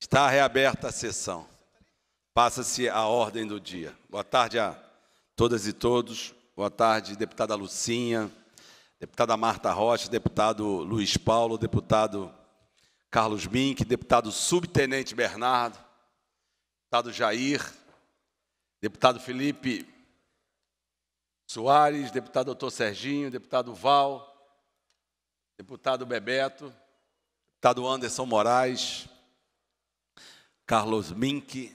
Está reaberta a sessão. Passa-se a ordem do dia. Boa tarde a todas e todos. Boa tarde, deputada Lucinha, deputada Marta Rocha, deputado Luiz Paulo, deputado Carlos Mink, deputado subtenente Bernardo, deputado Jair, deputado Felipe Soares, deputado doutor Serginho, deputado Val, deputado Bebeto, deputado Anderson Moraes, Carlos Mink,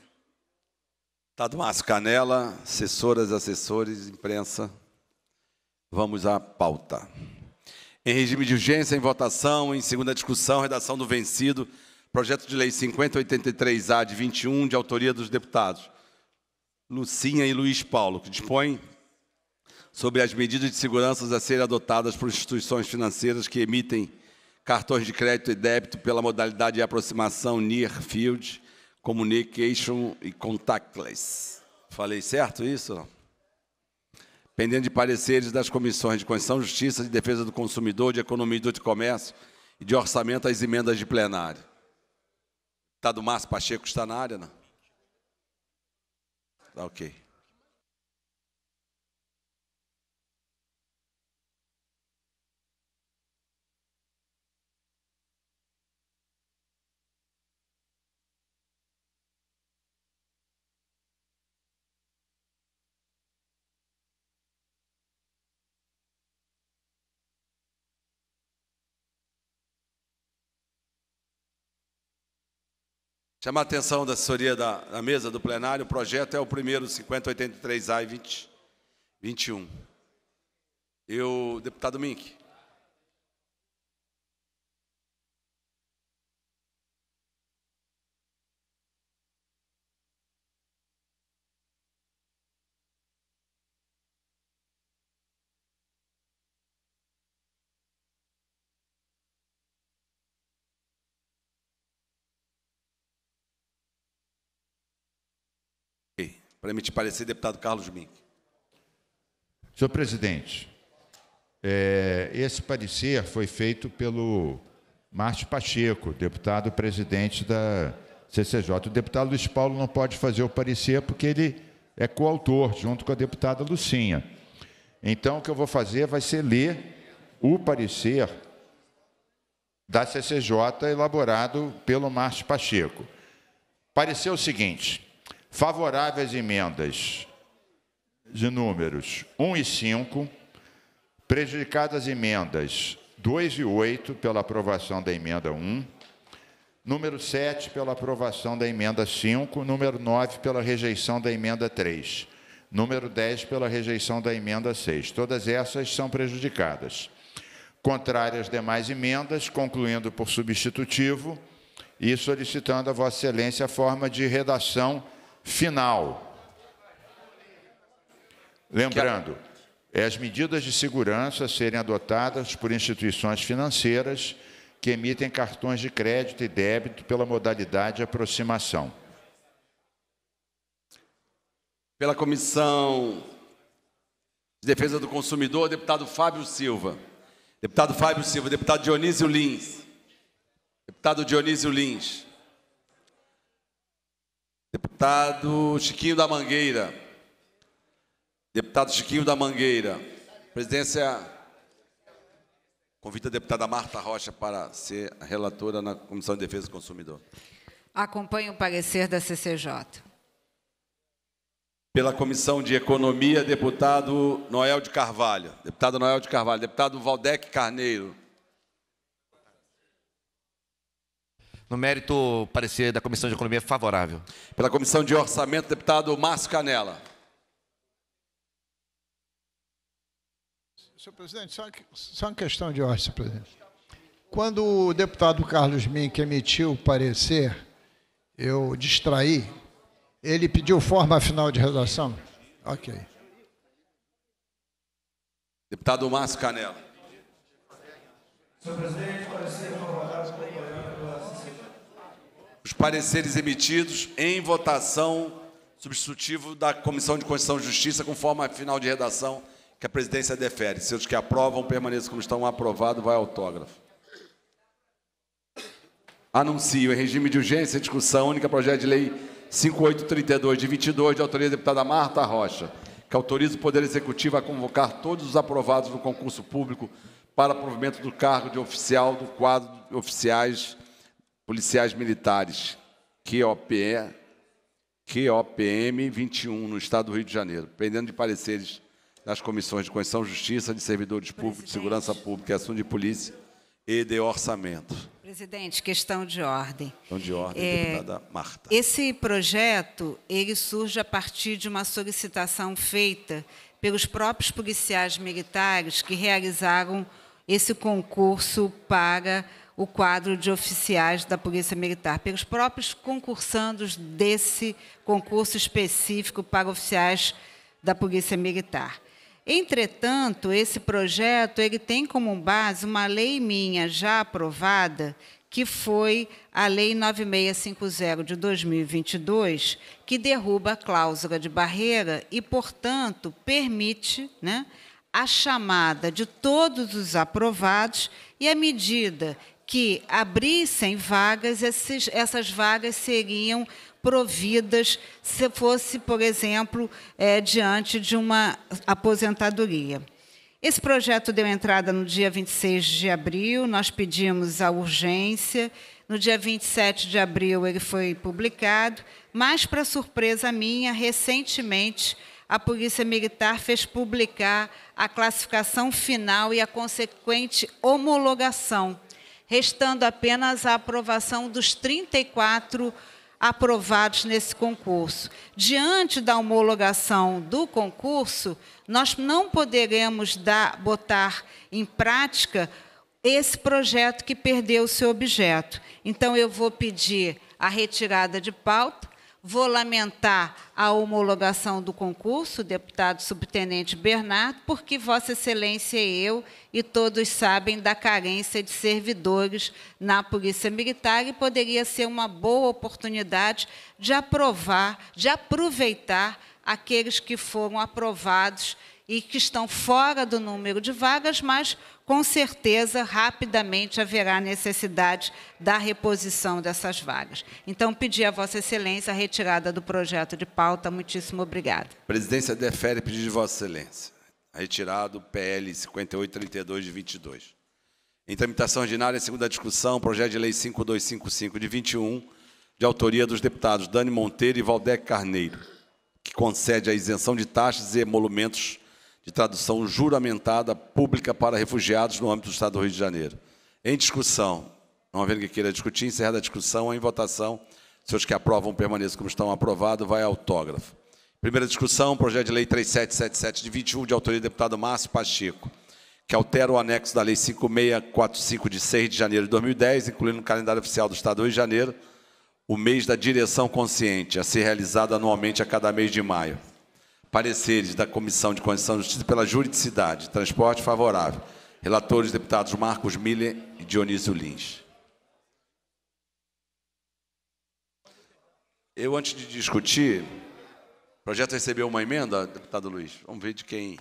Tadmas Canela, assessoras, e assessores, imprensa. Vamos à pauta. Em regime de urgência, em votação, em segunda discussão, redação do vencido, projeto de lei 5083-A de 21, de autoria dos deputados Lucinha e Luiz Paulo, que dispõe sobre as medidas de segurança a serem adotadas por instituições financeiras que emitem cartões de crédito e débito pela modalidade de aproximação near field Communication e Contactless. Falei certo isso? Pendendo de pareceres das comissões de Constituição, Justiça, de Defesa do Consumidor, de Economia e do Comércio e de Orçamento às emendas de plenário. Tá do Márcio Pacheco está na área, não? Está ok. Chamar a atenção da assessoria da, da mesa do plenário, o projeto é o primeiro 5083A e 2021. 21. Eu, deputado Mink. para emitir parecer, deputado Carlos Mink. Senhor presidente, é, esse parecer foi feito pelo Márcio Pacheco, deputado presidente da CCJ. O deputado Luiz Paulo não pode fazer o parecer porque ele é coautor, junto com a deputada Lucinha. Então, o que eu vou fazer vai ser ler o parecer da CCJ elaborado pelo Márcio Pacheco. Pareceu o seguinte: Favorável às emendas de números 1 e 5, prejudicadas emendas 2 e 8 pela aprovação da emenda 1, número 7 pela aprovação da emenda 5, número 9 pela rejeição da emenda 3, número 10 pela rejeição da emenda 6. Todas essas são prejudicadas. Contrárias demais emendas, concluindo por substitutivo e solicitando a Vossa Excelência a forma de redação final. Lembrando, é as medidas de segurança serem adotadas por instituições financeiras que emitem cartões de crédito e débito pela modalidade de aproximação. Pela Comissão de Defesa do Consumidor, deputado Fábio Silva. Deputado Fábio Silva, deputado Dionísio Lins. Deputado Dionísio Lins. Deputado Chiquinho da Mangueira. Deputado Chiquinho da Mangueira. Presidência convida a deputada Marta Rocha para ser relatora na Comissão de Defesa do Consumidor. Acompanhe o parecer da CCJ. Pela Comissão de Economia, deputado Noel de Carvalho. Deputado Noel de Carvalho. Deputado Valdec Carneiro. No mérito, parecer da Comissão de Economia favorável. Pela Comissão de Orçamento, deputado Márcio Canela. Senhor presidente, só, só uma questão de ordem, senhor presidente. Quando o deputado Carlos Mink emitiu o parecer, eu distraí, ele pediu forma final de redação? Ok. Deputado Márcio Canela. Senhor presidente, parecer favorável os pareceres emitidos em votação substitutivo da Comissão de Constituição e Justiça, conforme a final de redação que a presidência defere. Se os que aprovam permaneçam como estão aprovado, vai autógrafo. Anuncio em regime de urgência, discussão única, projeto de lei 5832 de 22, de autoria da deputada Marta Rocha, que autoriza o Poder Executivo a convocar todos os aprovados no concurso público para provimento do cargo de oficial do quadro de oficiais policiais militares QOPE, QOPM 21, no estado do Rio de Janeiro, pendendo de pareceres das comissões de Constituição, Justiça, de Servidores Públicos, de Segurança Pública e Assunto de Polícia e de Orçamento. Presidente, questão de ordem. Questão de ordem, é, deputada Marta. Esse projeto ele surge a partir de uma solicitação feita pelos próprios policiais militares que realizaram esse concurso para o quadro de oficiais da Polícia Militar, pelos próprios concursandos desse concurso específico para oficiais da Polícia Militar. Entretanto, esse projeto ele tem como base uma lei minha já aprovada, que foi a Lei 9650 de 2022, que derruba a cláusula de barreira e, portanto, permite né, a chamada de todos os aprovados e, a medida que abrissem vagas, esses, essas vagas seriam providas se fosse, por exemplo, é, diante de uma aposentadoria. Esse projeto deu entrada no dia 26 de abril, nós pedimos a urgência. No dia 27 de abril ele foi publicado, mas, para surpresa minha, recentemente a Polícia Militar fez publicar a classificação final e a consequente homologação restando apenas a aprovação dos 34 aprovados nesse concurso. Diante da homologação do concurso, nós não poderemos dar, botar em prática esse projeto que perdeu o seu objeto. Então, eu vou pedir a retirada de pauta, Vou lamentar a homologação do concurso, deputado subtenente Bernardo, porque Vossa Excelência e eu e todos sabem da carência de servidores na Polícia Militar e poderia ser uma boa oportunidade de aprovar, de aproveitar aqueles que foram aprovados e que estão fora do número de vagas, mas com certeza rapidamente haverá necessidade da reposição dessas vagas. Então, pedi a Vossa Excelência a retirada do projeto de pauta. Muitíssimo obrigada. A presidência defere pedido de Vossa Excelência. Retirado PL 5832 de 22. Em tramitação ordinária, segunda discussão, projeto de lei 5255 de 21, de autoria dos deputados Dani Monteiro e Valdec Carneiro, que concede a isenção de taxas e emolumentos de tradução juramentada pública para refugiados no âmbito do Estado do Rio de Janeiro. Em discussão, não havendo que queira discutir, encerrada a discussão, em votação, se os que aprovam permaneçam como estão, aprovado, vai autógrafo. Primeira discussão, projeto de lei 3777 de 21, de autoria do deputado Márcio Pacheco, que altera o anexo da lei 5645 de 6 de janeiro de 2010, incluindo no calendário oficial do Estado do Rio de Janeiro, o mês da direção consciente, a ser realizado anualmente a cada mês de maio. Pareceres da Comissão de Constituição e Justiça pela juridicidade. Transporte favorável. Relatores, deputados Marcos Miller e Dionísio Lins. Eu, antes de discutir, o projeto recebeu uma emenda, deputado Luiz? Vamos ver de quem.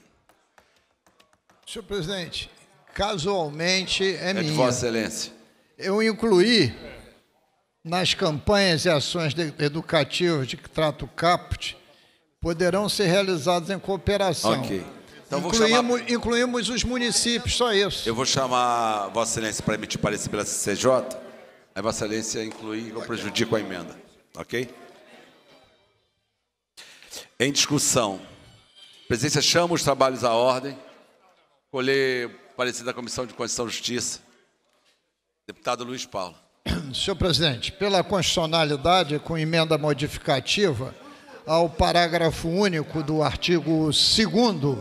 Senhor presidente, casualmente é, é minha. de Vossa Excelência. Eu incluí nas campanhas e ações educativas de que trata o CAPT, poderão ser realizados em cooperação. Ok. Então, incluímos, chamar... incluímos os municípios, só isso. Eu vou chamar Vossa Excelência para emitir parecer pela CCJ, aí Vossa Excelência incluir ou prejudica a emenda. Ok? Em discussão. Presidência, chama os trabalhos à ordem. Colher parecer da Comissão de Constituição e Justiça. Deputado Luiz Paulo. Senhor presidente, pela constitucionalidade, com emenda modificativa, ao parágrafo único do artigo 2.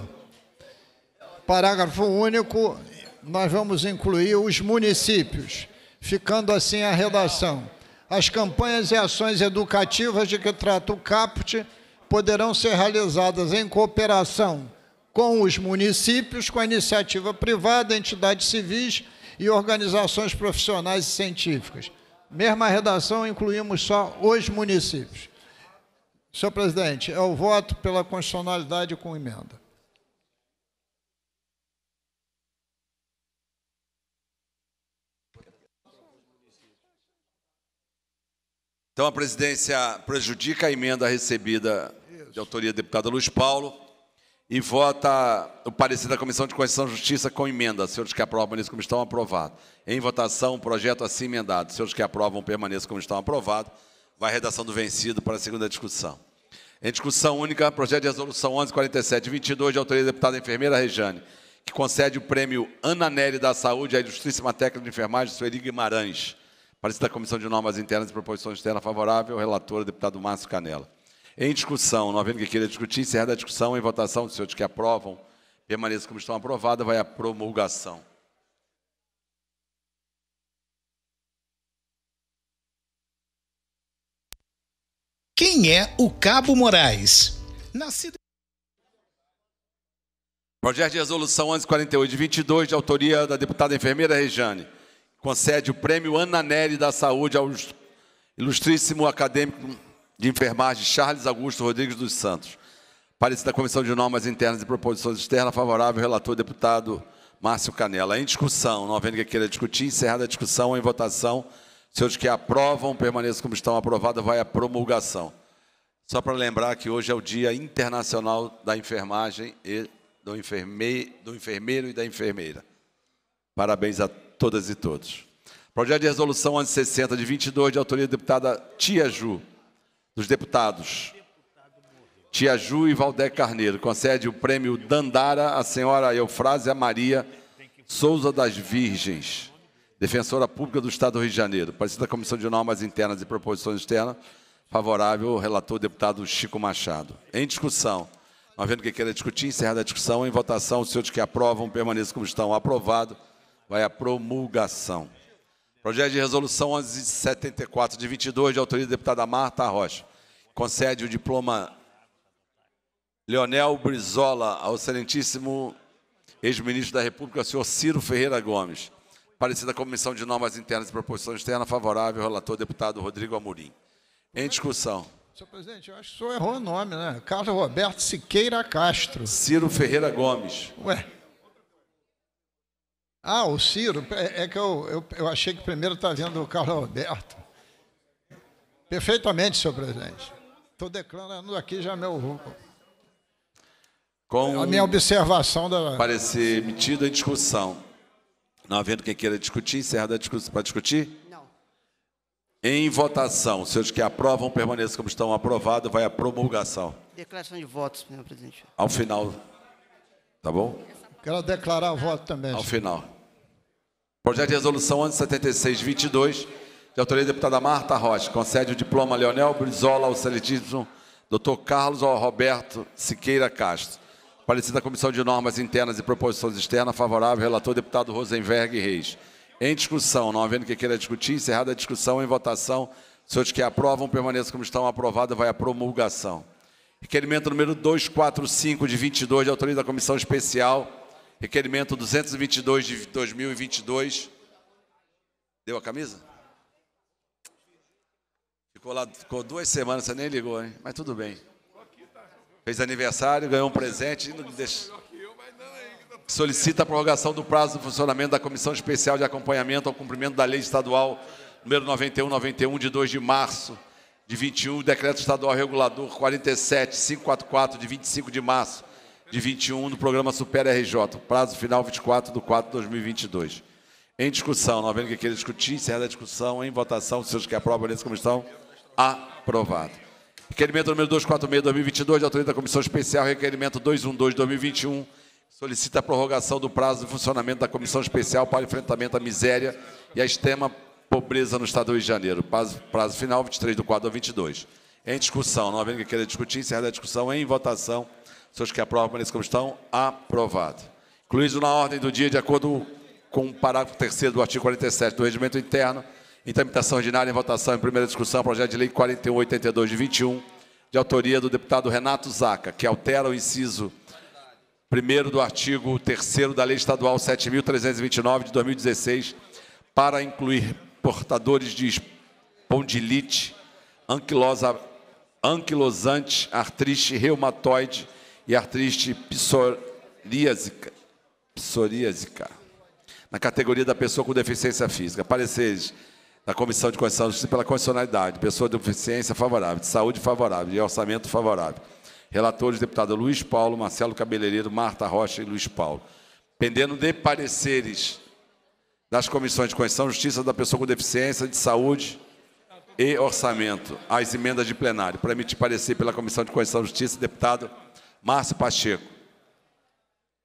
Parágrafo único, nós vamos incluir os municípios, ficando assim a redação. As campanhas e ações educativas de que trata o CAPT poderão ser realizadas em cooperação com os municípios, com a iniciativa privada, entidades civis e organizações profissionais e científicas. Mesma redação, incluímos só os municípios. Senhor presidente, eu voto pela constitucionalidade com emenda. Então a presidência prejudica a emenda recebida Isso. de autoria da deputada Luiz Paulo e vota o parecer da Comissão de Constituição e Justiça com emenda. Senhores que aprovam, permaneçam como estão, aprovado. Em votação, o projeto assim emendado. Senhores que aprovam, permaneçam como estão, aprovado vai a redação do vencido para a segunda discussão. Em discussão única, projeto de resolução 1147 22 de autoria da deputada enfermeira Rejane, que concede o prêmio Ana Nery da Saúde à ilustríssima técnica de enfermagem Sueli Guimarães. Parecida da Comissão de Normas Internas e Proposições Externas favorável, relatora, deputado Márcio Canela. Em discussão, não havendo que queira discutir, encerra a discussão, em votação, os senhores que aprovam, permaneça como estão aprovada, vai à promulgação. Quem é o Cabo Moraes? Nascido Projeto de resolução 1148 de 22, de autoria da deputada enfermeira Rejane, concede o prêmio Ana Nery da Saúde ao ilustríssimo acadêmico de enfermagem Charles Augusto Rodrigues dos Santos. Parecer da Comissão de Normas Internas e Proposições Externas, favorável relator deputado Márcio Canela. Em discussão, não havendo que queira discutir, encerrada a discussão em votação Senhores que aprovam permaneçam como estão aprovados, vai à promulgação. Só para lembrar que hoje é o Dia Internacional da Enfermagem e do, enferme... do enfermeiro e da enfermeira. Parabéns a todas e todos. Projeto de resolução 160 de 22 de autoria da deputada Tia Ju, dos deputados Tia Ju e Valdec Carneiro. Concede o prêmio Dandara à senhora Eufrásia Maria Souza das Virgens. Defensora Pública do Estado do Rio de Janeiro, presidente da Comissão de Normas Internas e Proposições Externas, favorável ao relator deputado Chico Machado. Em discussão, não havendo quem queira discutir, encerrada a discussão, em votação, os senhores que aprovam permaneçam como estão. Aprovado, vai à promulgação. Projeto de resolução 1174 de 22, de autoria da deputada Marta Rocha. Concede o diploma Leonel Brizola ao excelentíssimo ex-ministro da República, senhor Ciro Ferreira Gomes parecida Comissão de Normas Internas e Proposições Externas, favorável, relator, deputado Rodrigo Amorim. Em discussão. Senhor presidente, eu acho que o senhor errou o nome, né? Carlos Roberto Siqueira Castro. Ciro Ferreira Gomes. Ué. Ah, o Ciro. É, é que eu, eu, eu, achei que primeiro está vendo o Carlos Roberto. Perfeitamente, senhor presidente. Estou declarando aqui já meu. Com a minha observação da. Parecer emitido em discussão. Não havendo quem queira discutir, encerrada a discussão para discutir? Não. Em votação, se os que aprovam permaneçam como estão aprovados, vai a promulgação. Declaração de votos, senhor presidente. Ao final. Tá bom? Quero declarar o voto também. Ao senhor. final. Projeto de resolução 1176, 22, de autoria da deputada Marta Rocha, concede o diploma Leonel Brizola ao celetíssimo Dr. Carlos Roberto Siqueira Castro. Parecer da Comissão de Normas Internas e Proposições Externas, favorável, relator deputado Rosenberg Reis. Em discussão, não havendo que queira discutir, encerrada a discussão, em votação, senhores que aprovam, permaneçam como estão, aprovada, vai à promulgação. Requerimento número 245 de 22, de autoria da Comissão Especial. Requerimento 222 de 2022. Deu a camisa? Ficou lá, ficou duas semanas, você nem ligou, hein? Mas tudo bem. Fez aniversário, ganhou um presente. Deixa... Solicita a prorrogação do prazo do funcionamento da Comissão Especial de Acompanhamento ao Cumprimento da Lei Estadual número 9191, de 2 de março de 21, Decreto Estadual Regulador 47544, de 25 de março de 21, do Programa Super RJ. Prazo final 24 de 4 de 2022. Em discussão, não havendo que queira discutir, encerra a discussão. Em votação, os senhores que aprovam a como estão? Aprovado. Requerimento número 246, 2022, de autoria da Comissão Especial, requerimento 212, 2021, solicita a prorrogação do prazo de funcionamento da Comissão Especial para enfrentamento à miséria e à extrema pobreza no Estado do Rio de Janeiro. Prazo, prazo final, 23 de 4 a 22. Em discussão, não havendo que queira discutir, encerrada a discussão, em votação, senhores que aprovam, permaneçam como estão, aprovado. Incluído na ordem do dia, de acordo com o parágrafo 3 do artigo 47 do Regimento Interno, em então, tramitação ordinária, em votação, em primeira discussão, projeto de lei 4182 de 21, de autoria do deputado Renato Zaca, que altera o inciso 1 do artigo 3 da Lei Estadual 7.329 de 2016, para incluir portadores de espondilite, anquilosa, anquilosante, artrite reumatoide e artrite psoríasica, psoríasica na categoria da pessoa com deficiência física. Pareceres da Comissão de Constituição e Justiça pela condicionalidade. pessoa de deficiência favorável, de saúde favorável e orçamento favorável. Relatores, deputado Luiz Paulo, Marcelo Cabeleireiro, Marta Rocha e Luiz Paulo. Pendendo de pareceres das comissões de Constituição e Justiça da pessoa com deficiência, de saúde e orçamento, as emendas de plenário. Para emitir parecer pela Comissão de Constituição e Justiça, deputado Márcio Pacheco.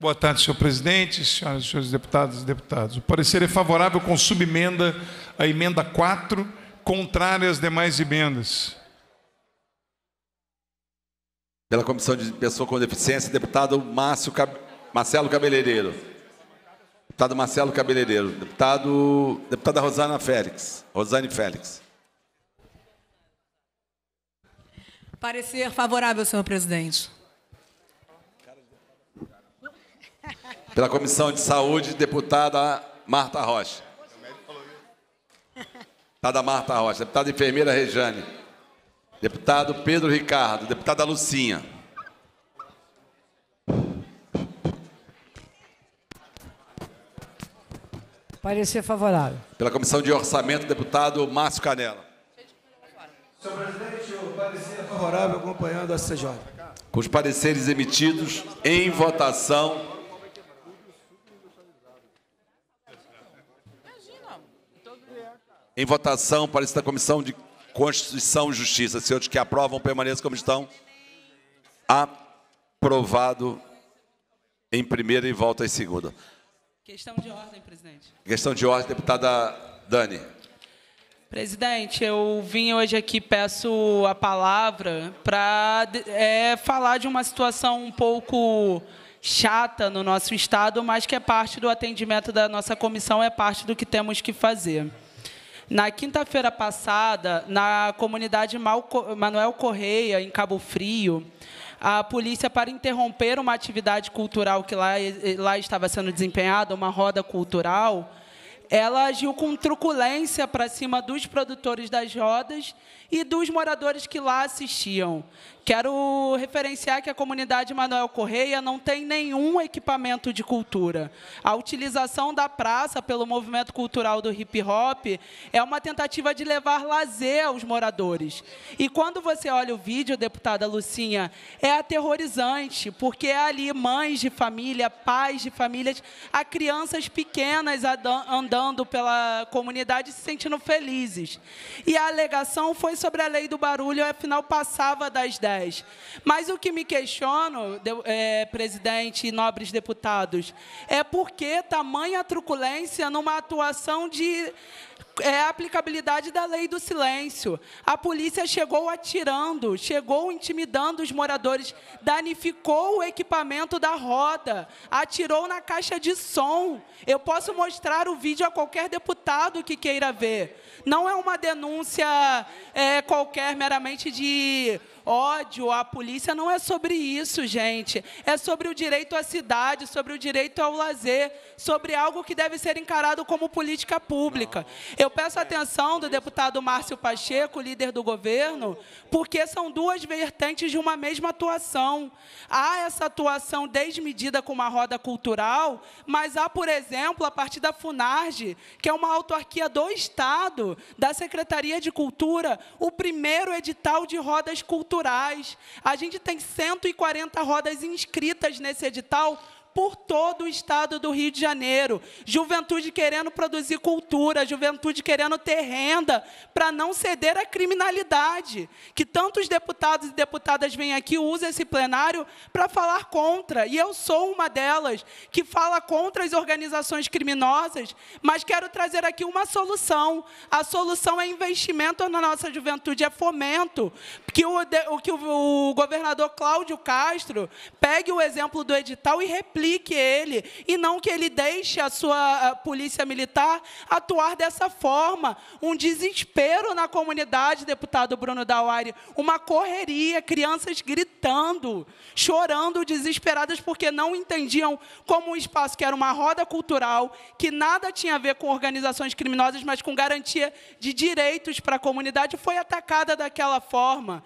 Boa tarde, senhor presidente, senhoras e senhores deputados e deputados. O parecer é favorável com subemenda à emenda 4, contrária às demais emendas. Pela Comissão de Pessoa com Deficiência, deputado Márcio Cab... Marcelo Cabeleireiro. Deputado Marcelo Cabeleireiro. Deputado... Deputada Rosana Félix. Rosane Félix. Parecer favorável, senhor presidente. Pela Comissão de Saúde, deputada Marta Rocha. Deputada Marta Rocha, deputada enfermeira Rejane, deputado Pedro Ricardo, deputada Lucinha. Parecer favorável. Pela Comissão de Orçamento, deputado Márcio Canela. Senhor presidente, o parecer é favorável acompanhando a CJ. Com os pareceres emitidos em votação em votação para esta Comissão de Constituição e Justiça. Senhores que aprovam, permaneçam como estão. Aprovado em primeira e volta em segunda. Questão de ordem, presidente. Questão de ordem, deputada Dani. Presidente, eu vim hoje aqui, peço a palavra para é, falar de uma situação um pouco chata no nosso Estado, mas que é parte do atendimento da nossa comissão, é parte do que temos que fazer. Na quinta-feira passada, na comunidade Manuel Correia, em Cabo Frio, a polícia, para interromper uma atividade cultural que lá, eh, lá estava sendo desempenhada, uma roda cultural, ela agiu com truculência para cima dos produtores das rodas e dos moradores que lá assistiam. Quero referenciar que a comunidade Manuel Correia não tem nenhum equipamento de cultura. A utilização da praça pelo movimento cultural do hip hop é uma tentativa de levar lazer aos moradores. E quando você olha o vídeo, deputada Lucinha, é aterrorizante, porque é ali mães de família, pais de famílias, há crianças pequenas andando pela comunidade se sentindo felizes. E a alegação foi sobre a lei do barulho, afinal passava das 10. Mas o que me questiono, de, é, presidente e nobres deputados, é por que tamanha truculência numa atuação de é a aplicabilidade da lei do silêncio. A polícia chegou atirando, chegou intimidando os moradores, danificou o equipamento da roda, atirou na caixa de som. Eu posso mostrar o vídeo a qualquer deputado que queira ver. Não é uma denúncia é, qualquer meramente de ódio à polícia não é sobre isso, gente. É sobre o direito à cidade, sobre o direito ao lazer, sobre algo que deve ser encarado como política pública. Eu peço atenção do deputado Márcio Pacheco, líder do governo, porque são duas vertentes de uma mesma atuação. Há essa atuação desmedida com uma roda cultural, mas há, por exemplo, a partir da FUNARGE, que é uma autarquia do Estado, da Secretaria de Cultura, o primeiro edital de rodas culturais culturais. A gente tem 140 rodas inscritas nesse edital por todo o estado do Rio de Janeiro. Juventude querendo produzir cultura, juventude querendo ter renda, para não ceder à criminalidade. Que tantos deputados e deputadas vêm aqui, usam esse plenário para falar contra. E eu sou uma delas que fala contra as organizações criminosas, mas quero trazer aqui uma solução. A solução é investimento na nossa juventude, é fomento. Que o, que o governador Cláudio Castro pegue o exemplo do edital e replique aplique ele e não que ele deixe a sua eh, polícia militar atuar dessa forma. Um desespero na comunidade, deputado Bruno Dauari, uma correria, crianças gritando, chorando, desesperadas porque não entendiam como o espaço que era uma roda cultural, que nada tinha a ver com organizações criminosas, mas com garantia de direitos para a comunidade, foi atacada daquela forma.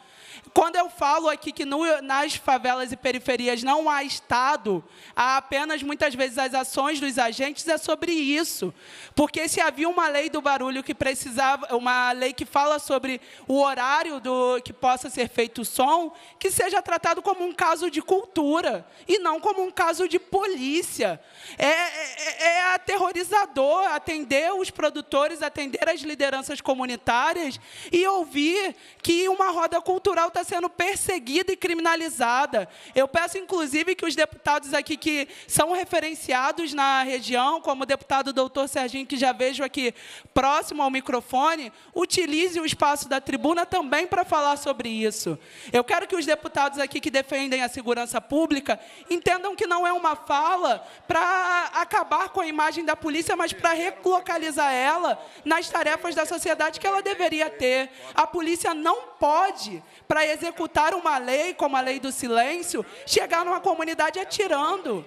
Quando eu falo aqui que no, nas favelas e periferias não há Estado, há julgar apenas muitas vezes as ações dos agentes é sobre isso. Porque se havia uma lei do barulho que precisava, uma lei que fala sobre o horário do que possa ser feito o som, que seja tratado como um caso de cultura e não como um caso de polícia. É, é, é, é aterrorizador atender os produtores, atender as lideranças comunitárias e ouvir que uma roda cultural está sendo perseguida e criminalizada. Eu peço, inclusive, que os deputados aqui que que são referenciados na região, como o deputado doutor Serginho, que já vejo aqui próximo ao microfone, utilize o espaço da tribuna também para falar sobre isso. Eu quero que os deputados aqui que defendem a segurança pública entendam que não é uma fala para acabar com a imagem da polícia, mas para relocalizar ela nas tarefas da sociedade que ela deveria ter. A polícia não pode, para executar uma lei como a lei do silêncio, chegar numa comunidade atirando.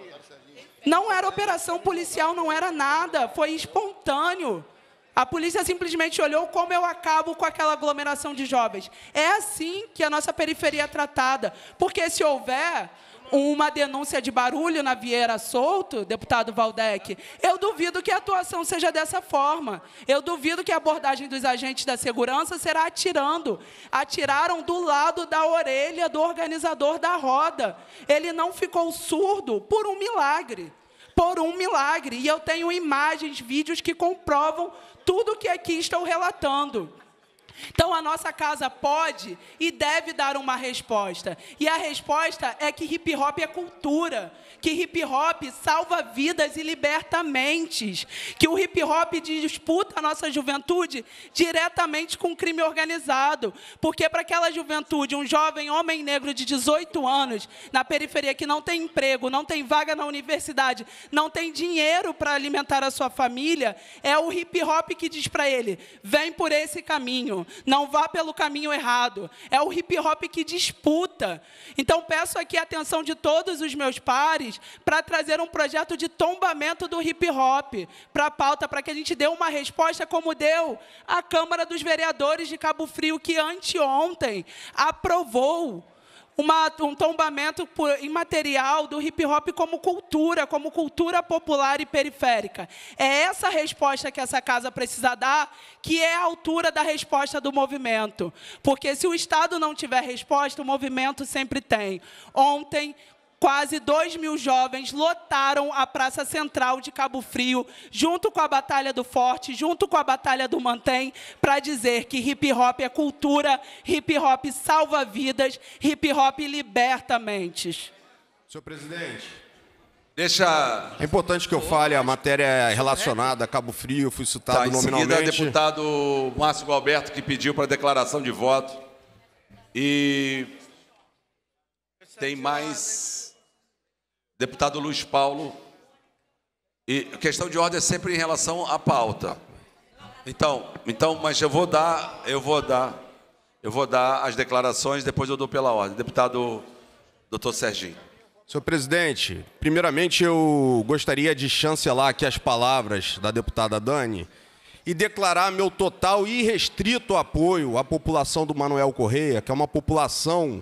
Não era operação policial, não era nada, foi espontâneo. A polícia simplesmente olhou como eu acabo com aquela aglomeração de jovens. É assim que a nossa periferia é tratada. Porque se houver uma denúncia de barulho na Vieira Solto, deputado Valdec, eu duvido que a atuação seja dessa forma. Eu duvido que a abordagem dos agentes da segurança será atirando. Atiraram do lado da orelha do organizador da roda. Ele não ficou surdo por um milagre. Por um milagre. E eu tenho imagens, vídeos que comprovam tudo o que aqui estou relatando. Então a nossa casa pode e deve dar uma resposta. E a resposta é que hip hop é cultura que hip hop salva vidas e liberta mentes, que o hip hop disputa a nossa juventude diretamente com o crime organizado, porque para aquela juventude, um jovem homem negro de 18 anos, na periferia, que não tem emprego, não tem vaga na universidade, não tem dinheiro para alimentar a sua família, é o hip hop que diz para ele: vem por esse caminho, não vá pelo caminho errado. É o hip hop que disputa. Então peço aqui a atenção de todos os meus pares para trazer um projeto de tombamento do hip hop para a pauta, para que a gente dê uma resposta como deu a Câmara dos Vereadores de Cabo Frio, que anteontem aprovou uma, um tombamento por, imaterial do hip hop como cultura, como cultura popular e periférica. É essa resposta que essa casa precisa dar, que é a altura da resposta do movimento. Porque se o Estado não tiver resposta, o movimento sempre tem. Ontem, quase 2 mil jovens lotaram a Praça Central de Cabo Frio, junto com a Batalha do Forte, junto com a Batalha do Mantém, para dizer que hip hop é cultura, hip hop salva vidas, hip hop liberta mentes. Senhor presidente. Deixa. É importante que eu fale, a matéria é relacionada a Cabo Frio, fui citado tá, em nominalmente. Seguida, deputado Márcio Alberto que pediu para declaração de voto. E tem mais deputado Luiz Paulo. E questão de ordem é sempre em relação à pauta. Então, então, mas eu vou dar, eu vou dar, eu vou dar as declarações, depois eu dou pela ordem. Deputado doutor Serginho. Senhor presidente, primeiramente eu gostaria de chancelar aqui as palavras da deputada Dani e declarar meu total e restrito apoio à população do Manuel Correia, que é uma população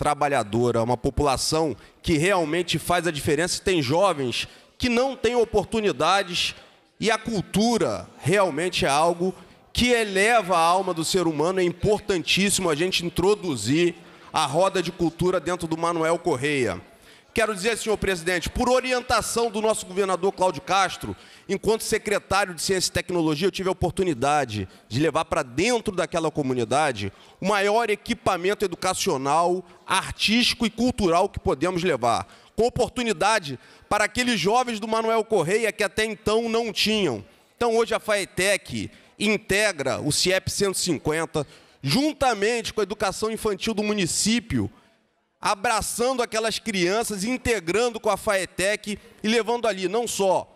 trabalhadora, uma população que realmente faz a diferença. Tem jovens que não têm oportunidades e a cultura realmente é algo que eleva a alma do ser humano. É importantíssimo a gente introduzir a roda de cultura dentro do Manuel Correia. Quero dizer, senhor presidente, por orientação do nosso governador Cláudio Castro, enquanto secretário de Ciência e Tecnologia, eu tive a oportunidade de levar para dentro daquela comunidade o maior equipamento educacional, artístico e cultural que podemos levar, com oportunidade para aqueles jovens do Manuel Correia que até então não tinham. Então, hoje a FAETEC integra o CIEP 150, juntamente com a educação infantil do município abraçando aquelas crianças, integrando com a FAETEC e levando ali não só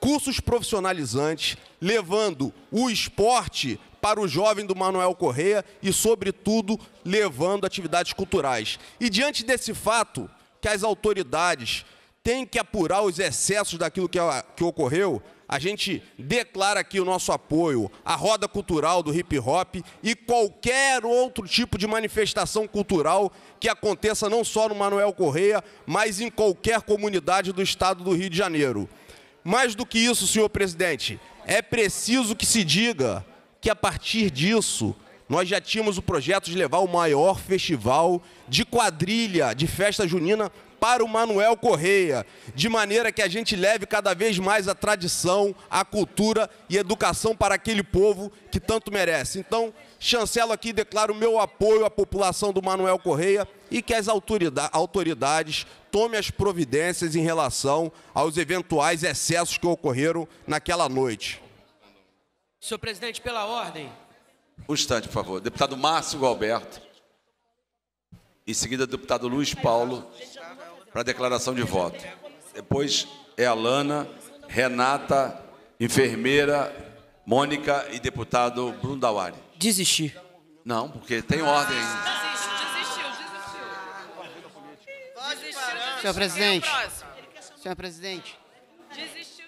cursos profissionalizantes, levando o esporte para o jovem do Manuel Correia e, sobretudo, levando atividades culturais. E diante desse fato, que as autoridades têm que apurar os excessos daquilo que, que ocorreu, a gente declara aqui o nosso apoio à roda cultural do hip hop e qualquer outro tipo de manifestação cultural que aconteça não só no Manuel Correia, mas em qualquer comunidade do estado do Rio de Janeiro. Mais do que isso, senhor presidente, é preciso que se diga que a partir disso nós já tínhamos o projeto de levar o maior festival de quadrilha de festa junina para o Manuel Correia, de maneira que a gente leve cada vez mais a tradição, a cultura e a educação para aquele povo que tanto merece. Então, chancelo aqui e declaro meu apoio à população do Manuel Correia e que as autoridades tomem as providências em relação aos eventuais excessos que ocorreram naquela noite. Senhor presidente, pela ordem. Um instante, por favor. Deputado Márcio Galberto. Em seguida, deputado Luiz Paulo para declaração de voto. Depois é a Lana, Renata, enfermeira, Mônica e deputado Bruno Dawari. Desistir. Não, porque tem ordem ah, desistiu. Senhor presidente. É Senhor presidente.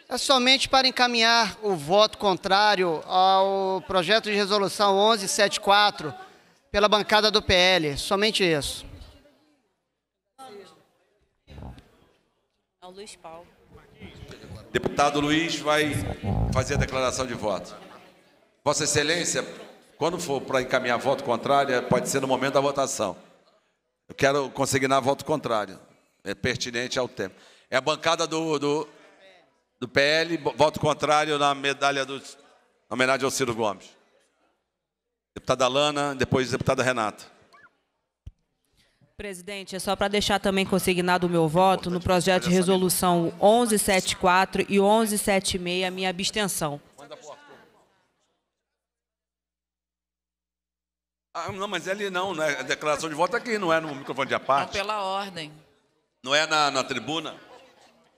É somente para encaminhar o voto contrário ao projeto de resolução 1174 pela bancada do PL. Somente isso. Ao Luiz Paulo. Deputado Luiz vai fazer a declaração de voto. Vossa Excelência, quando for para encaminhar voto contrário, é, pode ser no momento da votação. Eu quero consignar voto contrário. É pertinente ao tempo. É a bancada do, do, do PL, voto contrário na medalha do. Na homenagem ao Ciro Gomes. Deputada Lana, depois deputada Renata. Presidente, é só para deixar também consignado o meu voto no projeto de resolução 1174 e 1176, a minha abstenção. Ah, não, mas é ali não, né? a declaração de voto aqui, não é no microfone de aparte. Não, pela ordem. Não é na, na tribuna?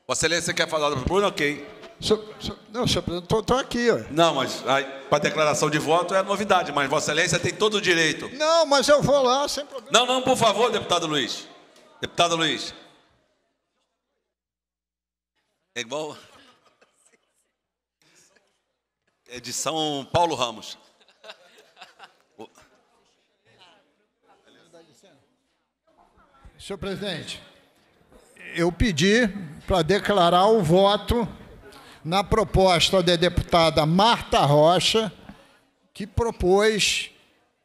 Vossa Excelência quer falar da tribuna? Ok. Senhor, senhor, não, senhor presidente, estou aqui. Ó. Não, mas para declaração de voto é novidade, mas Vossa Excelência tem todo o direito. Não, mas eu vou lá sem problema. Não, não, por favor, deputado Luiz. Deputado Luiz. É igual. É de São Paulo Ramos. Senhor presidente, eu pedi para declarar o voto na proposta da deputada Marta Rocha, que propôs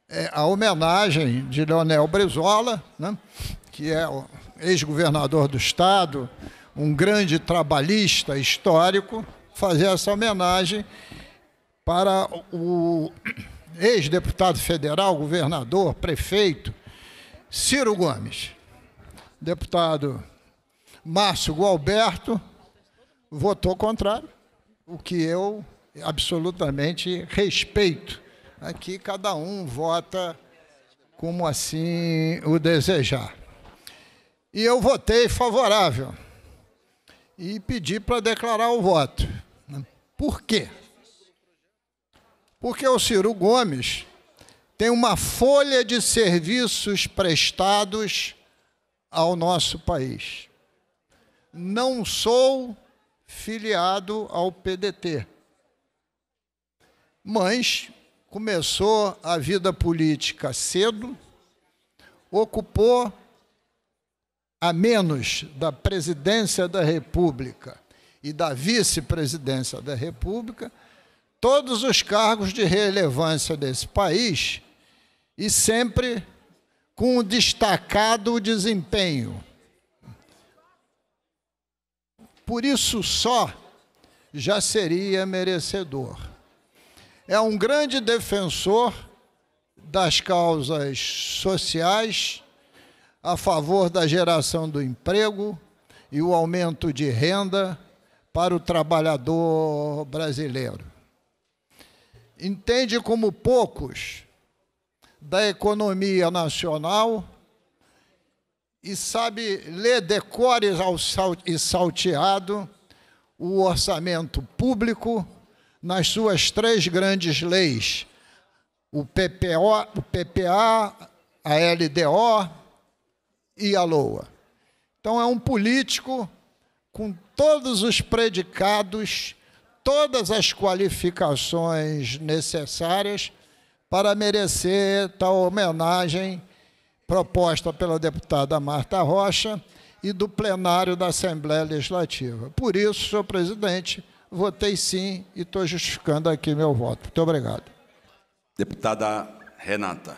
é, a homenagem de Leonel Brizola, né, que é o ex-governador do Estado, um grande trabalhista histórico, fazer essa homenagem para o ex-deputado federal, governador, prefeito, Ciro Gomes, deputado Márcio Gualberto, votou contrário, o que eu absolutamente respeito. Aqui cada um vota como assim o desejar. E eu votei favorável e pedi para declarar o voto. Por quê? Porque o Ciro Gomes tem uma folha de serviços prestados ao nosso país. Não sou filiado ao PDT. Mas começou a vida política cedo, ocupou a menos da presidência da República e da vice-presidência da República todos os cargos de relevância desse país e sempre com um destacado desempenho. Por isso só já seria merecedor. É um grande defensor das causas sociais, a favor da geração do emprego e o aumento de renda para o trabalhador brasileiro. Entende como poucos da economia nacional e sabe ler decore e salteado o orçamento público nas suas três grandes leis, o, PPO, o PPA, a LDO e a LOA. Então é um político com todos os predicados, todas as qualificações necessárias para merecer tal homenagem proposta pela deputada Marta Rocha e do plenário da Assembleia Legislativa. Por isso, senhor presidente, votei sim e estou justificando aqui meu voto. Muito obrigado. Deputada Renata.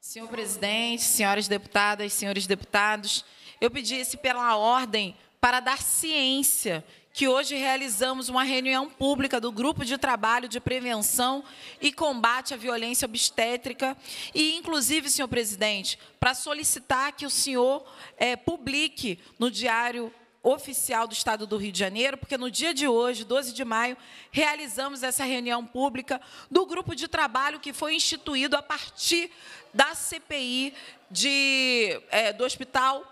Senhor presidente, senhoras deputadas, senhores deputados, eu pedisse pela ordem para dar ciência que hoje realizamos uma reunião pública do Grupo de Trabalho de Prevenção e Combate à Violência Obstétrica e, inclusive, senhor presidente, para solicitar que o senhor é, publique no Diário oficial do Estado do Rio de Janeiro, porque no dia de hoje, 12 de maio, realizamos essa reunião pública do grupo de trabalho que foi instituído a partir da CPI de, é, do Hospital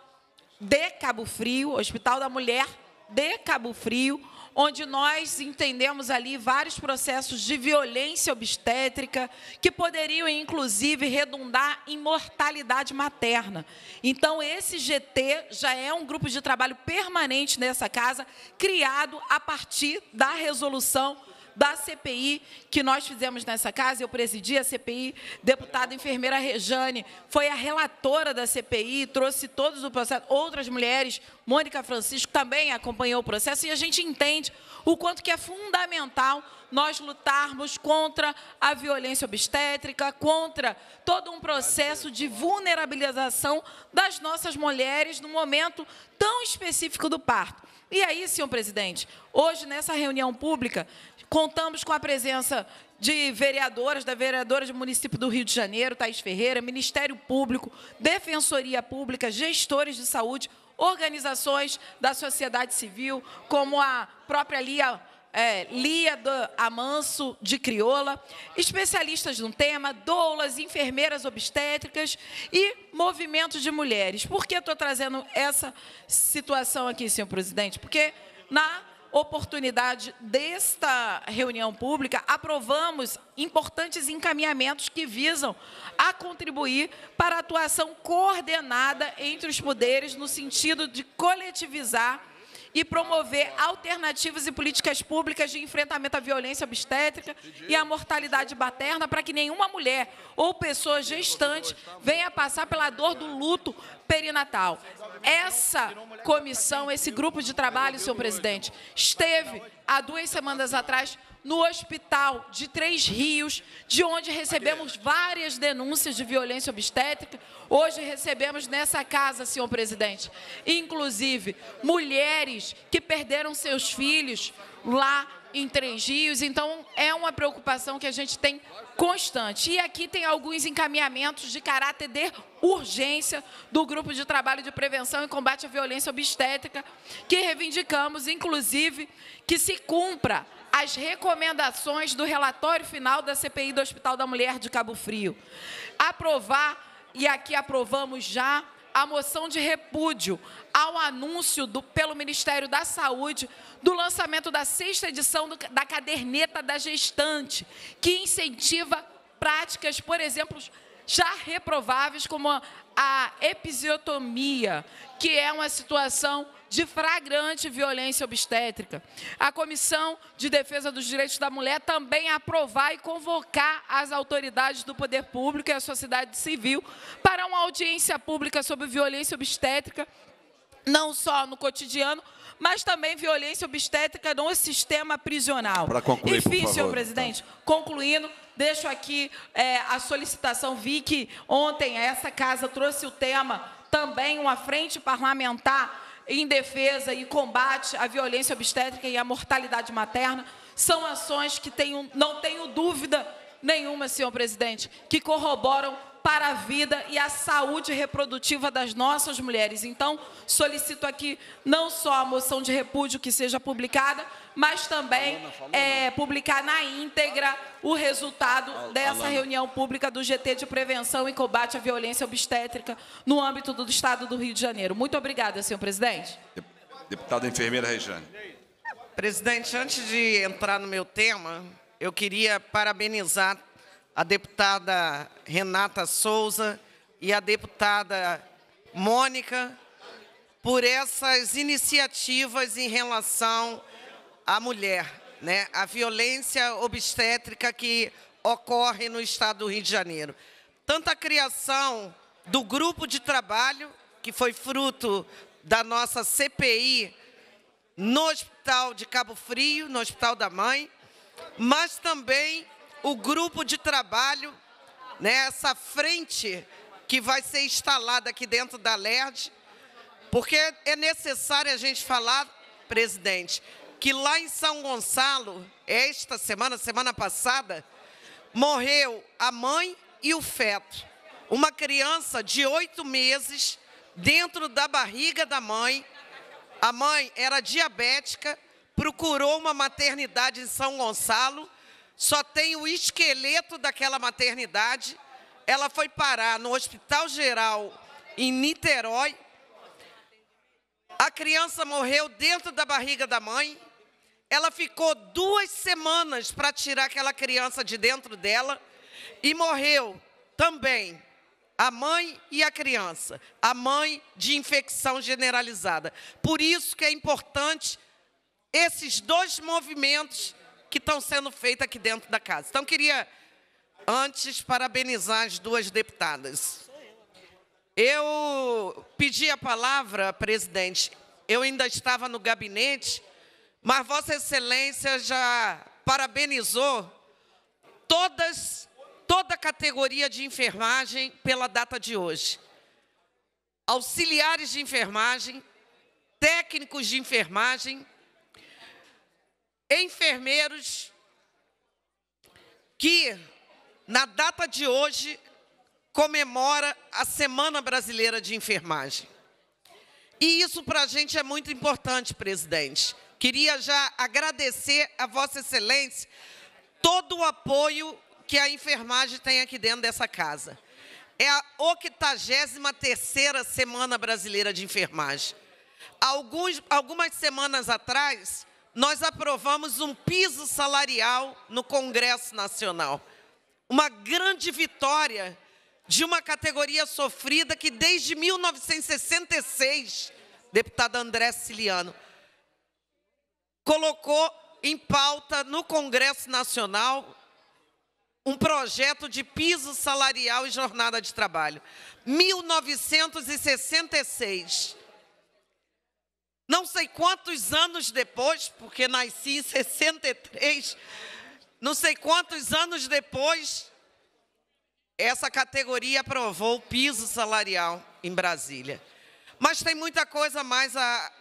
de Cabo Frio, Hospital da Mulher de Cabo Frio, onde nós entendemos ali vários processos de violência obstétrica que poderiam inclusive redundar em mortalidade materna. Então esse GT já é um grupo de trabalho permanente nessa casa, criado a partir da resolução da CPI que nós fizemos nessa casa. Eu presidi a CPI, deputada enfermeira Rejane foi a relatora da CPI, trouxe todos o processo. Outras mulheres, Mônica Francisco, também acompanhou o processo. E a gente entende o quanto que é fundamental nós lutarmos contra a violência obstétrica, contra todo um processo de vulnerabilização das nossas mulheres no momento tão específico do parto. E aí, senhor presidente, hoje nessa reunião pública, Contamos com a presença de vereadoras, da vereadora do município do Rio de Janeiro, Thais Ferreira, Ministério Público, Defensoria Pública, gestores de saúde, organizações da sociedade civil, como a própria Lia, é, Lia do Amanso, de Crioula, especialistas no tema, doulas, enfermeiras obstétricas e movimentos de mulheres. Por que estou trazendo essa situação aqui, senhor presidente? Porque na oportunidade desta reunião pública, aprovamos importantes encaminhamentos que visam a contribuir para a atuação coordenada entre os poderes no sentido de coletivizar e promover alternativas e políticas públicas de enfrentamento à violência obstétrica e à mortalidade materna para que nenhuma mulher ou pessoa gestante venha passar pela dor do luto perinatal. Essa comissão, esse grupo de trabalho, senhor presidente, esteve há duas semanas atrás no hospital de Três Rios, de onde recebemos várias denúncias de violência obstétrica. Hoje recebemos nessa casa, senhor presidente, inclusive mulheres que perderam seus filhos lá em Três Rios. Então, é uma preocupação que a gente tem constante. E aqui tem alguns encaminhamentos de caráter de urgência do Grupo de Trabalho de Prevenção e Combate à Violência Obstétrica, que reivindicamos, inclusive, que se cumpra as recomendações do relatório final da CPI do Hospital da Mulher de Cabo Frio. Aprovar, e aqui aprovamos já, a moção de repúdio ao anúncio do, pelo Ministério da Saúde do lançamento da sexta edição do, da caderneta da gestante, que incentiva práticas, por exemplo, já reprováveis, como a episiotomia, que é uma situação de fragrante violência obstétrica. A Comissão de Defesa dos Direitos da Mulher também aprovar e convocar as autoridades do poder público e a sociedade civil para uma audiência pública sobre violência obstétrica, não só no cotidiano, mas também violência obstétrica no sistema prisional. Para concluir, Enfim, senhor presidente, concluindo, deixo aqui é, a solicitação. Vi que ontem essa casa trouxe o tema também uma frente parlamentar em defesa e combate à violência obstétrica e à mortalidade materna são ações que tenho, não tenho dúvida nenhuma, senhor presidente, que corroboram para a vida e a saúde reprodutiva das nossas mulheres. Então, solicito aqui não só a moção de repúdio que seja publicada, mas também é, publicar na íntegra o resultado dessa reunião pública do GT de Prevenção e Combate à Violência Obstétrica no âmbito do Estado do Rio de Janeiro. Muito obrigada, senhor presidente. Deputada enfermeira Rejane. Presidente, antes de entrar no meu tema, eu queria parabenizar a deputada Renata Souza e a deputada Mônica por essas iniciativas em relação à mulher, né? a violência obstétrica que ocorre no estado do Rio de Janeiro. Tanto a criação do grupo de trabalho, que foi fruto da nossa CPI no Hospital de Cabo Frio, no Hospital da Mãe, mas também o grupo de trabalho, né, essa frente que vai ser instalada aqui dentro da LERD, porque é necessário a gente falar, presidente, que lá em São Gonçalo, esta semana, semana passada, morreu a mãe e o feto. Uma criança de oito meses, dentro da barriga da mãe. A mãe era diabética, procurou uma maternidade em São Gonçalo só tem o esqueleto daquela maternidade. Ela foi parar no Hospital Geral em Niterói. A criança morreu dentro da barriga da mãe. Ela ficou duas semanas para tirar aquela criança de dentro dela e morreu também a mãe e a criança, a mãe de infecção generalizada. Por isso que é importante esses dois movimentos que estão sendo feitas aqui dentro da casa. Então, queria, antes, parabenizar as duas deputadas. Eu pedi a palavra, presidente, eu ainda estava no gabinete, mas Vossa Excelência já parabenizou todas, toda a categoria de enfermagem pela data de hoje. Auxiliares de enfermagem, técnicos de enfermagem, enfermeiros que, na data de hoje, comemora a Semana Brasileira de Enfermagem. E isso para a gente é muito importante, presidente. Queria já agradecer a Vossa Excelência todo o apoio que a enfermagem tem aqui dentro dessa casa. É a 83 Semana Brasileira de Enfermagem. Alguns, algumas semanas atrás, nós aprovamos um piso salarial no Congresso Nacional. Uma grande vitória de uma categoria sofrida que desde 1966, deputada André Ciliano, colocou em pauta no Congresso Nacional um projeto de piso salarial e jornada de trabalho. 1966. Não sei quantos anos depois, porque nasci em 63, não sei quantos anos depois, essa categoria aprovou o piso salarial em Brasília. Mas tem muita coisa mais a,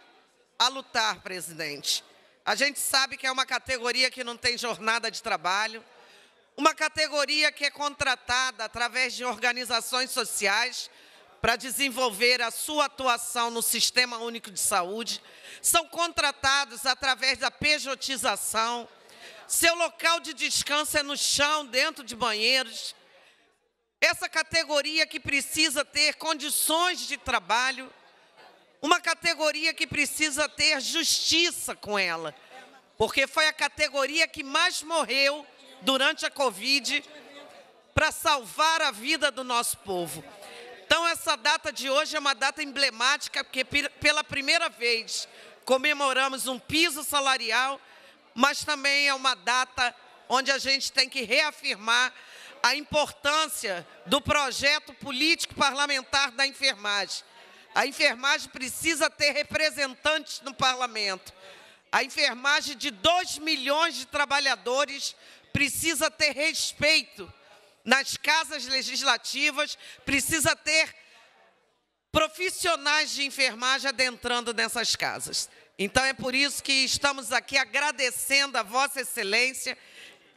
a lutar, presidente. A gente sabe que é uma categoria que não tem jornada de trabalho, uma categoria que é contratada através de organizações sociais, para desenvolver a sua atuação no Sistema Único de Saúde, são contratados através da pejotização, seu local de descanso é no chão, dentro de banheiros. Essa categoria que precisa ter condições de trabalho, uma categoria que precisa ter justiça com ela, porque foi a categoria que mais morreu durante a Covid para salvar a vida do nosso povo. Então, essa data de hoje é uma data emblemática, porque pela primeira vez comemoramos um piso salarial, mas também é uma data onde a gente tem que reafirmar a importância do projeto político parlamentar da enfermagem. A enfermagem precisa ter representantes no parlamento. A enfermagem de 2 milhões de trabalhadores precisa ter respeito nas casas legislativas, precisa ter profissionais de enfermagem adentrando nessas casas. Então é por isso que estamos aqui agradecendo a Vossa Excelência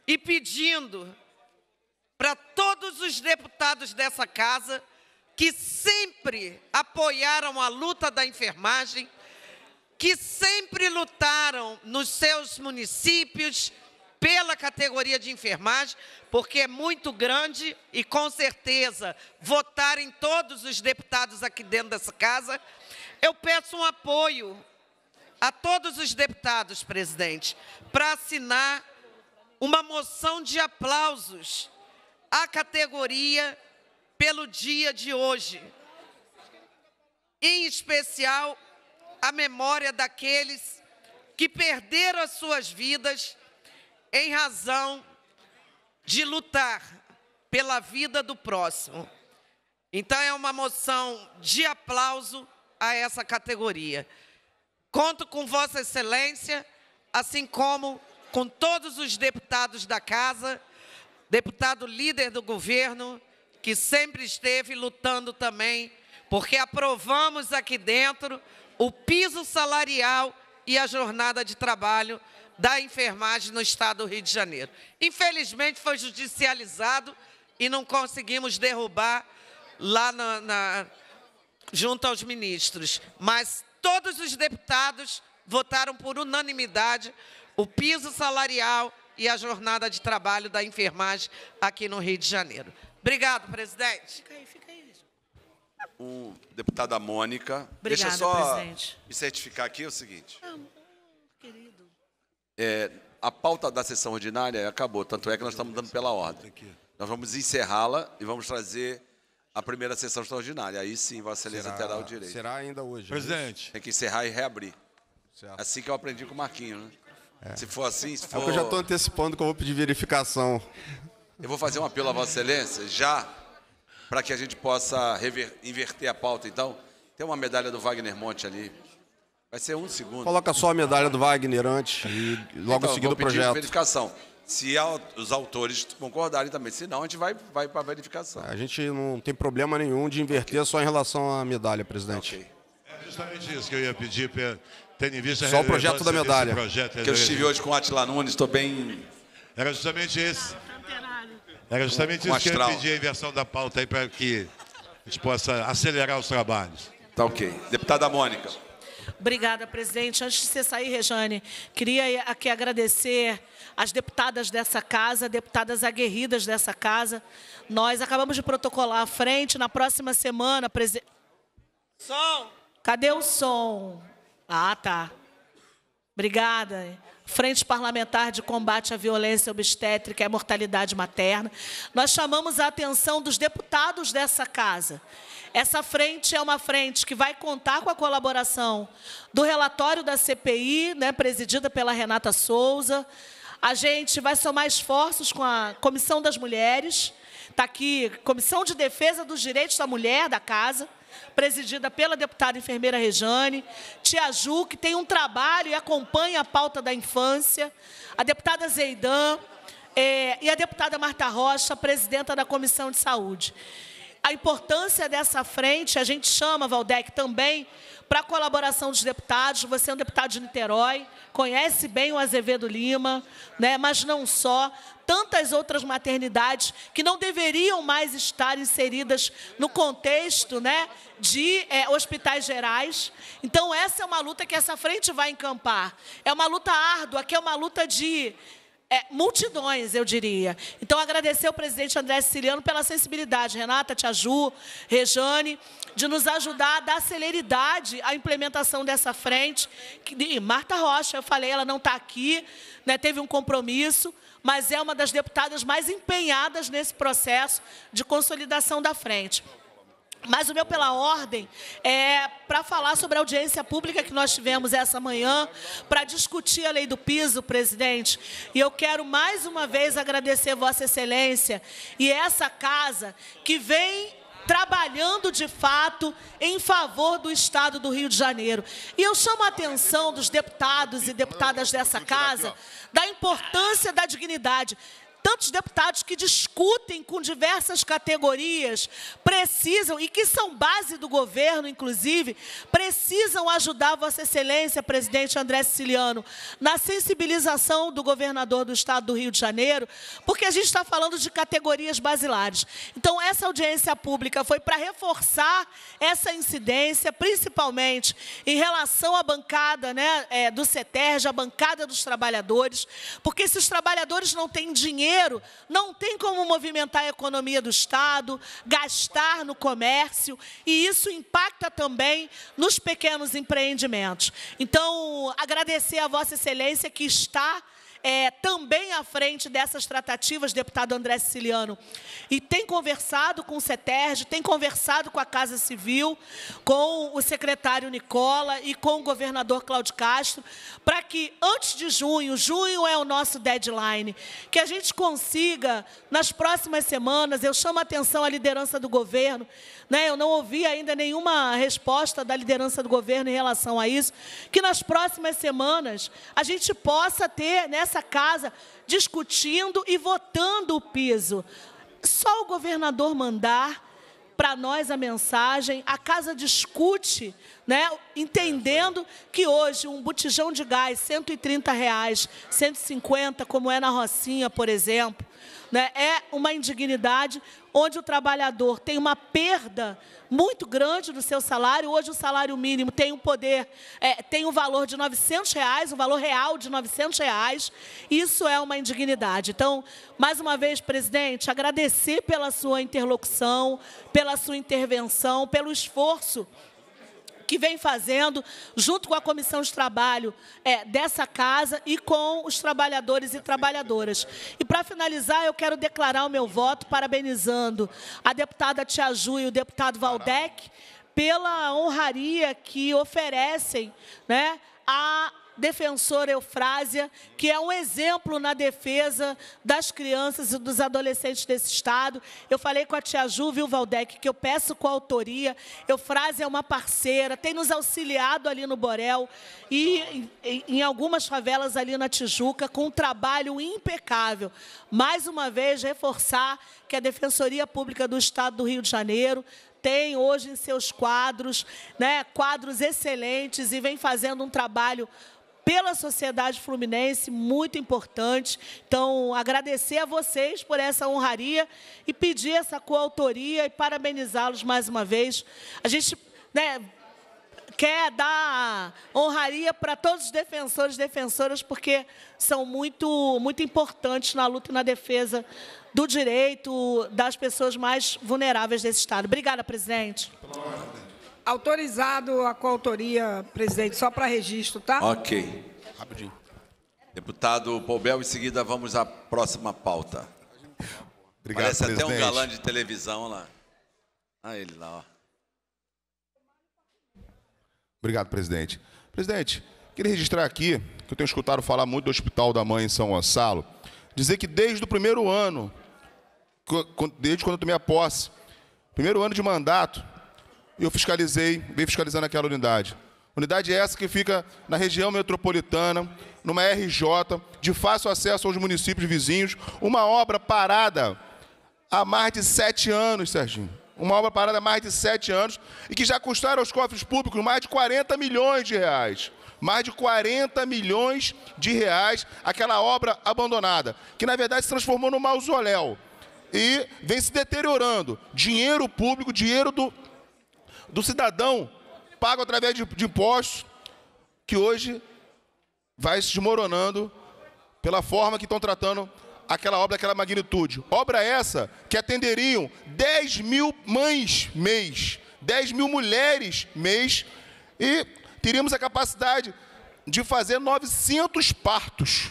e pedindo para todos os deputados dessa casa que sempre apoiaram a luta da enfermagem, que sempre lutaram nos seus municípios, pela categoria de enfermagem, porque é muito grande e com certeza votarem todos os deputados aqui dentro dessa casa. Eu peço um apoio a todos os deputados, presidente, para assinar uma moção de aplausos à categoria pelo dia de hoje. Em especial, a memória daqueles que perderam as suas vidas em razão de lutar pela vida do próximo. Então, é uma moção de aplauso a essa categoria. Conto com Vossa Excelência, assim como com todos os deputados da Casa, deputado líder do governo, que sempre esteve lutando também, porque aprovamos aqui dentro o piso salarial e a jornada de trabalho da enfermagem no estado do Rio de Janeiro. Infelizmente, foi judicializado e não conseguimos derrubar lá na, na, junto aos ministros. Mas todos os deputados votaram por unanimidade o piso salarial e a jornada de trabalho da enfermagem aqui no Rio de Janeiro. Obrigado, presidente. Fica aí, fica aí. O deputada Mônica. Obrigada, deixa só presidente. me certificar aqui é o seguinte. Não, querido. É, a pauta da sessão ordinária acabou, tanto é que nós estamos dando pela ordem. Nós vamos encerrá-la e vamos trazer a primeira sessão extraordinária. Aí sim, Vossa Excelência terá o direito. Será ainda hoje. Né? Presidente. Tem que encerrar e reabrir. Certo. Assim que eu aprendi com o Marquinho, né? É. Se for assim, se for. É eu já estou antecipando que eu vou pedir verificação. Eu vou fazer um apelo à Vossa Excelência já para que a gente possa rever... inverter a pauta. Então, tem uma medalha do Wagner Monte ali. Vai ser um segundo. Coloca só a medalha do Wagner antes e logo então, seguindo o projeto. verificação. Se os autores concordarem também, senão a gente vai, vai para a verificação. A gente não tem problema nenhum de inverter okay. só em relação à medalha, presidente. Okay. É justamente isso que eu ia pedir, tendo em vista... Só o projeto da medalha. Projeto que eu estive hoje com o Atila Nunes, estou bem... Era justamente esse. Era justamente isso que eu pedir a inversão da pauta aí para que a gente possa acelerar os trabalhos. Tá ok. Deputada Mônica. Obrigada, presidente. Antes de você sair, Rejane, queria aqui agradecer as deputadas dessa casa, deputadas aguerridas dessa casa. Nós acabamos de protocolar a frente, na próxima semana, presidente... Som! Cadê o som? Ah, tá. Obrigada. Frente Parlamentar de Combate à Violência Obstétrica e à Mortalidade Materna. Nós chamamos a atenção dos deputados dessa casa essa frente é uma frente que vai contar com a colaboração do relatório da CPI, né, presidida pela Renata Souza. A gente vai somar esforços com a Comissão das Mulheres, está aqui, Comissão de Defesa dos Direitos da Mulher da Casa, presidida pela deputada enfermeira Rejane, Tia Ju, que tem um trabalho e acompanha a pauta da infância, a deputada Zeidan é, e a deputada Marta Rocha, presidenta da Comissão de Saúde. A importância dessa frente, a gente chama, Valdec, também para a colaboração dos deputados. Você é um deputado de Niterói, conhece bem o Azevedo Lima, né? mas não só. Tantas outras maternidades que não deveriam mais estar inseridas no contexto né, de é, hospitais gerais. Então, essa é uma luta que essa frente vai encampar. É uma luta árdua, que é uma luta de é, multidões, eu diria. Então, agradecer ao presidente André Siciliano pela sensibilidade, Renata, Tiaju Rejane, de nos ajudar a dar celeridade à implementação dessa frente. E Marta Rocha, eu falei, ela não está aqui, né, teve um compromisso, mas é uma das deputadas mais empenhadas nesse processo de consolidação da frente. Mas o meu pela ordem é para falar sobre a audiência pública que nós tivemos essa manhã, para discutir a lei do piso, presidente. E eu quero mais uma vez agradecer Vossa Excelência e essa casa que vem trabalhando de fato em favor do Estado do Rio de Janeiro. E eu chamo a atenção dos deputados e deputadas dessa casa da importância da dignidade tantos deputados que discutem com diversas categorias, precisam, e que são base do governo, inclusive, precisam ajudar Vossa Excelência, presidente André Siciliano, na sensibilização do governador do estado do Rio de Janeiro, porque a gente está falando de categorias basilares. Então, essa audiência pública foi para reforçar essa incidência, principalmente em relação à bancada né, é, do CETERJ, a bancada dos trabalhadores, porque se os trabalhadores não têm dinheiro, dinheiro, não tem como movimentar a economia do Estado, gastar no comércio, e isso impacta também nos pequenos empreendimentos. Então, agradecer a Vossa Excelência que está é, também à frente dessas tratativas, deputado André Siciliano, e tem conversado com o CETERJ, tem conversado com a Casa Civil, com o secretário Nicola e com o governador Cláudio Castro, para que antes de junho, junho é o nosso deadline, que a gente consiga, nas próximas semanas, eu chamo a atenção à liderança do governo, né? Eu não ouvi ainda nenhuma resposta da liderança do governo em relação a isso. Que nas próximas semanas a gente possa ter nessa casa discutindo e votando o piso. Só o governador mandar para nós a mensagem, a casa discute, né, entendendo que hoje um botijão de gás, 130 reais, 150, como é na Rocinha, por exemplo, né, é uma indignidade onde o trabalhador tem uma perda muito grande do seu salário. Hoje o salário mínimo tem um poder, é, tem um valor de 900 reais, um valor real de 900 reais. Isso é uma indignidade. Então, mais uma vez, presidente, agradecer pela sua interlocução, pela sua intervenção, pelo esforço que vem fazendo, junto com a comissão de trabalho é, dessa casa e com os trabalhadores e trabalhadoras. E, para finalizar, eu quero declarar o meu voto parabenizando a deputada Tia Ju e o deputado Valdec pela honraria que oferecem né, a defensora Eufrásia, que é um exemplo na defesa das crianças e dos adolescentes desse Estado. Eu falei com a tia Ju, viu, Valdec, que eu peço com autoria. Eufrásia é uma parceira, tem nos auxiliado ali no Borel e em algumas favelas ali na Tijuca, com um trabalho impecável. Mais uma vez, reforçar que a Defensoria Pública do Estado do Rio de Janeiro tem hoje em seus quadros, né, quadros excelentes e vem fazendo um trabalho pela sociedade fluminense, muito importante. Então, agradecer a vocês por essa honraria e pedir essa coautoria e parabenizá-los mais uma vez. A gente né, quer dar honraria para todos os defensores e defensoras, porque são muito, muito importantes na luta e na defesa do direito das pessoas mais vulneráveis desse Estado. Obrigada, presidente. Autorizado a coautoria, presidente, só para registro, tá? Ok. Rapidinho. Deputado Poubel, em seguida vamos à próxima pauta. Obrigado, Parece presidente. até um galã de televisão lá. Ah, ele lá, ó. Obrigado, presidente. Presidente, queria registrar aqui que eu tenho escutado falar muito do Hospital da Mãe em São Gonçalo. Dizer que desde o primeiro ano, desde quando eu tomei a posse, primeiro ano de mandato, e eu fiscalizei, vim fiscalizando aquela unidade. Unidade essa que fica na região metropolitana, numa RJ, de fácil acesso aos municípios vizinhos. Uma obra parada há mais de sete anos, Serginho. Uma obra parada há mais de sete anos e que já custaram aos cofres públicos mais de 40 milhões de reais. Mais de 40 milhões de reais aquela obra abandonada, que na verdade se transformou num mausoléu e vem se deteriorando. Dinheiro público, dinheiro do do cidadão pago através de, de impostos, que hoje vai se desmoronando pela forma que estão tratando aquela obra, aquela magnitude. Obra essa que atenderiam 10 mil mães mês, 10 mil mulheres mês, e teríamos a capacidade de fazer 900 partos.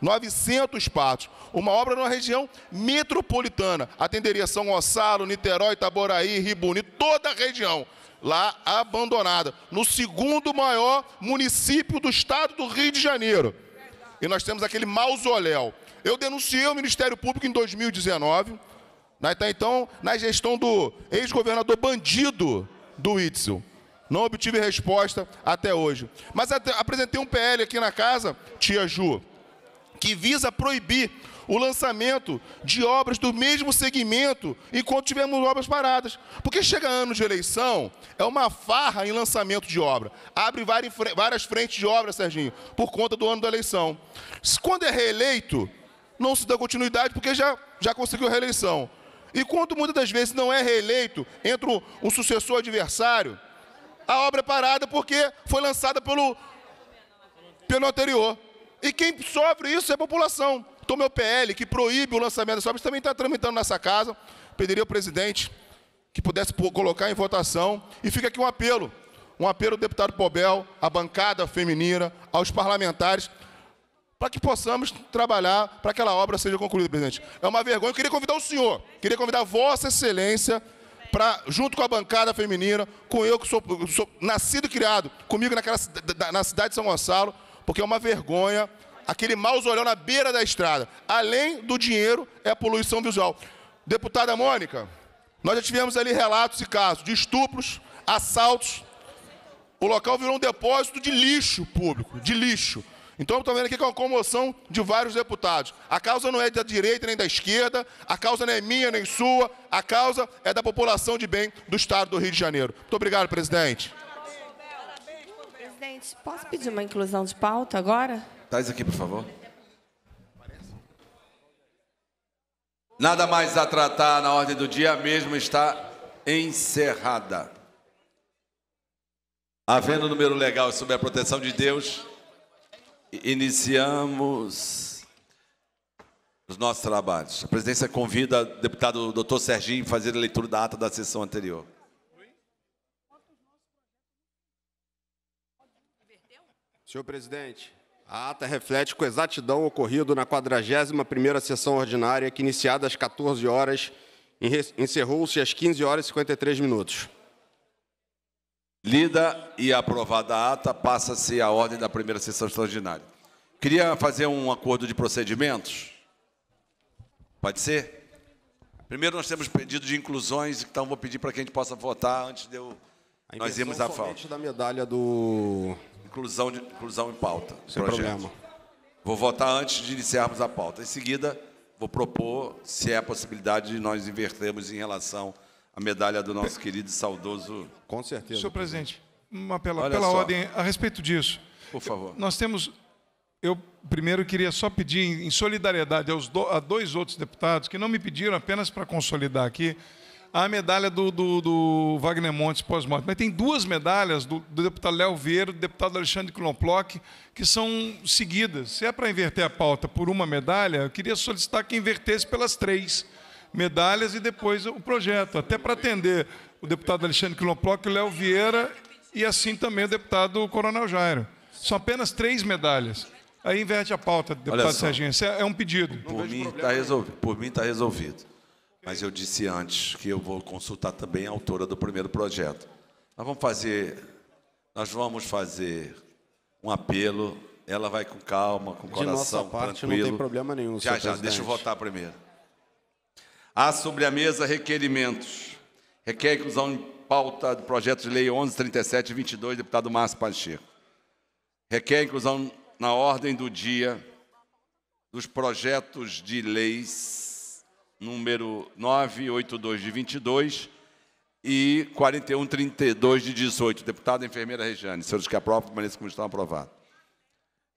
900 partos. Uma obra numa região metropolitana. Atenderia São Gonçalo, Niterói, Itaboraí, Rio Bonito, toda a região lá abandonada, no segundo maior município do estado do Rio de Janeiro. E nós temos aquele mausoléu. Eu denunciei o Ministério Público em 2019, né, até então, na gestão do ex-governador bandido do Itzel. Não obtive resposta até hoje. Mas apresentei um PL aqui na casa, tia Ju, que visa proibir o lançamento de obras do mesmo segmento enquanto tivermos obras paradas. Porque chega ano de eleição, é uma farra em lançamento de obra. Abre várias frentes de obra, Serginho, por conta do ano da eleição. Quando é reeleito, não se dá continuidade porque já, já conseguiu reeleição. E quando muitas das vezes não é reeleito, entra um, sucessor adversário, a obra é parada porque foi lançada pelo, pelo anterior. E quem sofre isso é a população o meu PL, que proíbe o lançamento dessa obras também está tramitando nessa casa. Pediria ao presidente que pudesse colocar em votação. E fica aqui um apelo, um apelo ao deputado Pobel, à bancada feminina, aos parlamentares, para que possamos trabalhar para que aquela obra seja concluída, presidente. É uma vergonha. Eu queria convidar o senhor, queria convidar Vossa Excelência para, junto com a bancada feminina, com eu que sou, sou nascido e criado, comigo naquela, na cidade de São Gonçalo, porque é uma vergonha aquele mausoléu na beira da estrada. Além do dinheiro, é a poluição visual. Deputada Mônica, nós já tivemos ali relatos e casos de estupros, assaltos. O local virou um depósito de lixo público, de lixo. Então estou vendo aqui que é uma comoção de vários deputados. A causa não é da direita nem da esquerda, a causa não é minha nem sua, a causa é da população de bem do Estado do Rio de Janeiro. Muito obrigado, presidente. Presidente, posso pedir uma inclusão de pauta agora? Traz aqui, por favor. Nada mais a tratar na ordem do dia, mesmo está encerrada. Havendo um número legal sobre a proteção de Deus, iniciamos os nossos trabalhos. A presidência convida o deputado doutor Serginho a fazer a leitura da ata da sessão anterior. Senhor presidente, a ata reflete com exatidão o ocorrido na 41ª sessão ordinária, que iniciada às 14 horas, encerrou-se às 15 horas e 53 minutos. Lida e aprovada a ata, passa-se a ordem da primeira sessão extraordinária. Queria fazer um acordo de procedimentos. Pode ser? Primeiro, nós temos pedido de inclusões, então vou pedir para que a gente possa votar antes de eu... nós irmos à falta. da medalha do inclusão, de, inclusão em pauta. Sem projeto. problema. Vou votar antes de iniciarmos a pauta. Em seguida, vou propor se é a possibilidade de nós invertermos em relação à medalha do nosso querido e saudoso. Com certeza. Senhor presidente, uma pela, pela ordem a respeito disso. Por favor. Nós temos. Eu primeiro queria só pedir em solidariedade aos do, a dois outros deputados que não me pediram apenas para consolidar aqui a medalha do, do, do Wagner Montes pós-morte. Mas tem duas medalhas do, do deputado Léo Vieira, do deputado Alexandre Knoploch, que são seguidas. Se é para inverter a pauta por uma medalha, eu queria solicitar que invertesse pelas três medalhas e depois o projeto, até para atender o deputado Alexandre Knoploch, o Léo Vieira e assim também o deputado Coronel Jairo. São apenas três medalhas. Aí inverte a pauta, deputado Serginho. Isso é, é um pedido. Por mim está resolvido. Por mim está resolvido. Mas eu disse antes que eu vou consultar também a autora do primeiro projeto. Nós vamos fazer, nós vamos fazer um apelo. Ela vai com calma, com De coração nossa parte, tranquilo. Não tem problema nenhum. Já, já. Presidente. Deixa eu votar primeiro. Há sobre a mesa requerimentos. Requer inclusão em pauta do projeto de lei 1137 22, deputado Márcio Pacheco. Requer inclusão na ordem do dia dos projetos de leis número 982 de 22 e 4132 de 18. Deputada enfermeira Regiane, senhores que aprovam, permaneçam como estão aprovados.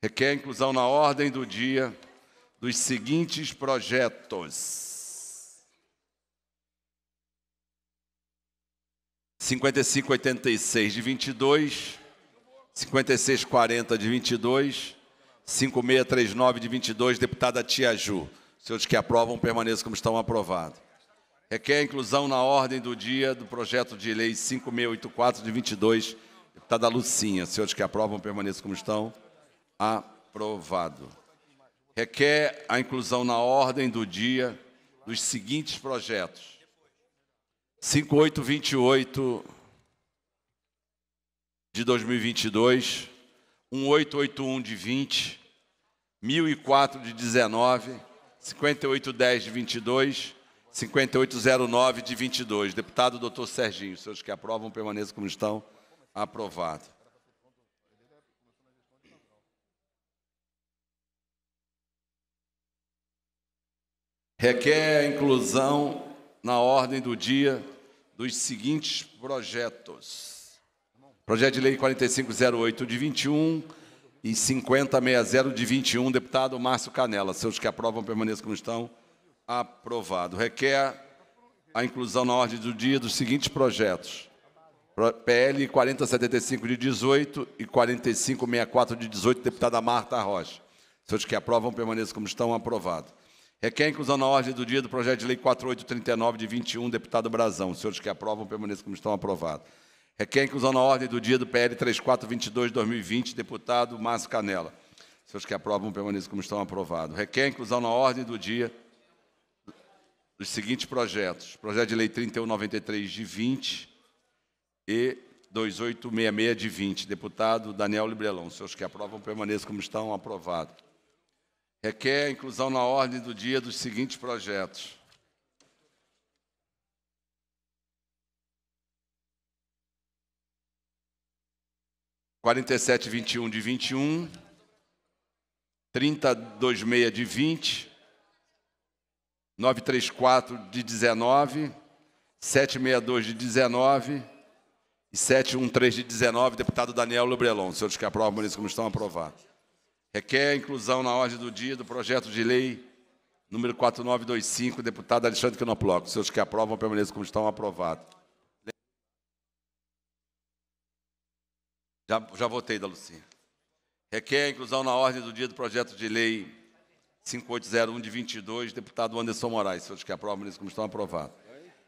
Requer inclusão na ordem do dia dos seguintes projetos. 5586 de 22, 5640 de 22, 5639 de 22, deputada Tia Ju. Se os que aprovam permaneçam como estão aprovados. Requer a inclusão na ordem do dia do projeto de lei 5684 de 22, deputada Lucinha. Senhores que aprovam, permaneçam como estão. Aprovado. Requer a inclusão na ordem do dia dos seguintes projetos: 5828 de 2022, 1881 de 20, 1004 de 19 5810 de 22, 5809 de 22. Deputado doutor Serginho, senhores que aprovam, permaneçam como estão. Aprovado. Requer a inclusão na ordem do dia dos seguintes projetos. Projeto de Lei 4508 de 21, e 5060 de 21, deputado Márcio Canela. Seus que aprovam permaneçam como estão. Aprovado. Requer a inclusão na ordem do dia dos seguintes projetos. PL 4075 de 18 e 4564 de 18, deputada Marta Rocha. Seus que aprovam permaneçam como estão. Aprovado. Requer a inclusão na ordem do dia do projeto de lei 4839 de 21, deputado Brazão. Senhores que aprovam permaneçam como estão. Aprovado. Requer inclusão na ordem do dia do PL 3422 2020, deputado Márcio Canela. Se os que aprovam, permaneçam como estão aprovados. Requer inclusão na ordem do dia dos seguintes projetos. Projeto de Lei 3193 de 20 e 2866 de 20. Deputado Daniel Librelão. Se os que aprovam, permaneçam como estão aprovados. Requer inclusão na ordem do dia dos seguintes projetos 47, 21 de 21, 3026 de 20, 934 de 19, 762 de 19 e 713 de 19, deputado Daniel Lubrelon. Senhores que aprovam, por como estão aprovados. Requer a inclusão na ordem do dia do projeto de lei número 4925, deputado Alexandre Quinoploco. Senhores que aprovam, permaneçam como estão aprovados. Já, já votei da Lucinha. Requer a inclusão na ordem do dia do projeto de lei 5801 de 22, deputado Anderson Moraes. Senhores que aprovam, ministros como estão aprovados.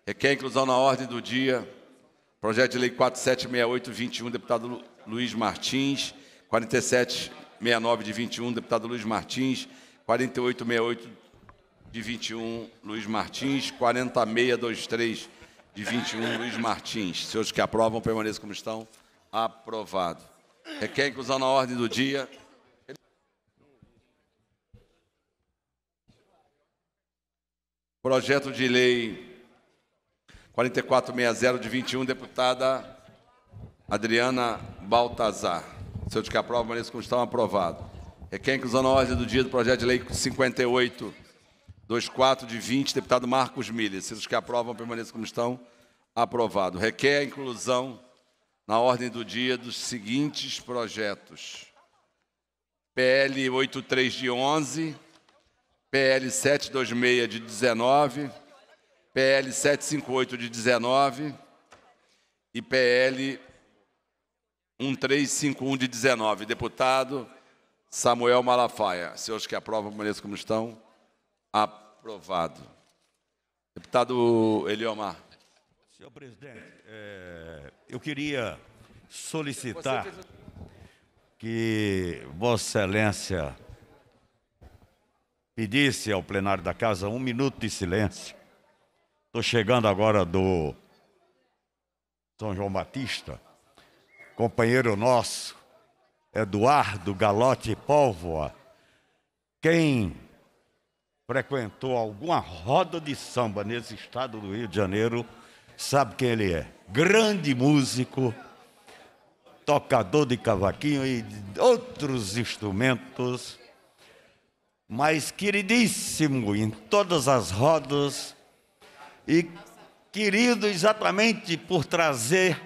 Requer a inclusão na ordem do dia projeto de lei 4768 21, deputado Luiz Martins. 4769 de 21, deputado Luiz Martins. 4868 de 21, Luiz Martins. 40623 de 21, Luiz Martins. Senhores que aprovam, permaneçam como estão. Aprovado. Requer inclusão na ordem do dia. Projeto de lei 4460 de 21, deputada Adriana Baltazar. Se eu que aprova, permaneçam como estão aprovado. Requer inclusão na ordem do dia do projeto de lei 5824 de 20, deputado Marcos Milha. Se os que aprovam, permaneçam como estão aprovado. Requer inclusão na ordem do dia dos seguintes projetos: PL 83 de 11, PL 726 de 19, PL 758 de 19 e PL 1351 de 19. Deputado Samuel Malafaia. Senhores que aprovam, permaneçam como estão. Aprovado. Deputado Eliomar. Senhor presidente, é, eu queria solicitar que Vossa Excelência pedisse ao plenário da casa um minuto de silêncio. Estou chegando agora do São João Batista, companheiro nosso, Eduardo Galote Póvoa. Quem frequentou alguma roda de samba nesse estado do Rio de Janeiro sabe quem ele é grande músico, tocador de cavaquinho e outros instrumentos, mas queridíssimo em todas as rodas e querido exatamente por trazer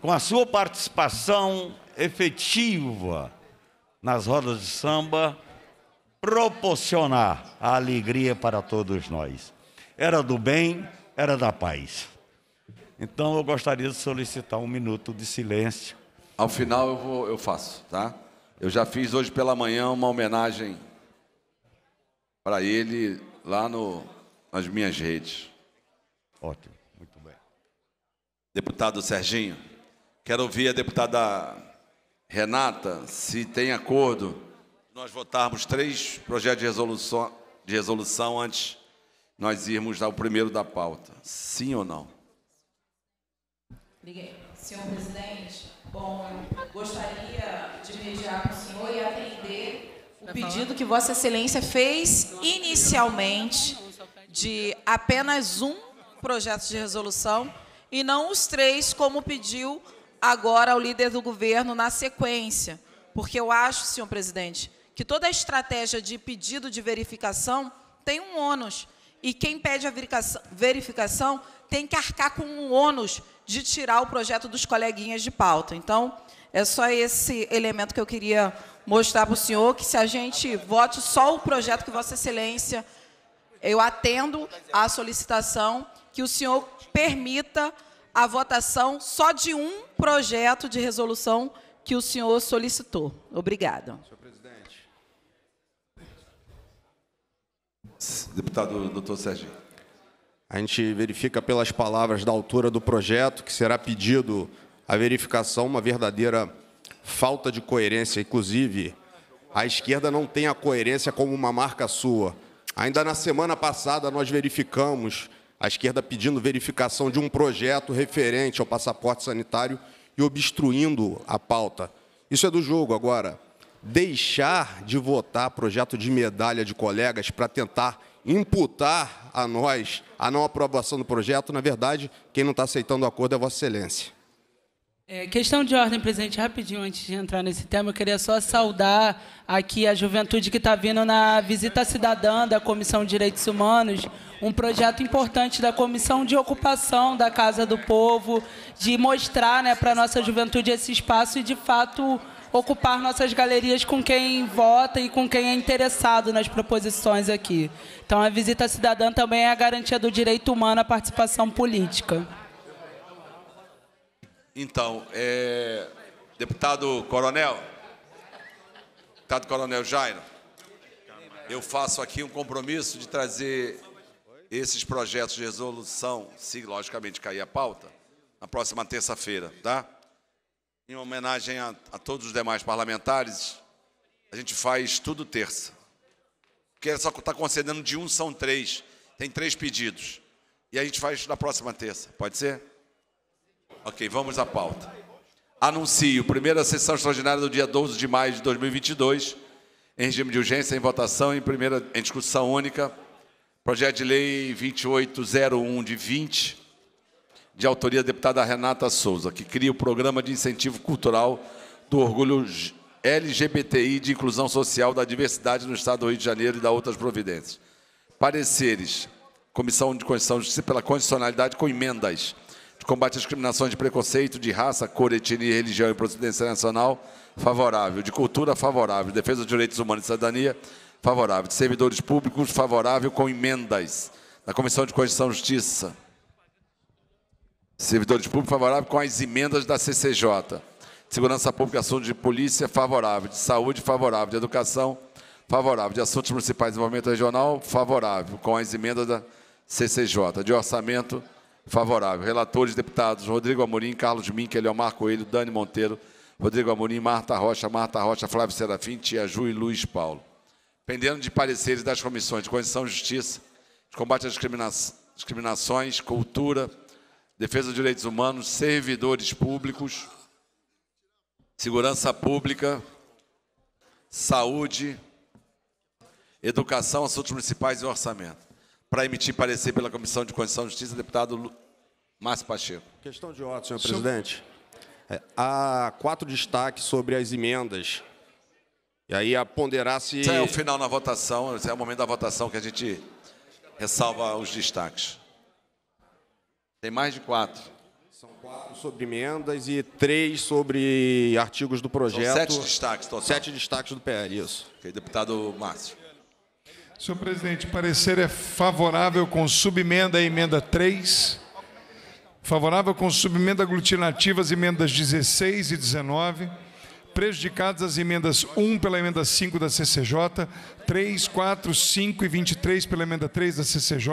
com a sua participação efetiva nas rodas de samba proporcionar a alegria para todos nós. Era do bem, era da paz. Então eu gostaria de solicitar um minuto de silêncio. Ao final eu, vou, eu faço, tá? Eu já fiz hoje pela manhã uma homenagem para ele lá no, nas minhas redes. Ótimo, muito bem. Deputado Serginho, quero ouvir a deputada Renata se tem acordo nós votarmos três projetos de resolução, de resolução antes nós irmos ao primeiro da pauta. Sim ou não? Liguei. Senhor presidente, bom, gostaria de mediar com o senhor e atender o pedido que Vossa Excelência fez inicialmente de apenas um projeto de resolução e não os três, como pediu agora o líder do governo na sequência. Porque eu acho, senhor presidente, que toda a estratégia de pedido de verificação tem um ônus. E quem pede a verificação tem que arcar com um ônus de tirar o projeto dos coleguinhas de pauta. Então, é só esse elemento que eu queria mostrar para o senhor, que se a gente vote só o projeto que Vossa Excelência, eu atendo à solicitação, que o senhor permita a votação só de um projeto de resolução que o senhor solicitou. Obrigada. Senhor presidente. Deputado doutor Sérgio. A gente verifica pelas palavras da altura do projeto que será pedido a verificação, uma verdadeira falta de coerência. Inclusive, a esquerda não tem a coerência como uma marca sua. Ainda na semana passada, nós verificamos a esquerda pedindo verificação de um projeto referente ao passaporte sanitário e obstruindo a pauta. Isso é do jogo agora. Deixar de votar projeto de medalha de colegas para tentar imputar a nós a não aprovação do projeto. Na verdade, quem não está aceitando o acordo é Vossa Excelência. É, questão de ordem, presidente, rapidinho antes de entrar nesse tema, eu queria só saudar aqui a juventude que está vindo na visita cidadã da Comissão de Direitos Humanos, um projeto importante da Comissão de Ocupação da Casa do Povo, de mostrar né, para a nossa juventude esse espaço e, de fato, ocupar nossas galerias com quem vota e com quem é interessado nas proposições aqui. Então, a visita cidadã também é a garantia do direito humano à participação política. Então, é... deputado Coronel, deputado Coronel Jairo, eu faço aqui um compromisso de trazer esses projetos de resolução, se logicamente cair a pauta, na próxima terça-feira, tá? em homenagem a, a, todos os demais parlamentares, a gente faz tudo terça. Porque é só está concedendo de um, são três. Tem três pedidos. E a gente faz na próxima terça. Pode ser? Ok, vamos à pauta. Anuncio, primeira sessão extraordinária do dia 12 de maio de 2022, em regime de urgência, em votação, em, primeira, em discussão única, projeto de lei 2801 de 20, de autoria da deputada Renata Souza, que cria o Programa de Incentivo Cultural do Orgulho LGBTI de Inclusão Social da Diversidade no Estado do Rio de Janeiro e da outras providências. Pareceres. Comissão de Constituição e Justiça pela condicionalidade com emendas de combate às discriminações de preconceito de raça, cor, etnia, religião e procedência nacional, favorável. De cultura, favorável. Defesa dos direitos humanos e cidadania, favorável. De servidores públicos, favorável com emendas. Na Comissão de Constituição e Justiça, Servidores públicos favorável com as emendas da CCJ. Segurança Pública, assuntos de polícia favorável, de saúde favorável, de educação favorável, de assuntos municipais e desenvolvimento regional favorável, com as emendas da CCJ, de orçamento favorável. Relatores, deputados Rodrigo Amorim, Carlos Minck, Eliomar Coelho, Dani Monteiro, Rodrigo Amorim, Marta Rocha, Marta Rocha, Flávio Serafim, Tia Ju e Luiz Paulo. Pendendo de pareceres das comissões de Constituição e Justiça, de combate às discriminações, cultura, defesa dos direitos humanos, servidores públicos, segurança pública, saúde, educação, assuntos municipais e orçamento. Para emitir parecer pela Comissão de Constituição e Justiça, deputado Márcio Pacheco. Questão de ordem, senhor, presidente. É, há quatro destaques sobre as emendas. E aí a ponderar se... Esse é o final na votação, esse é o momento da votação que a gente ressalva os destaques. Tem mais de quatro. São quatro sobre emendas e três sobre artigos do projeto. São sete destaques total. Sete destaques do PL, isso. deputado Márcio. Senhor presidente, parecer é favorável com subemenda à emenda 3, favorável com subemenda às emendas 16 e 19, prejudicados as emendas 1 pela emenda 5 da CCJ, 3, 4, 5 e 23 pela emenda 3 da CCJ,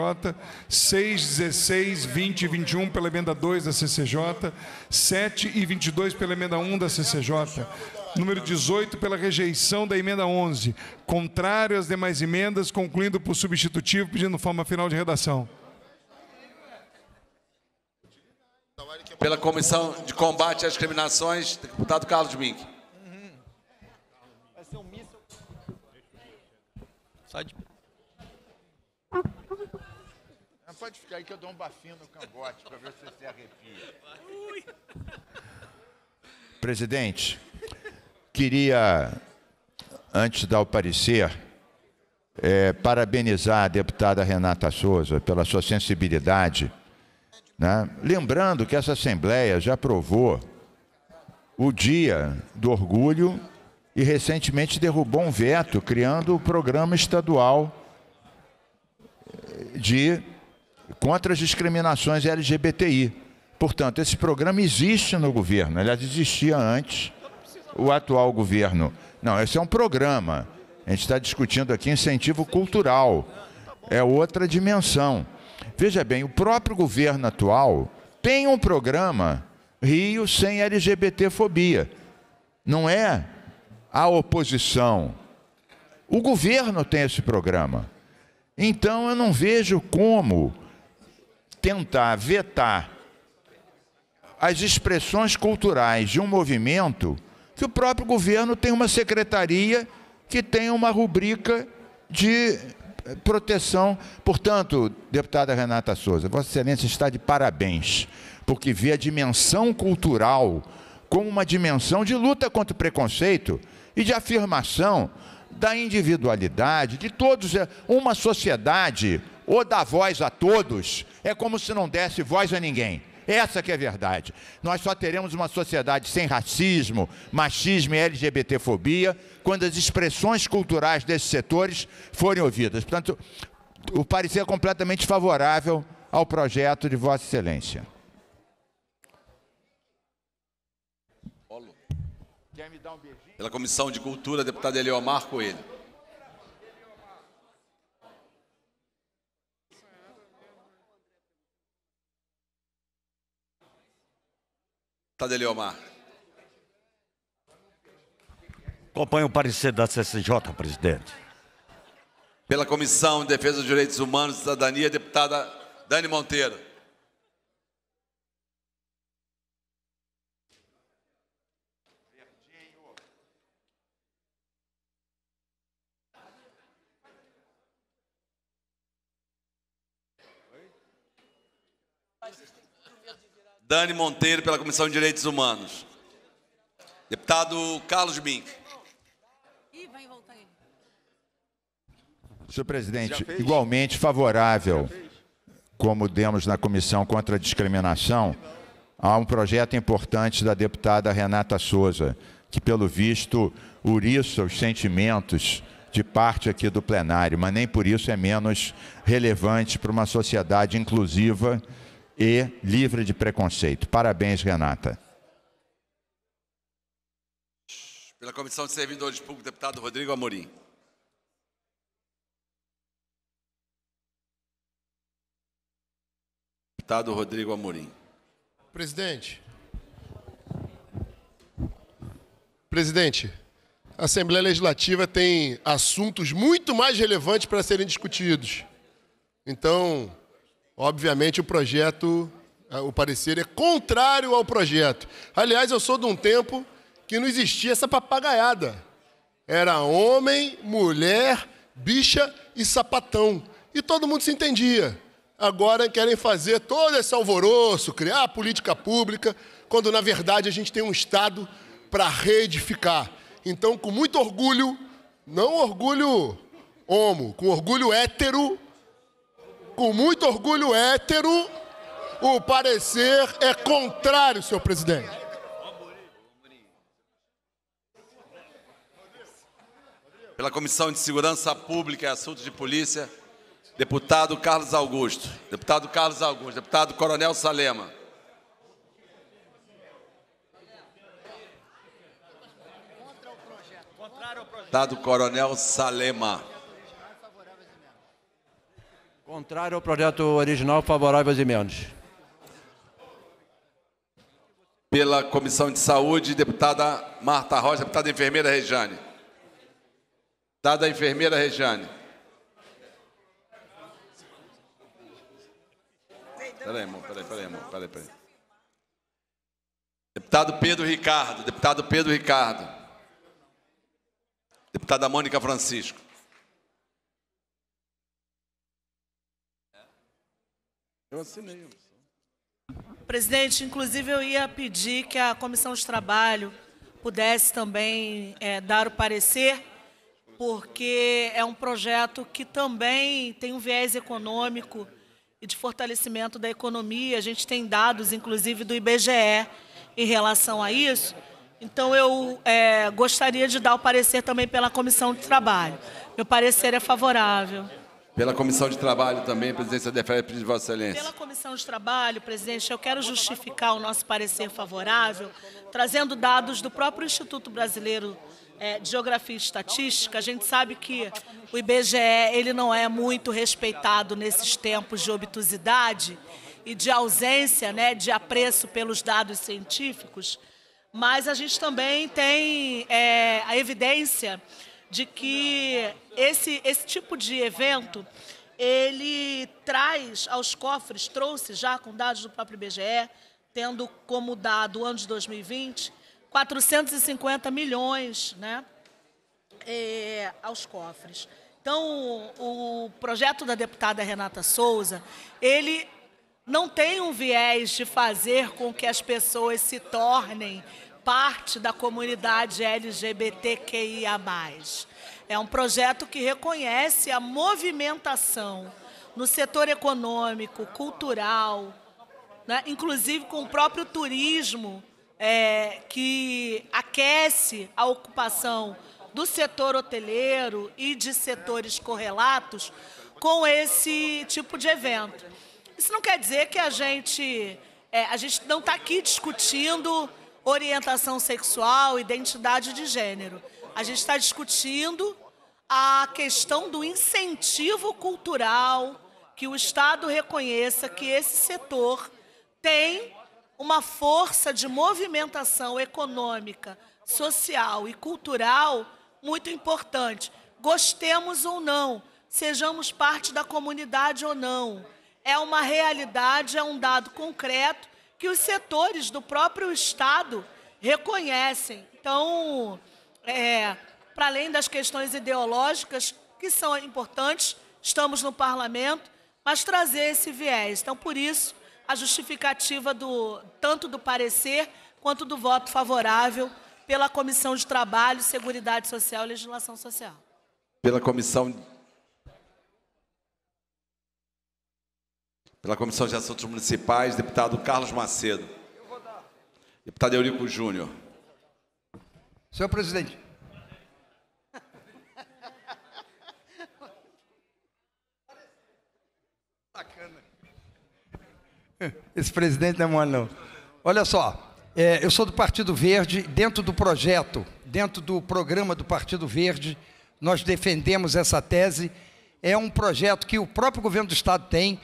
6, 16, 20 e 21 pela emenda 2 da CCJ, 7 e 22 pela emenda 1 da CCJ, número 18 pela rejeição da emenda 11, contrário às demais emendas, concluindo por substitutivo, pedindo forma final de redação. Pela Comissão de Combate às Discriminações, deputado Carlos Mink. Sai de Pode ficar aí que eu dou um bafinho no cangote para ver se você se arrepia. Presidente, queria, antes de dar o parecer, é, parabenizar a deputada Renata Souza pela sua sensibilidade. Né? Lembrando que essa Assembleia já aprovou o Dia do Orgulho e recentemente derrubou um veto criando o programa estadual de contra as discriminações LGBTI. Portanto, esse programa existe no governo, aliás, existia antes o atual governo. Não, esse é um programa. A gente está discutindo aqui incentivo cultural. É outra dimensão. Veja bem, o próprio governo atual tem um programa Rio sem LGBTfobia. Não é a oposição. O governo tem esse programa. Então eu não vejo como tentar vetar as expressões culturais de um movimento que o próprio governo tem uma secretaria que tem uma rubrica de eh, proteção. Portanto, deputada Renata Souza, Vossa Excelência está de parabéns, porque vê a dimensão cultural como uma dimensão de luta contra o preconceito e de afirmação da individualidade, de todos, é, uma sociedade, ou dá voz a todos, é como se não desse voz a ninguém. Essa que é a verdade. Nós só teremos uma sociedade sem racismo, machismo e LGBTfobia quando as expressões culturais desses setores forem ouvidas. Portanto, o parecer é completamente favorável ao projeto de Vossa Excelência. Um Pela Comissão de Cultura, deputado Eliomar Coelho. Deputado Eliomar. Acompanho o parecer da CCJ, presidente. Pela Comissão de Defesa dos Direitos Humanos e Cidadania, deputada Dani Monteiro. Dani Monteiro, pela Comissão de Direitos Humanos. Deputado Carlos Bink. Senhor presidente, igualmente favorável, como demos na Comissão contra a Discriminação, a um projeto importante da deputada Renata Souza, que, pelo visto, uriça os sentimentos de parte aqui do plenário, mas nem por isso é menos relevante para uma sociedade inclusiva e livre de preconceito. Parabéns, Renata. Pela Comissão de Servidores Públicos, deputado Rodrigo Amorim. Deputado Rodrigo Amorim. Presidente. Presidente, a Assembleia Legislativa tem assuntos muito mais relevantes para serem discutidos. Então, Obviamente, o projeto, é, o parecer é contrário ao projeto. Aliás, eu sou de um tempo que não existia essa papagaiada. Era homem, mulher, bicha e sapatão. E todo mundo se entendia. Agora querem fazer todo esse alvoroço, criar política pública, quando na verdade a gente tem um Estado para reedificar. Então, com muito orgulho, não orgulho homo, com orgulho hétero, com muito orgulho hétero, o parecer é contrário, senhor presidente. Pela Comissão de Segurança Pública e Assuntos de Polícia, deputado Carlos Augusto. Deputado Carlos Augusto, deputado Coronel Salema. Deputado Coronel Salema. Contrário ao projeto original, favorável às emendas. Pela Comissão de Saúde, deputada Marta Rocha, deputada enfermeira Rejane. Deputada enfermeira Rejane. Peraí, amor, peraí, peraí, amor, peraí, peraí. Deputado Pedro Ricardo, deputado Pedro Ricardo. Deputada Mônica Francisco. Eu assinei. Presidente, inclusive eu ia pedir que a Comissão de Trabalho pudesse também é, dar o parecer, porque é um projeto que também tem um viés econômico e de fortalecimento da economia. A gente tem dados, inclusive, do IBGE em relação a isso. Então, eu é, gostaria de dar o parecer também pela Comissão de Trabalho. Meu parecer é favorável. Pela Comissão de Trabalho também, a da defere pedir Vossa Excelência. Pela Comissão de Trabalho, presidente, eu quero justificar o nosso parecer favorável, trazendo dados do próprio Instituto Brasileiro é, de Geografia e Estatística. A gente sabe que o IBGE ele não é muito respeitado nesses tempos de obtusidade e de ausência né, de apreço pelos dados científicos, mas a gente também tem é, a evidência de que esse, esse tipo de evento ele traz aos cofres, trouxe já com dados do próprio IBGE, tendo como dado o ano de 2020, 450 milhões né, é, aos cofres. Então, o, o projeto da deputada Renata Souza, ele não tem um viés de fazer com que as pessoas se tornem parte da comunidade LGBTQIA. É um projeto que reconhece a movimentação no setor econômico, cultural, né? inclusive com o próprio turismo, é, que aquece a ocupação do setor hoteleiro e de setores correlatos com esse tipo de evento. Isso não quer dizer que a gente, é, a gente não está aqui discutindo orientação sexual, identidade de gênero. A gente está discutindo a questão do incentivo cultural que o Estado reconheça que esse setor tem uma força de movimentação econômica, social e cultural muito importante. Gostemos ou não, sejamos parte da comunidade ou não. É uma realidade, é um dado concreto que os setores do próprio Estado reconhecem. Então, é, para além das questões ideológicas, que são importantes, estamos no parlamento, mas trazer esse viés. Então, por isso, a justificativa do, tanto do parecer quanto do voto favorável pela Comissão de Trabalho, Seguridade Social e Legislação Social. Pela Comissão Pela Comissão de Assuntos Municipais, deputado Carlos Macedo. Deputado Eurico Júnior. Senhor presidente. Bacana. Esse presidente não é mole, não. Olha só, é, eu sou do Partido Verde, dentro do projeto, dentro do programa do Partido Verde, nós defendemos essa tese. É um projeto que o próprio governo do Estado tem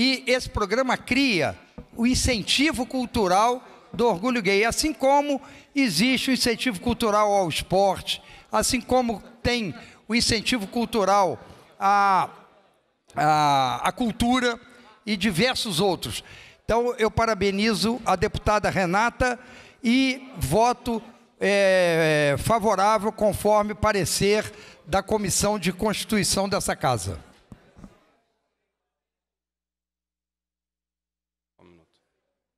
e esse programa cria o incentivo cultural do orgulho gay, assim como existe o incentivo cultural ao esporte, assim como tem o incentivo cultural à, à, à cultura e diversos outros. Então, eu parabenizo a deputada Renata e voto é, favorável conforme parecer da Comissão de Constituição dessa Casa.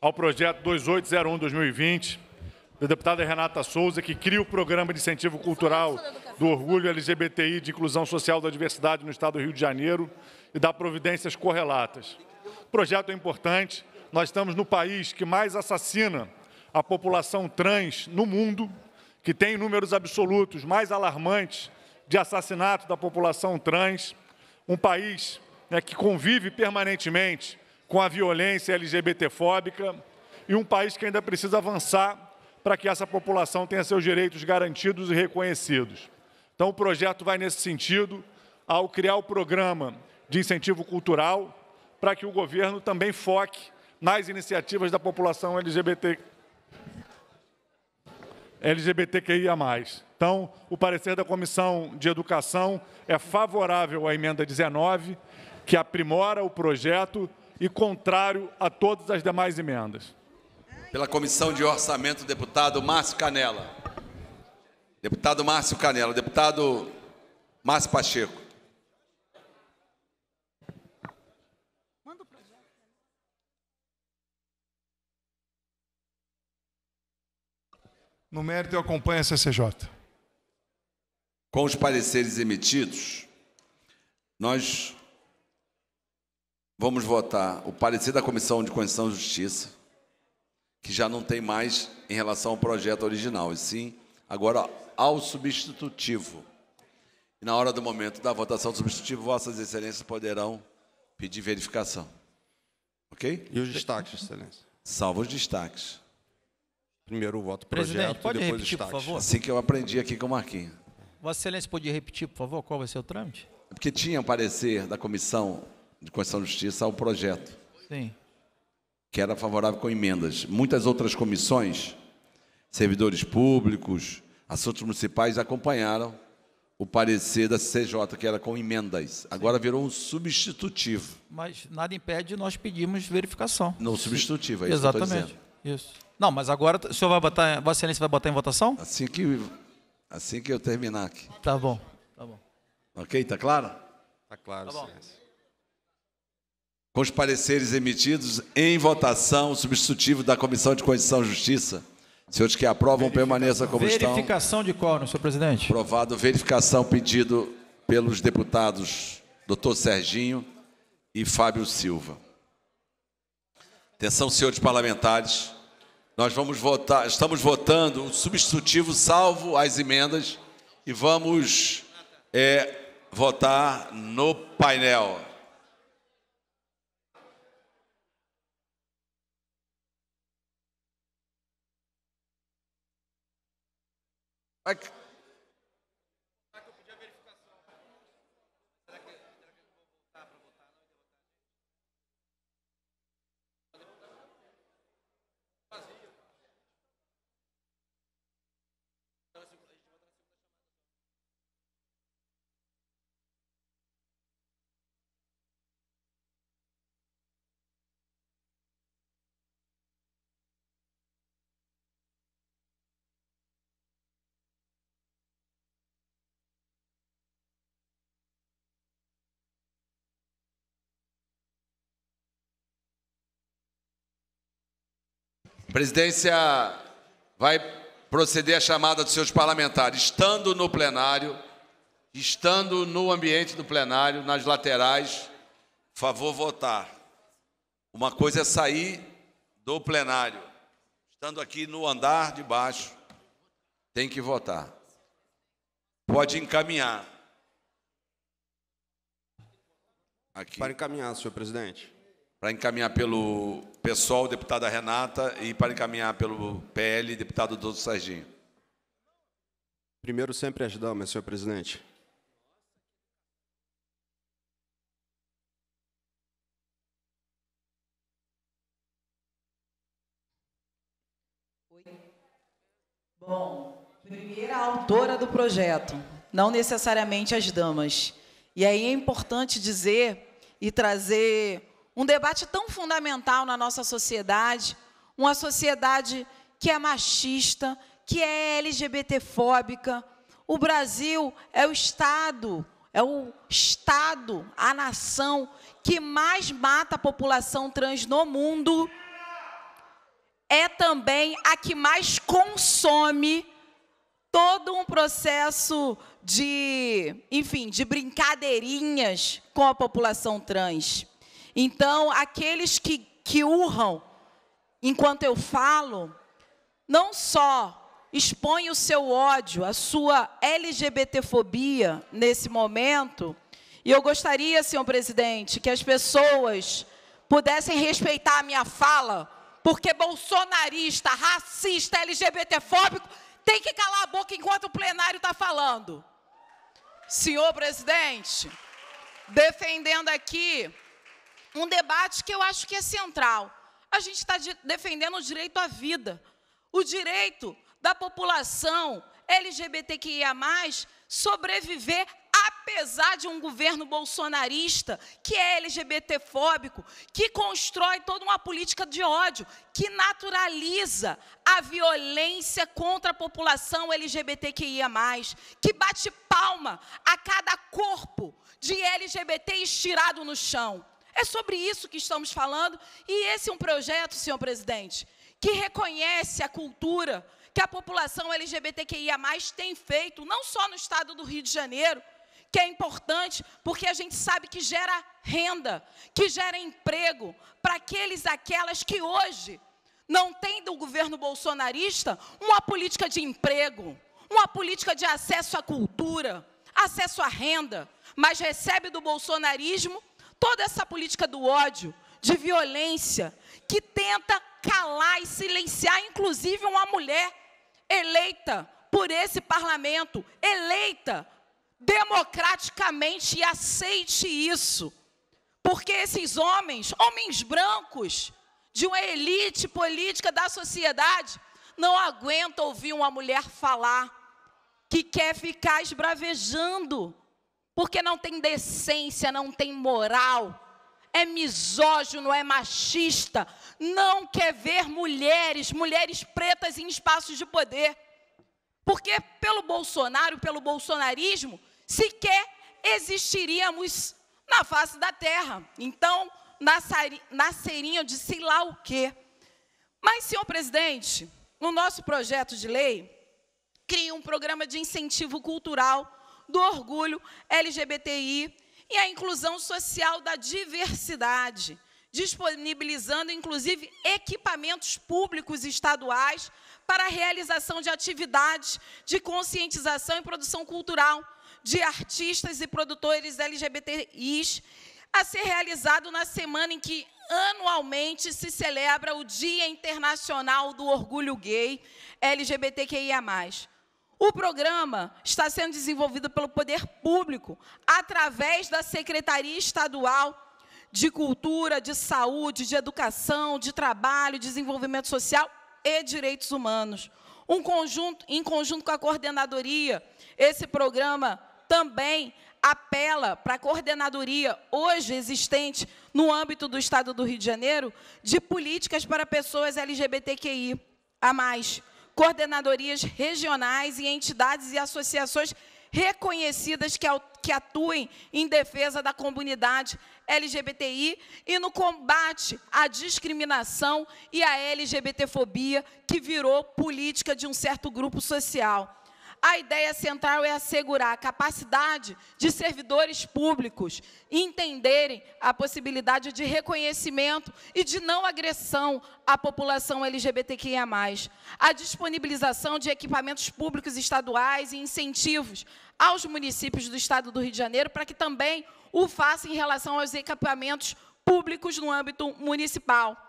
ao projeto 2801-2020 da deputada Renata Souza, que cria o Programa de Incentivo Cultural do Orgulho LGBTI de Inclusão Social da Diversidade no Estado do Rio de Janeiro e dá providências correlatas. O projeto é importante, nós estamos no país que mais assassina a população trans no mundo, que tem números absolutos mais alarmantes de assassinato da população trans, um país né, que convive permanentemente com a violência LGBTfóbica e um país que ainda precisa avançar para que essa população tenha seus direitos garantidos e reconhecidos. Então, o projeto vai nesse sentido ao criar o programa de incentivo cultural para que o governo também foque nas iniciativas da população LGBT, LGBTQIA+. Então, o parecer da Comissão de Educação é favorável à emenda 19, que aprimora o projeto e contrário a todas as demais emendas. Pela Comissão de Orçamento, deputado Márcio Canela. Deputado Márcio Canela. Deputado Márcio Pacheco. No mérito, eu acompanho a CCJ. Com os pareceres emitidos, nós Vamos votar o parecer da Comissão de Constituição e Justiça, que já não tem mais em relação ao projeto original, e sim agora ao substitutivo. E na hora do momento da votação do substitutivo, Vossas Excelências poderão pedir verificação. Ok? E os destaques, Excelência? Salvo os destaques. Primeiro o voto projeto, pode depois repetir, destaques. por favor? Assim que eu aprendi aqui com o Marquinhos. Vossa Excelência, podia repetir, por favor, qual vai ser o trâmite? Porque tinha um parecer da comissão de Constituição e Justiça ao projeto. Sim. Que era favorável com emendas. Muitas outras comissões, servidores públicos, assuntos municipais, acompanharam o parecer da CJ, que era com emendas. Agora Sim. virou um substitutivo. Mas nada impede nós pedirmos verificação. Não substitutivo, é isso Exatamente. Que eu isso. Não, mas agora o senhor vai botar, Vossa Excelência vai botar em votação? Assim que, assim que eu terminar aqui. Tá bom, tá bom. Ok, tá claro? Tá claro, tá bom. Excelência com os pareceres emitidos em votação substitutivo da Comissão de Constituição e Justiça. Senhores que aprovam, permaneça como estão. Verificação de quórum, senhor presidente. Aprovado. Verificação pedido pelos deputados doutor Serginho e Fábio Silva. Atenção, senhores parlamentares. Nós vamos votar, estamos votando o substitutivo salvo as emendas e vamos é, votar no painel. Like A presidência vai proceder à chamada dos seus parlamentares, estando no plenário, estando no ambiente do plenário, nas laterais, favor votar. Uma coisa é sair do plenário, estando aqui no andar de baixo, tem que votar. Pode encaminhar. Aqui. Para encaminhar, senhor presidente para encaminhar pelo pessoal, deputada Renata, e para encaminhar pelo PL, deputado Doutor Serginho. Primeiro, sempre as damas, senhor presidente. Oi. Bom, primeira autora do projeto, não necessariamente as damas. E aí é importante dizer e trazer um debate tão fundamental na nossa sociedade, uma sociedade que é machista, que é LGBTfóbica. O Brasil é o Estado, é o Estado, a nação que mais mata a população trans no mundo. É também a que mais consome todo um processo de, enfim, de brincadeirinhas com a população trans. Então, aqueles que, que urram enquanto eu falo, não só expõe o seu ódio, a sua LGBTfobia nesse momento, e eu gostaria, senhor presidente, que as pessoas pudessem respeitar a minha fala, porque bolsonarista, racista, LGBTfóbico tem que calar a boca enquanto o plenário está falando. Senhor presidente, defendendo aqui um debate que eu acho que é central. A gente está defendendo o direito à vida, o direito da população LGBTQIA, sobreviver apesar de um governo bolsonarista que é LGBTfóbico, que constrói toda uma política de ódio, que naturaliza a violência contra a população LGBTQIA+, que bate palma a cada corpo de LGBT estirado no chão. É sobre isso que estamos falando. E esse é um projeto, senhor presidente, que reconhece a cultura que a população LGBTQIA tem feito, não só no estado do Rio de Janeiro, que é importante, porque a gente sabe que gera renda, que gera emprego para aqueles aquelas que hoje não têm do governo bolsonarista uma política de emprego, uma política de acesso à cultura, acesso à renda, mas recebe do bolsonarismo Toda essa política do ódio, de violência, que tenta calar e silenciar, inclusive, uma mulher eleita por esse parlamento, eleita democraticamente e aceite isso. Porque esses homens, homens brancos, de uma elite política da sociedade, não aguentam ouvir uma mulher falar que quer ficar esbravejando porque não tem decência, não tem moral, é misógino, é machista, não quer ver mulheres, mulheres pretas em espaços de poder. Porque pelo Bolsonaro, pelo bolsonarismo, sequer existiríamos na face da terra. Então, nasceriam de sei lá o quê. Mas, senhor presidente, no nosso projeto de lei, cria um programa de incentivo cultural do orgulho LGBTI e a inclusão social da diversidade, disponibilizando inclusive equipamentos públicos estaduais para a realização de atividades de conscientização e produção cultural de artistas e produtores LGBTIs a ser realizado na semana em que anualmente se celebra o Dia Internacional do Orgulho Gay LGBTQIA+. O programa está sendo desenvolvido pelo poder público através da Secretaria Estadual de Cultura, de Saúde, de Educação, de Trabalho, Desenvolvimento Social e Direitos Humanos. Um conjunto, em conjunto com a coordenadoria, esse programa também apela para a coordenadoria hoje existente no âmbito do Estado do Rio de Janeiro de políticas para pessoas LGBTQI a mais coordenadorias regionais e entidades e associações reconhecidas que, que atuem em defesa da comunidade LGBTI e no combate à discriminação e à LGBTfobia, que virou política de um certo grupo social a ideia central é assegurar a capacidade de servidores públicos entenderem a possibilidade de reconhecimento e de não agressão à população LGBTQIA+, a disponibilização de equipamentos públicos estaduais e incentivos aos municípios do Estado do Rio de Janeiro para que também o façam em relação aos equipamentos públicos no âmbito municipal,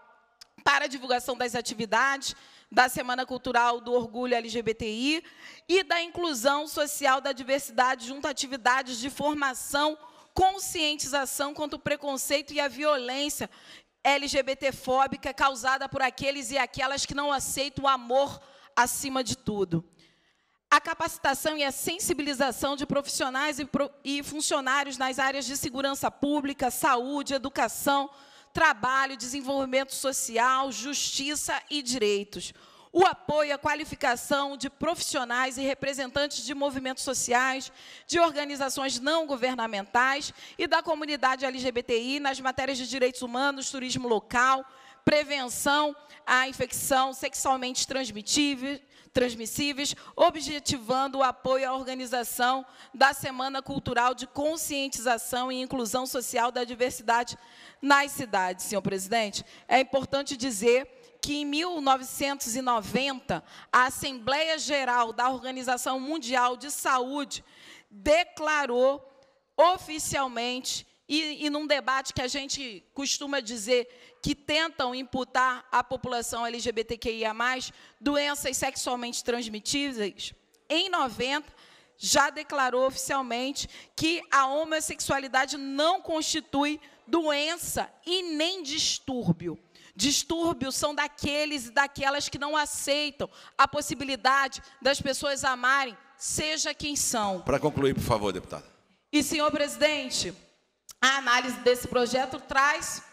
para a divulgação das atividades, da Semana Cultural do Orgulho LGBTI e da Inclusão Social da Diversidade junto a atividades de formação, conscientização contra o preconceito e a violência LGBTfóbica causada por aqueles e aquelas que não aceitam o amor acima de tudo. A capacitação e a sensibilização de profissionais e, pro, e funcionários nas áreas de segurança pública, saúde, educação, trabalho, desenvolvimento social, justiça e direitos. O apoio à qualificação de profissionais e representantes de movimentos sociais, de organizações não governamentais e da comunidade LGBTI nas matérias de direitos humanos, turismo local, prevenção à infecção sexualmente transmitível, transmissíveis, objetivando o apoio à organização da Semana Cultural de Conscientização e Inclusão Social da Diversidade nas cidades, senhor presidente, é importante dizer que em 1990 a Assembleia Geral da Organização Mundial de Saúde declarou oficialmente e, e num debate que a gente costuma dizer que tentam imputar à população LGBTQIA+, doenças sexualmente transmitíveis, em 90 já declarou oficialmente que a homossexualidade não constitui doença e nem distúrbio. Distúrbios são daqueles e daquelas que não aceitam a possibilidade das pessoas amarem, seja quem são. Para concluir, por favor, deputada. E, senhor presidente, a análise desse projeto traz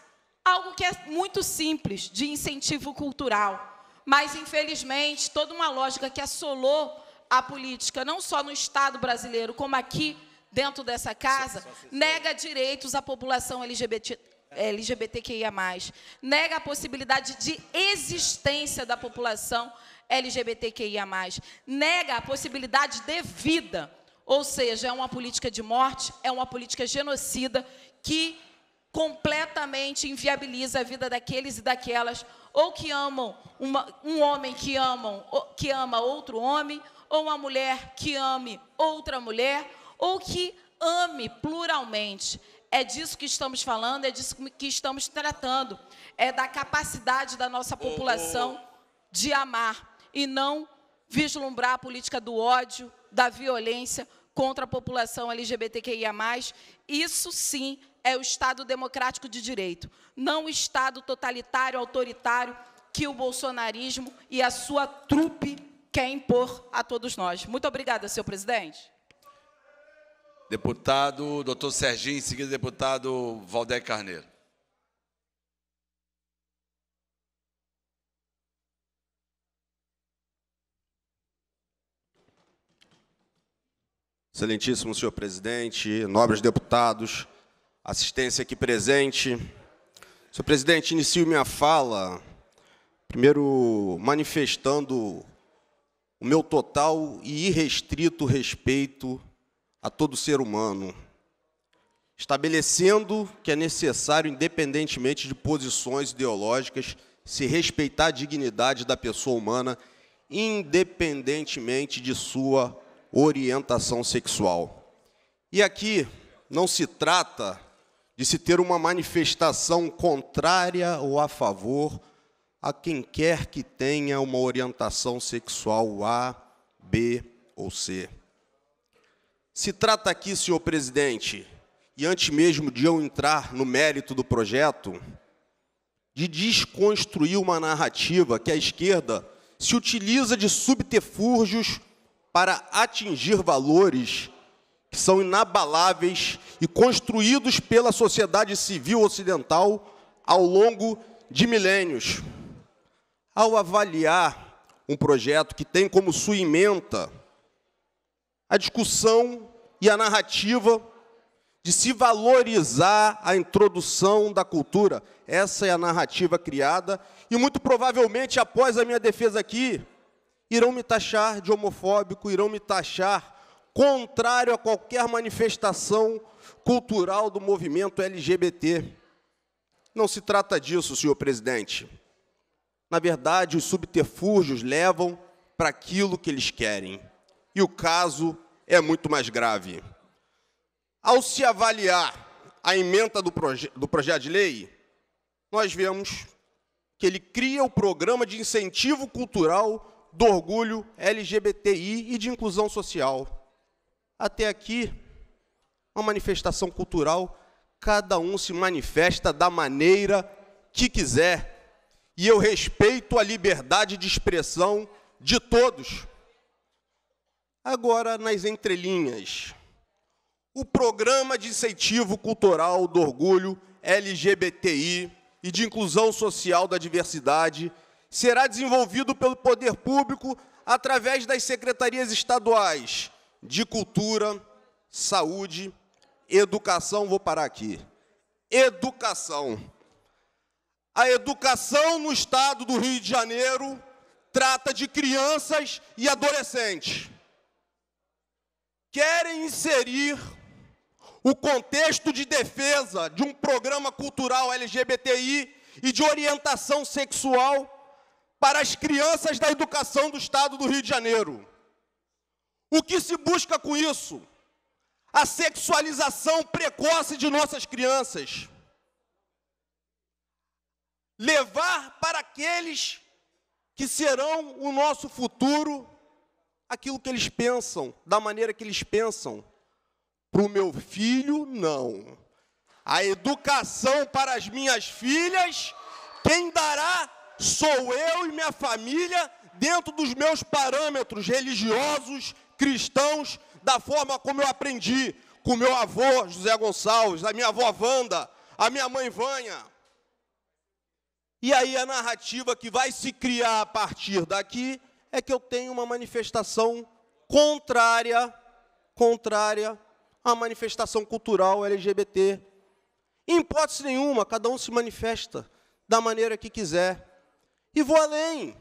algo que é muito simples, de incentivo cultural. Mas, infelizmente, toda uma lógica que assolou a política, não só no Estado brasileiro, como aqui dentro dessa casa nega direitos à população LGBT, LGBTQIA+, nega a possibilidade de existência da população LGBTQIA+, nega a possibilidade de vida, ou seja, é uma política de morte, é uma política genocida que completamente inviabiliza a vida daqueles e daquelas ou que amam uma, um homem que amam que ama outro homem ou uma mulher que ame outra mulher ou que ame pluralmente. É disso que estamos falando, é disso que estamos tratando. É da capacidade da nossa população de amar e não vislumbrar a política do ódio, da violência contra a população LGBTQIA. Isso sim é o Estado democrático de direito, não o Estado totalitário, autoritário que o bolsonarismo e a sua trupe quer impor a todos nós. Muito obrigada, senhor presidente. Deputado doutor Serginho, em seguida deputado Valdeir Carneiro. Excelentíssimo senhor presidente, nobres deputados, assistência aqui presente. Senhor presidente, inicio minha fala, primeiro manifestando o meu total e irrestrito respeito a todo ser humano, estabelecendo que é necessário, independentemente de posições ideológicas, se respeitar a dignidade da pessoa humana, independentemente de sua orientação sexual. E aqui não se trata de se ter uma manifestação contrária ou a favor a quem quer que tenha uma orientação sexual A, B ou C. Se trata aqui, senhor presidente, e antes mesmo de eu entrar no mérito do projeto, de desconstruir uma narrativa que a esquerda se utiliza de subterfúgios para atingir valores que são inabaláveis e construídos pela sociedade civil ocidental ao longo de milênios. Ao avaliar um projeto que tem como sua ementa a discussão e a narrativa de se valorizar a introdução da cultura. Essa é a narrativa criada e muito provavelmente após a minha defesa aqui irão me taxar de homofóbico, irão me taxar contrário a qualquer manifestação cultural do movimento LGBT. Não se trata disso, senhor presidente. Na verdade, os subterfúgios levam para aquilo que eles querem. E o caso é muito mais grave. Ao se avaliar a emenda do, proje do projeto de lei, nós vemos que ele cria o programa de incentivo cultural do orgulho LGBTI e de inclusão social. Até aqui, uma manifestação cultural, cada um se manifesta da maneira que quiser. E eu respeito a liberdade de expressão de todos. Agora, nas entrelinhas, o Programa de Incentivo Cultural do Orgulho LGBTI e de Inclusão Social da Diversidade será desenvolvido pelo poder público através das secretarias estaduais de Cultura, Saúde, Educação, vou parar aqui, Educação. A educação no estado do Rio de Janeiro trata de crianças e adolescentes querem inserir o contexto de defesa de um programa cultural LGBTI e de orientação sexual para as crianças da educação do Estado do Rio de Janeiro. O que se busca com isso? A sexualização precoce de nossas crianças. Levar para aqueles que serão o nosso futuro aquilo que eles pensam, da maneira que eles pensam. Para o meu filho, não. A educação para as minhas filhas, quem dará sou eu e minha família, dentro dos meus parâmetros religiosos, cristãos, da forma como eu aprendi com meu avô José Gonçalves, a minha avó Wanda, a minha mãe Vânia. E aí a narrativa que vai se criar a partir daqui é que eu tenho uma manifestação contrária, contrária à manifestação cultural LGBT. Em hipótese nenhuma, cada um se manifesta da maneira que quiser. E vou além,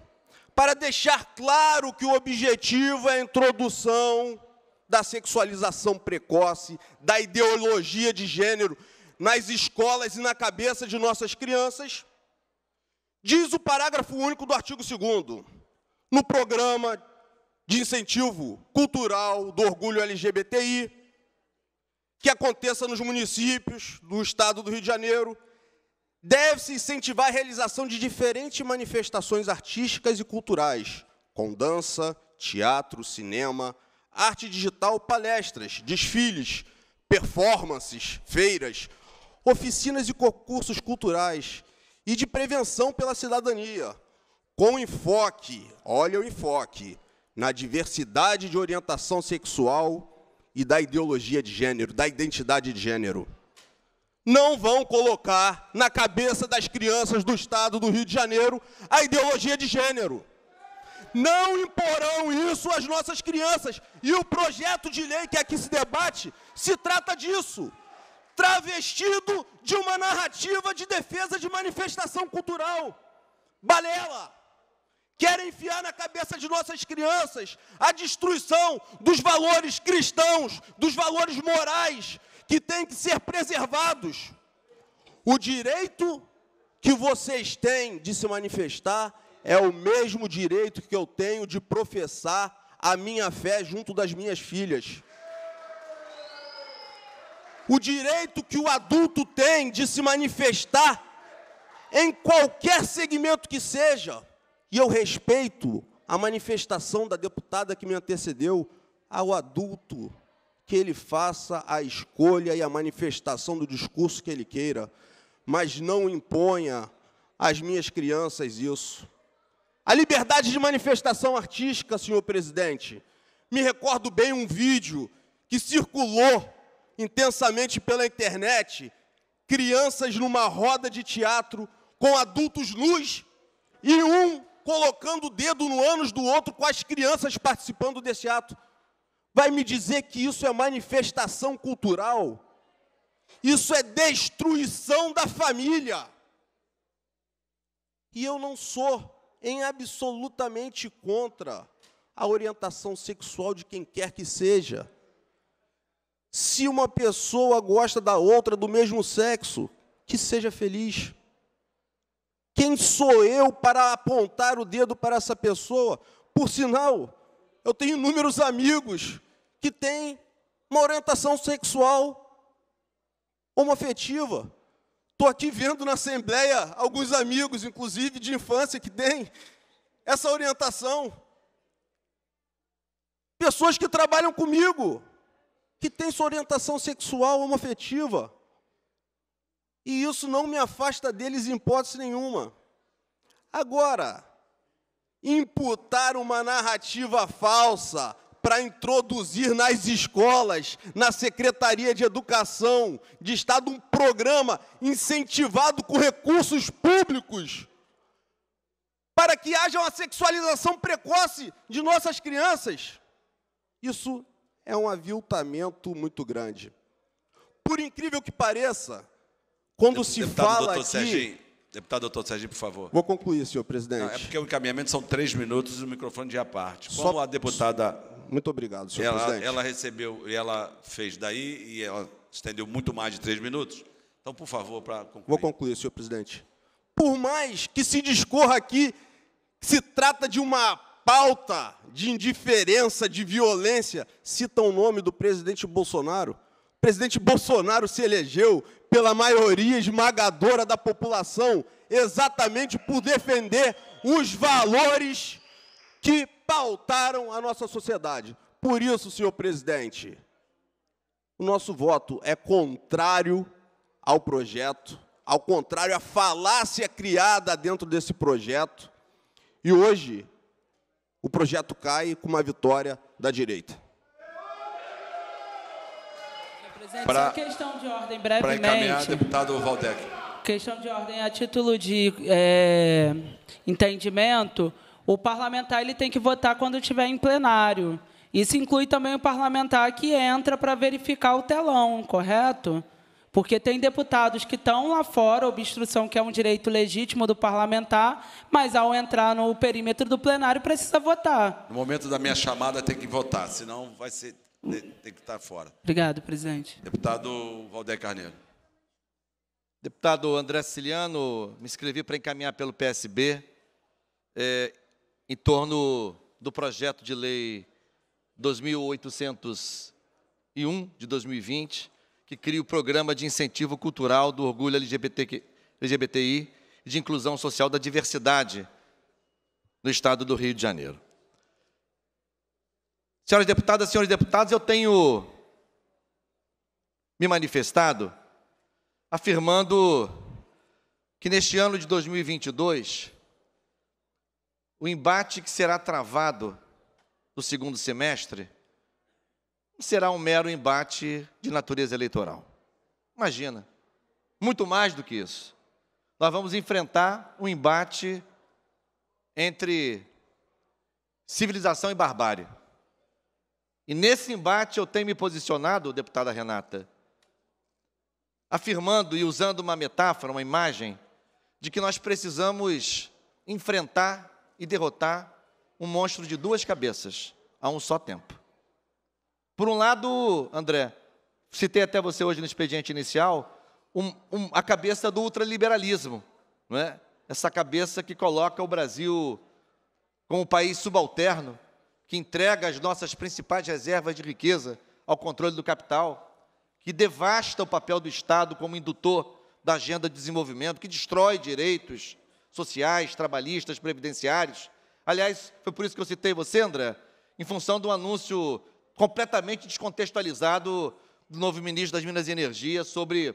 para deixar claro que o objetivo é a introdução da sexualização precoce, da ideologia de gênero nas escolas e na cabeça de nossas crianças, diz o parágrafo único do artigo 2 no programa de incentivo cultural do orgulho LGBTI, que aconteça nos municípios do estado do Rio de Janeiro, deve-se incentivar a realização de diferentes manifestações artísticas e culturais, com dança, teatro, cinema, arte digital, palestras, desfiles, performances, feiras, oficinas e concursos culturais e de prevenção pela cidadania, com enfoque, olha o enfoque, na diversidade de orientação sexual e da ideologia de gênero, da identidade de gênero. Não vão colocar na cabeça das crianças do estado do Rio de Janeiro a ideologia de gênero. Não imporão isso às nossas crianças. E o projeto de lei que aqui se debate se trata disso travestido de uma narrativa de defesa de manifestação cultural. Balela! querem enfiar na cabeça de nossas crianças a destruição dos valores cristãos, dos valores morais que têm que ser preservados. O direito que vocês têm de se manifestar é o mesmo direito que eu tenho de professar a minha fé junto das minhas filhas. O direito que o adulto tem de se manifestar em qualquer segmento que seja e eu respeito a manifestação da deputada que me antecedeu ao adulto que ele faça a escolha e a manifestação do discurso que ele queira, mas não imponha às minhas crianças isso. A liberdade de manifestação artística, senhor presidente. Me recordo bem um vídeo que circulou intensamente pela internet, crianças numa roda de teatro com adultos nus e um colocando o dedo no ânus do outro com as crianças participando desse ato. Vai me dizer que isso é manifestação cultural? Isso é destruição da família. E eu não sou em absolutamente contra a orientação sexual de quem quer que seja. Se uma pessoa gosta da outra do mesmo sexo, que seja feliz. Quem sou eu para apontar o dedo para essa pessoa? Por sinal, eu tenho inúmeros amigos que têm uma orientação sexual homoafetiva. Estou aqui vendo na Assembleia alguns amigos, inclusive de infância, que têm essa orientação. Pessoas que trabalham comigo, que têm sua orientação sexual homoafetiva e isso não me afasta deles em hipótese nenhuma. Agora, imputar uma narrativa falsa para introduzir nas escolas, na Secretaria de Educação de Estado, um programa incentivado com recursos públicos para que haja uma sexualização precoce de nossas crianças. Isso é um aviltamento muito grande. Por incrível que pareça, quando se Deputado fala aqui... Serginho, deputado doutor Serginho, por favor. Vou concluir, senhor presidente. Não, é porque o encaminhamento são três minutos e o microfone de à parte. Como Só... a deputada... Muito obrigado, senhor ela, presidente. Ela recebeu, e ela fez daí, e ela estendeu muito mais de três minutos. Então, por favor, para concluir. Vou concluir, senhor presidente. Por mais que se discorra aqui, se trata de uma pauta de indiferença, de violência, cita o nome do presidente Bolsonaro presidente Bolsonaro se elegeu pela maioria esmagadora da população, exatamente por defender os valores que pautaram a nossa sociedade. Por isso, senhor presidente, o nosso voto é contrário ao projeto, ao contrário à falácia criada dentro desse projeto. E hoje, o projeto cai com uma vitória da direita. para é encaminhar deputado Valdec. Questão de ordem, a título de é, entendimento, o parlamentar ele tem que votar quando estiver em plenário. Isso inclui também o parlamentar que entra para verificar o telão, correto? Porque tem deputados que estão lá fora, obstrução que é um direito legítimo do parlamentar, mas ao entrar no perímetro do plenário precisa votar. No momento da minha chamada tem que votar, senão vai ser tem que estar fora. Obrigado, presidente. Deputado Valdeir Carneiro. Deputado André Ciliano, me inscrevi para encaminhar pelo PSB é, em torno do projeto de lei 2801 de 2020, que cria o Programa de Incentivo Cultural do Orgulho LGBT, LGBTI e de Inclusão Social da Diversidade no Estado do Rio de Janeiro. Senhoras deputadas, senhores deputados, eu tenho me manifestado afirmando que neste ano de 2022, o embate que será travado no segundo semestre será um mero embate de natureza eleitoral. Imagina, muito mais do que isso. Nós vamos enfrentar um embate entre civilização e barbárie. E nesse embate eu tenho me posicionado, deputada Renata, afirmando e usando uma metáfora, uma imagem, de que nós precisamos enfrentar e derrotar um monstro de duas cabeças a um só tempo. Por um lado, André, citei até você hoje no expediente inicial, um, um, a cabeça do ultraliberalismo, não é? essa cabeça que coloca o Brasil como um país subalterno, que entrega as nossas principais reservas de riqueza ao controle do capital, que devasta o papel do Estado como indutor da agenda de desenvolvimento, que destrói direitos sociais, trabalhistas, previdenciários. Aliás, foi por isso que eu citei você, André, em função do anúncio completamente descontextualizado do novo ministro das Minas e Energia sobre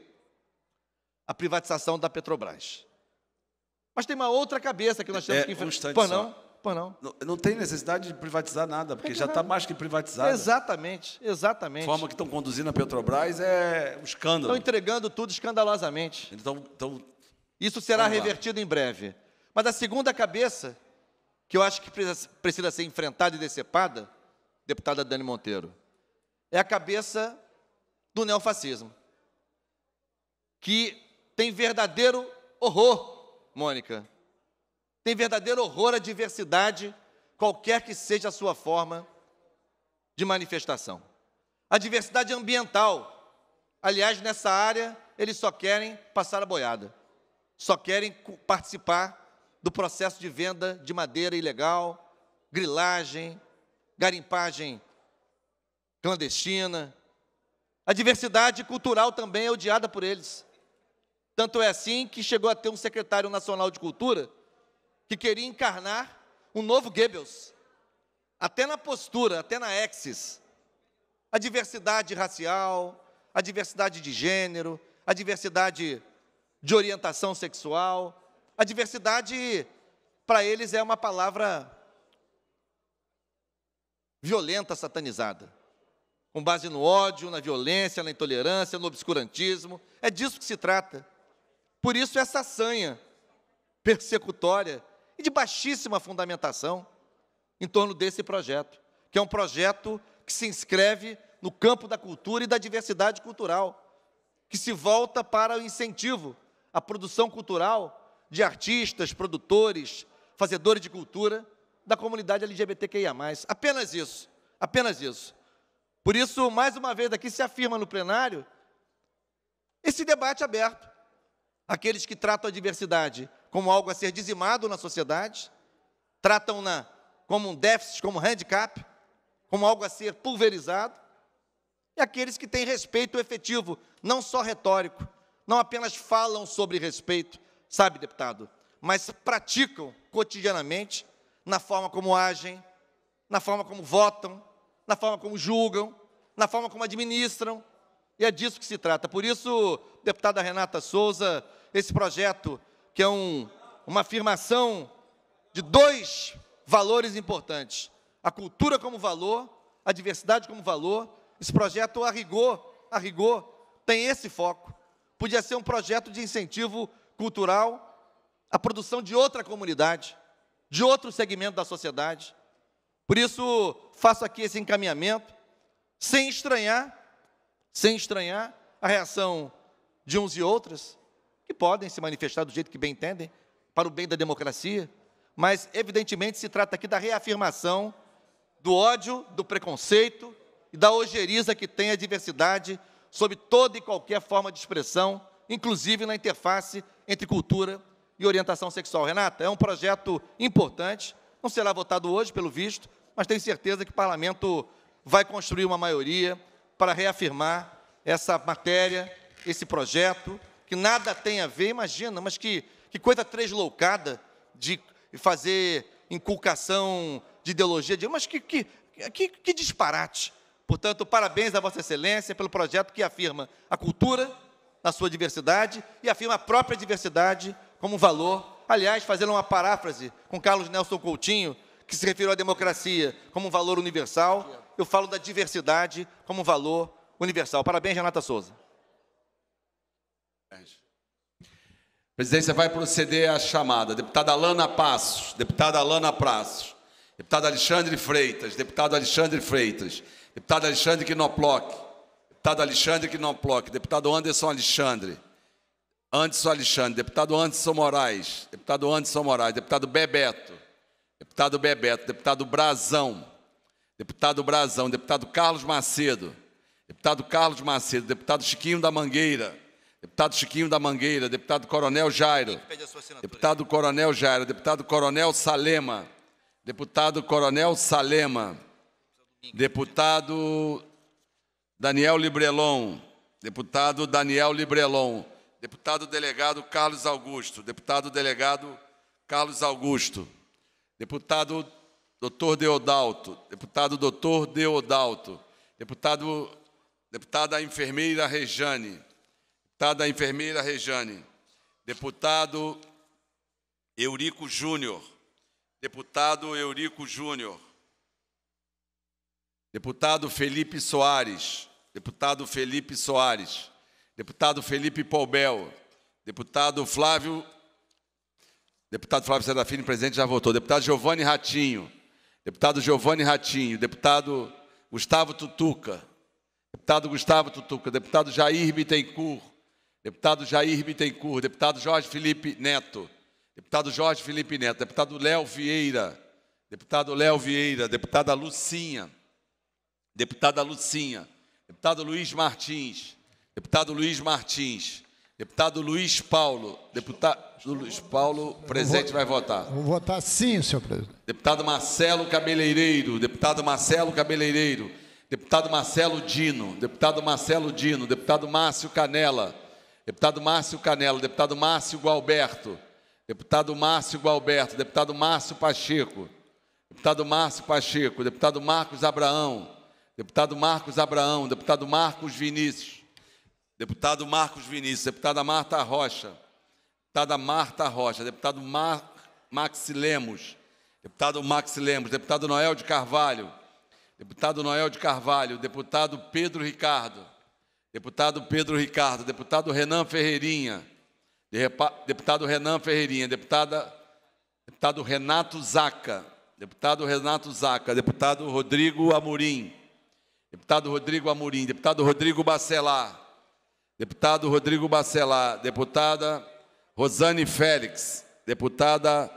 a privatização da Petrobras. Mas tem uma outra cabeça que nós temos é, que enfrentar. Um Pô, não? culpa, não. Não, não tem necessidade de privatizar nada, porque é já está mais que privatizado. Exatamente, exatamente. A forma que estão conduzindo a Petrobras é um escândalo. Estão entregando tudo escandalosamente. Então, então Isso será revertido em breve. Mas a segunda cabeça, que eu acho que precisa, precisa ser enfrentada e decepada, deputada Dani Monteiro, é a cabeça do neofascismo, que tem verdadeiro horror, Mônica, tem verdadeiro horror à diversidade, qualquer que seja a sua forma de manifestação. A diversidade ambiental, aliás, nessa área, eles só querem passar a boiada, só querem participar do processo de venda de madeira ilegal, grilagem, garimpagem clandestina. A diversidade cultural também é odiada por eles. Tanto é assim que chegou a ter um secretário nacional de cultura que queria encarnar um novo Goebbels, até na postura, até na exis. A diversidade racial, a diversidade de gênero, a diversidade de orientação sexual. A diversidade, para eles, é uma palavra violenta, satanizada. Com base no ódio, na violência, na intolerância, no obscurantismo. É disso que se trata. Por isso, essa sanha persecutória e de baixíssima fundamentação em torno desse projeto, que é um projeto que se inscreve no campo da cultura e da diversidade cultural, que se volta para o incentivo à produção cultural de artistas, produtores, fazedores de cultura da comunidade LGBTQIA. Apenas isso, apenas isso. Por isso, mais uma vez aqui se afirma no plenário esse debate aberto. Aqueles que tratam a diversidade como algo a ser dizimado na sociedade, tratam-na como um déficit, como um handicap, como algo a ser pulverizado, e aqueles que têm respeito efetivo, não só retórico, não apenas falam sobre respeito, sabe, deputado, mas praticam cotidianamente na forma como agem, na forma como votam, na forma como julgam, na forma como administram, e é disso que se trata. Por isso, deputada Renata Souza, esse projeto que é um, uma afirmação de dois valores importantes: a cultura como valor, a diversidade como valor. Esse projeto, a rigor, a rigor, tem esse foco. Podia ser um projeto de incentivo cultural à produção de outra comunidade, de outro segmento da sociedade. Por isso, faço aqui esse encaminhamento, sem estranhar, sem estranhar a reação de uns e outras, podem se manifestar do jeito que bem entendem, para o bem da democracia, mas evidentemente se trata aqui da reafirmação do ódio, do preconceito e da ojeriza que tem a diversidade sob toda e qualquer forma de expressão, inclusive na interface entre cultura e orientação sexual. Renata, é um projeto importante, não será votado hoje, pelo visto, mas tenho certeza que o parlamento vai construir uma maioria para reafirmar essa matéria, esse projeto, que nada tem a ver, imagina, mas que, que coisa tresloucada de fazer inculcação de ideologia, de, mas que, que, que, que disparate. Portanto, parabéns a Vossa Excelência pelo projeto que afirma a cultura na sua diversidade e afirma a própria diversidade como valor. Aliás, fazendo uma paráfrase com Carlos Nelson Coutinho, que se referiu à democracia como um valor universal, eu falo da diversidade como um valor universal. Parabéns, Renata Souza. A presidência vai proceder à chamada. Deputada Alana Passos, deputada Alana Passos, deputado Alexandre Freitas, deputado Alexandre Freitas, deputado Alexandre Quinoploc, deputado Alexandre Quinoploc, deputado Anderson Alexandre, Anderson Alexandre, deputado Anderson Moraes, deputado Anderson Moraes, deputado Bebeto, deputado Bebeto, deputado Brazão, deputado Brazão, deputado Carlos Macedo, deputado Carlos Macedo, deputado Chiquinho da Mangueira, deputado Chiquinho da Mangueira, deputado Coronel Jairo, deputado Coronel Jairo, deputado Coronel Salema, deputado Coronel Salema, deputado Daniel Librelon, deputado Daniel Librelon, deputado delegado Carlos Augusto, deputado delegado Carlos Augusto, deputado doutor Deodalto, deputado doutor Deodalto, deputado deputada enfermeira Rejane, deputada enfermeira Rejane, deputado Eurico Júnior, deputado Eurico Júnior, deputado Felipe Soares, deputado Felipe Soares, deputado Felipe Paulbel, deputado Flávio, deputado Flávio Serafini, presidente, já votou, deputado Giovanni Ratinho, deputado Giovanni Ratinho, deputado Gustavo Tutuca, deputado Gustavo Tutuca, deputado Jair Bittencourt, deputado Jair Bittencourt, deputado Jorge Felipe Neto, deputado Jorge Felipe Neto, deputado Léo Vieira, deputado Léo Vieira, deputada Lucinha, deputada Lucinha, deputado Luiz Martins, deputado Luiz Martins, deputado Luiz Paulo, deputado Luiz Paulo, presente vai votar. Vou votar sim, senhor presidente. Deputado Marcelo Cabeleireiro, deputado Marcelo Cabeleireiro, deputado Marcelo Dino, deputado Marcelo Dino, deputado Márcio Canela, deputado Márcio Canelo, deputado Márcio Gualberto, deputado Márcio Gualberto, deputado Márcio Pacheco, deputado Márcio Pacheco, deputado Marcos Abraão, deputado Marcos Abraão, deputado Marcos Vinícius, deputado Marcos Vinícius, deputada Marta Rocha, deputada Marta Rocha, deputado Mar Max Lemos, deputado Max Lemos, deputado Noel de Carvalho, deputado Noel de Carvalho, deputado Pedro Ricardo, deputado Pedro Ricardo, deputado Renan Ferreirinha, deputado Renan Ferreirinha, deputada, deputado Renato Zaca, deputado Renato Zaca, deputado Rodrigo Amorim, deputado Rodrigo Amorim, deputado Rodrigo Bacelar, deputado Rodrigo Bacelar, deputada Rosane Félix, deputada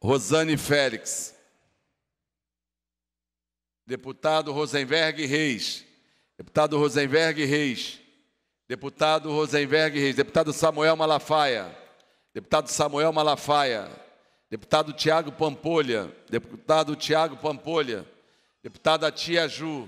Rosane Félix, deputado Rosenberg Reis, deputado Rosenberg Reis, deputado Rosenberg Reis, deputado Samuel Malafaia, deputado Samuel Malafaia, deputado Tiago Pampolha, deputado Tiago Pampolha, deputada Tia Ju,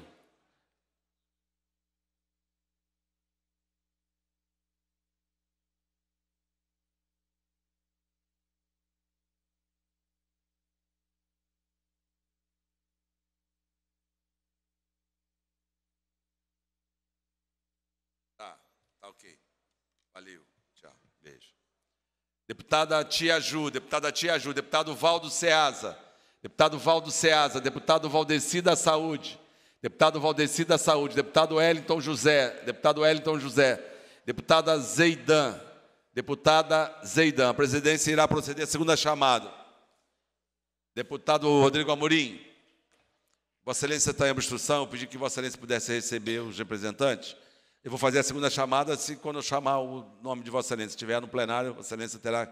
deputada Tia Ju, deputada Tia Ju, deputado Valdo Ceasa, deputado Valdo Ceasa, deputado Valdeci da Saúde, deputado Valdeci da Saúde, deputado Wellington José, deputado Wellington José, deputada Zeidan, deputada Zeidan. A presidência irá proceder à segunda chamada. Deputado Rodrigo Amorim, Vossa Excelência está em obstrução, pedi que Vossa Excelência pudesse receber os representantes. Eu vou fazer a segunda chamada se quando eu chamar o nome de Vossa Excelência. Se estiver no plenário, Vossa Excelência terá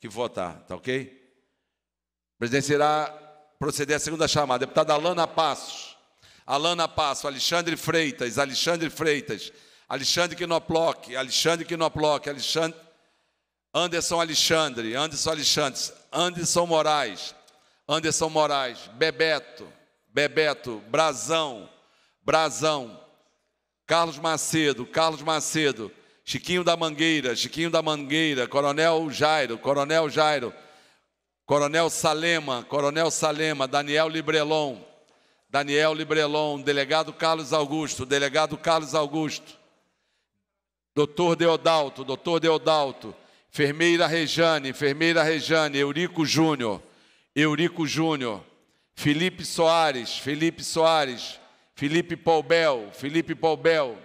que votar, tá ok? O presidente irá proceder à segunda chamada. Deputada Alana Passos. Alana Passos, Alexandre Freitas, Alexandre Freitas, Alexandre Quinoploc, Alexandre Quinoploc, Alexandre. Anderson Alexandre, Anderson Alexandre, Anderson Moraes, Anderson Moraes, Bebeto, Bebeto, Brazão, Brazão, Carlos Macedo, Carlos Macedo, Chiquinho da Mangueira, Chiquinho da Mangueira, Coronel Jairo, Coronel Jairo, Coronel Salema, Coronel Salema, Daniel Librelon, Daniel Librelon, Delegado Carlos Augusto, Delegado Carlos Augusto, Doutor Deodalto, Doutor Deodalto, Enfermeira Rejane, Enfermeira Rejane, Eurico Júnior, Eurico Júnior, Felipe Soares, Felipe Soares, Felipe Paulbel, Felipe Paulbel,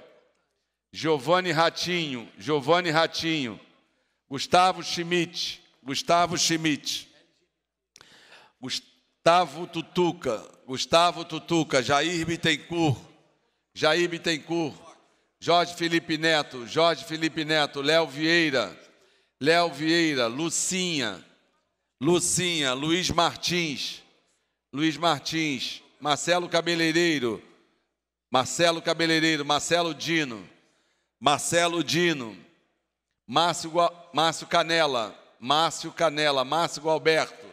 Giovanni Ratinho, Giovanni Ratinho, Gustavo Schmidt, Gustavo Schmidt, Gustavo Tutuca, Gustavo Tutuca, Jair Bittencourt, Jair Bittencourt, Jorge Felipe Neto, Jorge Felipe Neto, Léo Vieira, Léo Vieira, Lucinha, Lucinha, Luiz Martins, Luiz Martins, Marcelo Cabeleireiro, Marcelo Cabeleireiro, Marcelo Dino, Marcelo Dino, Márcio, Márcio Canela, Márcio Canela, Márcio Gualberto,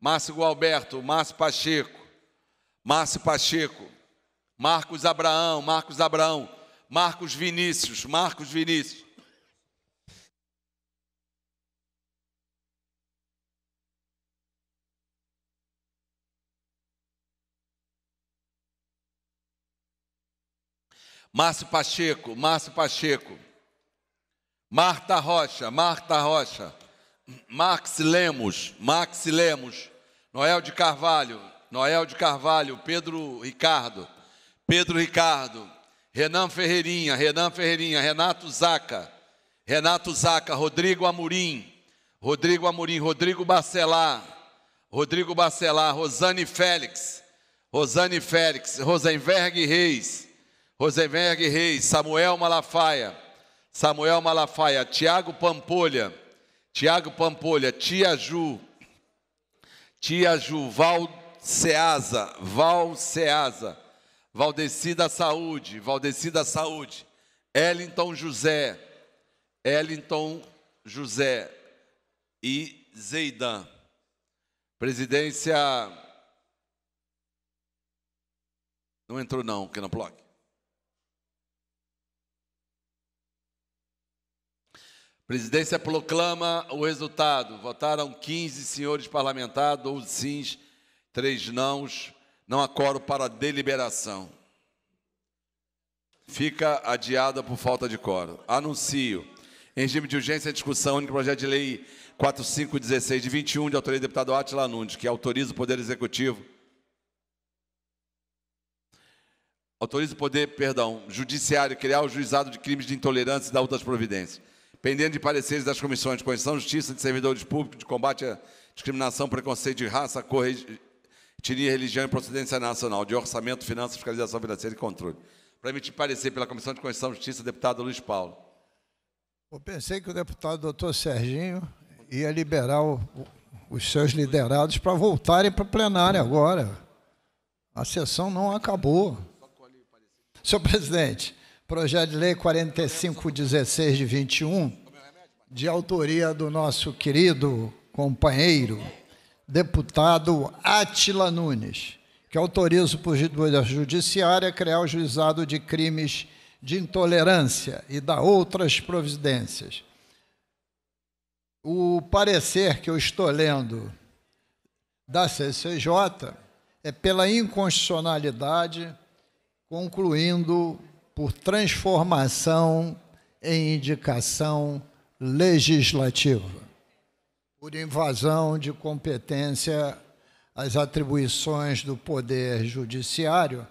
Márcio Gualberto, Márcio Pacheco, Márcio Pacheco, Marcos Abraão, Marcos Abraão, Marcos Vinícius, Marcos Vinícius, Márcio Pacheco, Márcio Pacheco, Marta Rocha, Marta Rocha, Max Lemos, Max Lemos, Noel de Carvalho, Noel de Carvalho, Pedro Ricardo, Pedro Ricardo, Renan Ferreirinha, Renan Ferreirinha, Renato Zaca, Renato Zaca, Rodrigo Amorim, Rodrigo Amorim, Rodrigo Bacelar, Rodrigo Bacelar, Rosane Félix, Rosane Félix, Rosenberg Reis, Rosenberg Reis, Samuel Malafaia, Samuel Malafaia, Tiago Pampolha, Tiago Pampolha, Tia Ju, Tia Ju, Val Ceasa, Val Ceasa, Valdeci da Saúde, Valdeci da Saúde, Ellington José, Ellington José e Zeidan. Presidência. Não entrou, não, que não bloco. Presidência proclama o resultado. Votaram 15 senhores parlamentares, 12 sims, 3 nãos. Não há coro para deliberação. Fica adiada por falta de coro. Anuncio. Em regime de urgência, discussão único projeto de lei 4516 de 21, de autoria do deputado Atila Nunes, que autoriza o Poder Executivo. Autoriza o Poder, perdão, Judiciário criar o juizado de crimes de intolerância e dar outras providências pendente de pareceres das comissões de Constituição, Justiça de Servidores Públicos, de Combate à Discriminação, Preconceito de Raça, Cor, Etnia, Religião e Procedência Nacional, de Orçamento, Finanças, Fiscalização Financeira e Controle. Para emitir parecer pela Comissão de Constituição, e Justiça, deputado Luiz Paulo. Eu pensei que o deputado doutor Serginho ia liberar o, os seus liderados para voltarem para a plenária agora. A sessão não acabou. Senhor presidente, Projeto de Lei 4516 de 21, de autoria do nosso querido companheiro, deputado Atila Nunes, que autoriza o Poder Judiciário a criar o juizado de crimes de intolerância e da outras providências. O parecer que eu estou lendo da CCJ é pela inconstitucionalidade, concluindo por transformação em indicação legislativa, por invasão de competência às atribuições do Poder Judiciário,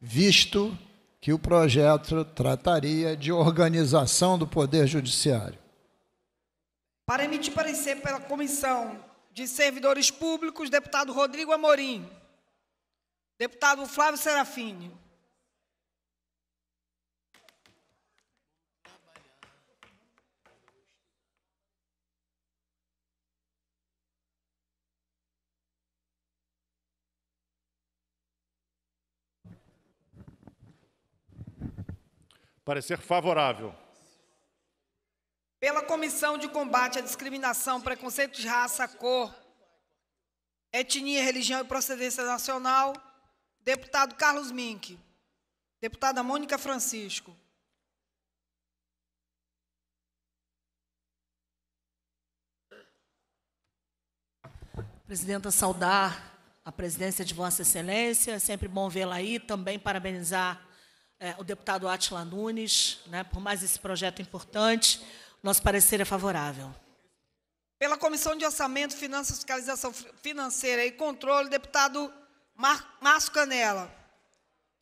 visto que o projeto trataria de organização do Poder Judiciário. Para emitir parecer pela Comissão de Servidores Públicos, deputado Rodrigo Amorim, deputado Flávio Serafini. Parecer favorável. Pela Comissão de Combate à Discriminação, Preconceito de Raça, Cor, Etnia, Religião e Procedência Nacional, deputado Carlos Mink. Deputada Mônica Francisco. Presidenta, saudar a presidência de Vossa Excelência. É sempre bom vê-la aí. Também parabenizar é, o deputado Atila Nunes, né, por mais esse projeto importante. Nosso parecer é favorável. Pela Comissão de Orçamento, Finanças, Fiscalização Financeira e Controle, deputado Mar Márcio Canela.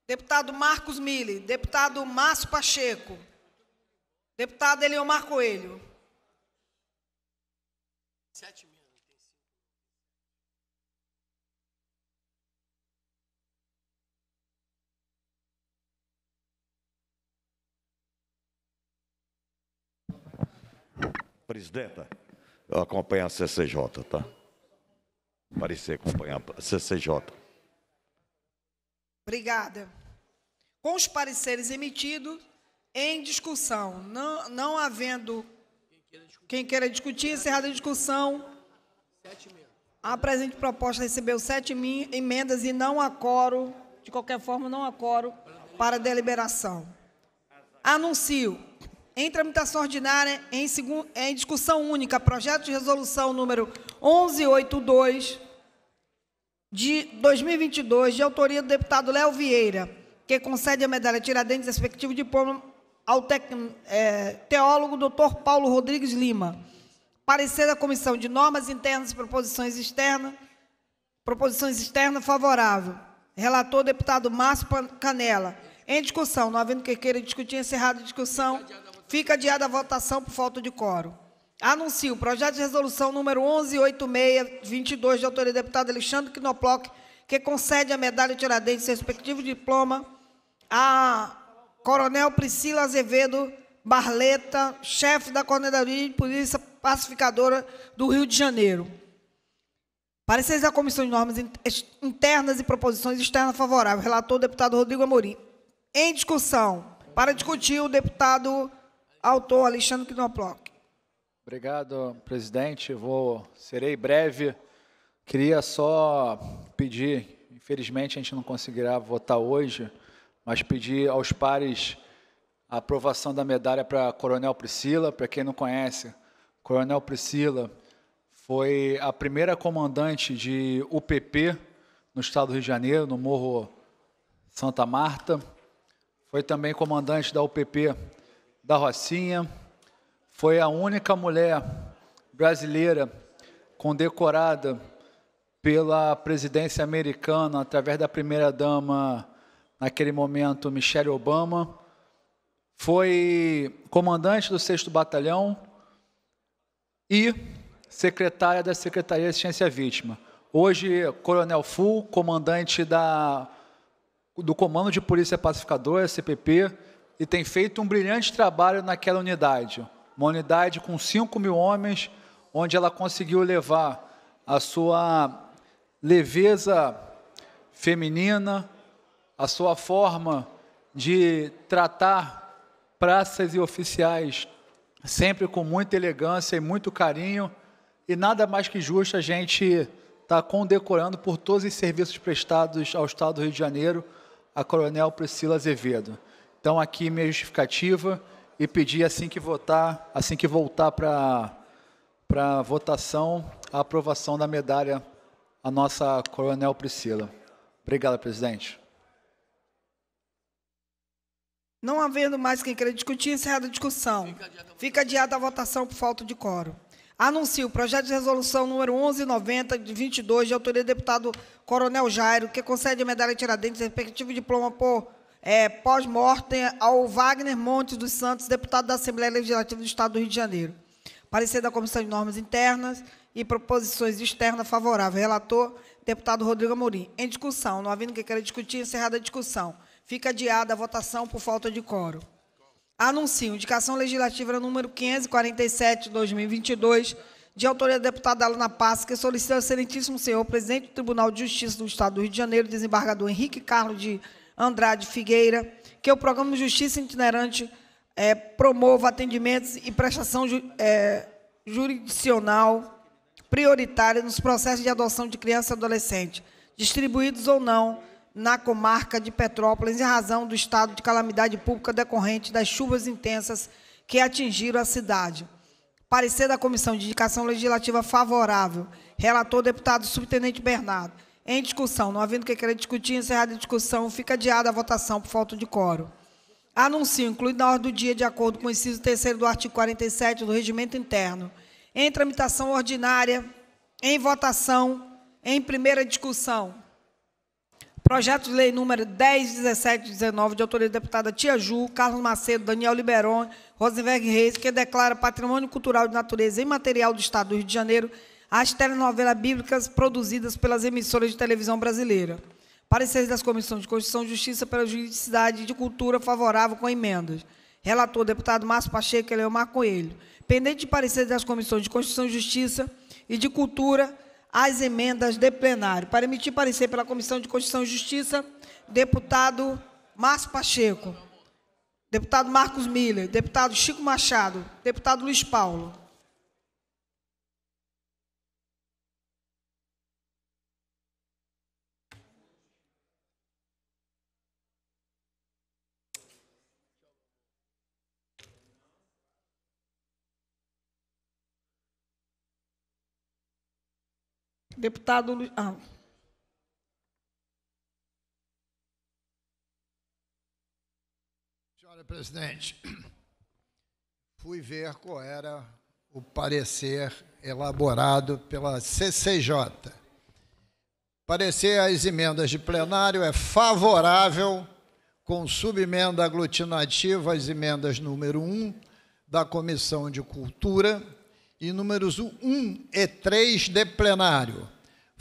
Deputado Marcos Mille. Deputado Márcio Pacheco. Deputado Eliomar Coelho. Presidenta, eu acompanho a CCJ, tá? Parecer acompanhar a CCJ. Obrigada. Com os pareceres emitidos, em discussão, não, não havendo quem queira discutir, encerrada a discussão. A presente proposta recebeu sete emendas e não acoro. de qualquer forma, não acoro para deliberação. Anuncio em tramitação ordinária, em, em discussão única, projeto de resolução número 1182 de 2022, de autoria do deputado Léo Vieira, que concede a medalha Tiradentes, respectivo diploma ao tec, é, teólogo Dr. Paulo Rodrigues Lima. Parecer da Comissão de Normas Internas e Proposições Externas, proposições externas favorável. Relator, deputado Márcio Canela. Em discussão, não havendo que queira discutir, encerrada a discussão. Fica adiada a votação por falta de coro. Anuncio o projeto de resolução número 118622 de autoria do deputado Alexandre Quinoploc, que concede a medalha Tiradentes e respectivo diploma a Coronel Priscila Azevedo Barleta, chefe da Coordenadoria de Polícia Pacificadora do Rio de Janeiro. Pareceres da Comissão de Normas Internas e Proposições Externas favorável. Relator, deputado Rodrigo Amorim. Em discussão, para discutir, o deputado Autor Alexandre Knobloch. Obrigado, presidente. Vou serei breve. Queria só pedir, infelizmente a gente não conseguirá votar hoje, mas pedir aos pares a aprovação da medalha para Coronel Priscila. Para quem não conhece, Coronel Priscila foi a primeira comandante de UPP no estado do Rio de Janeiro, no Morro Santa Marta. Foi também comandante da UPP da Rocinha, foi a única mulher brasileira condecorada pela presidência americana através da primeira dama naquele momento Michelle Obama, foi comandante do 6 Batalhão e secretária da Secretaria de Assistência à Vítima. Hoje, Coronel Full, comandante da, do Comando de Polícia Pacificadora, CPP, e tem feito um brilhante trabalho naquela unidade. Uma unidade com 5 mil homens, onde ela conseguiu levar a sua leveza feminina, a sua forma de tratar praças e oficiais sempre com muita elegância e muito carinho. E nada mais que justo a gente está condecorando por todos os serviços prestados ao Estado do Rio de Janeiro a Coronel Priscila Azevedo. Então aqui minha justificativa e pedir assim que votar, assim que voltar para para votação, a aprovação da medalha à nossa Coronel Priscila. Obrigado, presidente. Não havendo mais quem queira discutir, encerrada a discussão. Fica adiada a votação por falta de coro. Anuncio o projeto de resolução número 1190 de 22, de autoria do deputado Coronel Jairo, que concede a medalha Tiradentes e respectivo diploma por é, pós-mortem ao Wagner Montes dos Santos, deputado da Assembleia Legislativa do Estado do Rio de Janeiro. Parecer da Comissão de Normas Internas e Proposições Externas favorável. Relator, deputado Rodrigo Amorim. Em discussão, não havendo que queira discutir, encerrada a discussão. Fica adiada a votação por falta de coro. Anuncio. Indicação legislativa número 547, 2022, de autoria da deputada Alana Passos, que solicita ao excelentíssimo senhor, presidente do Tribunal de Justiça do Estado do Rio de Janeiro, desembargador Henrique Carlos de Andrade Figueira, que é o Programa Justiça Itinerante é, promova atendimentos e prestação ju, é, jurisdicional prioritária nos processos de adoção de criança e adolescente, distribuídos ou não na comarca de Petrópolis, em razão do estado de calamidade pública decorrente das chuvas intensas que atingiram a cidade. Parecer da Comissão de Indicação Legislativa favorável. Relator, deputado subtenente Bernardo. Em discussão, não havendo que querer discutir, encerrada a discussão, fica adiada a votação por falta de coro. Anuncio, incluído na ordem do dia, de acordo com o inciso 3 do artigo 47 do Regimento Interno, em tramitação ordinária, em votação, em primeira discussão. Projeto de lei número 10, 17 19, de autoria da deputada Tia Ju, Carlos Macedo, Daniel Liberon, Rosenberg Reis, que declara patrimônio cultural de natureza imaterial do Estado do Rio de Janeiro às telenovelas bíblicas produzidas pelas emissoras de televisão brasileira. Pareceres das Comissões de Constituição e Justiça pela Juridicidade e de Cultura favorável com emendas. Relator, deputado Márcio Pacheco e Leomar Coelho. Pendente de pareceres das Comissões de Constituição e Justiça e de Cultura, as emendas de plenário. Para emitir parecer pela Comissão de Constituição e Justiça, deputado Márcio Pacheco. Deputado Marcos Miller. Deputado Chico Machado. Deputado Luiz Paulo. Deputado. Ah. Senhora presidente, fui ver qual era o parecer elaborado pela CCJ. Parecer às emendas de plenário é favorável com subemenda aglutinativa às emendas número 1 da Comissão de Cultura e números 1 e 3 de plenário.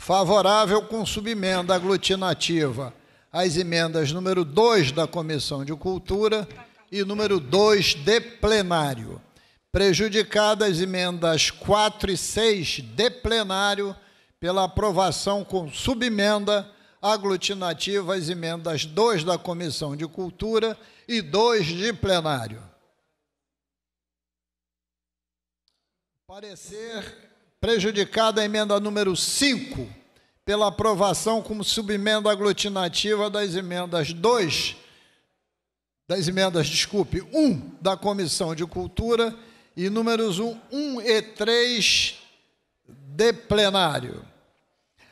Favorável com subemenda aglutinativa às emendas número 2 da Comissão de Cultura e número 2 de plenário. Prejudicadas emendas 4 e 6 de plenário pela aprovação com subemenda aglutinativa às emendas 2 da Comissão de Cultura e 2 de plenário. Parecer prejudicada a emenda número 5 pela aprovação como subemenda aglutinativa das emendas 2, das emendas, desculpe, 1 um, da Comissão de Cultura e números 1, um, um e 3 de plenário.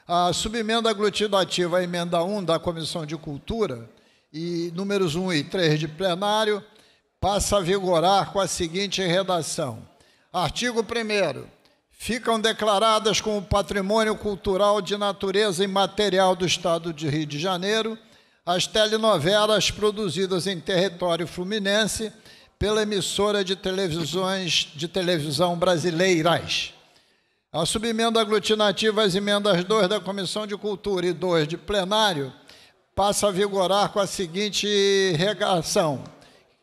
A subemenda aglutinativa à emenda 1 da Comissão de Cultura e números 1 e 3 de plenário passa a vigorar com a seguinte redação. Artigo 1 ficam declaradas como patrimônio cultural de natureza imaterial do Estado de Rio de Janeiro as telenovelas produzidas em território fluminense pela emissora de televisões de televisão brasileiras. A subemenda aglutinativa às emendas 2 da Comissão de Cultura e 2 de plenário passa a vigorar com a seguinte regação,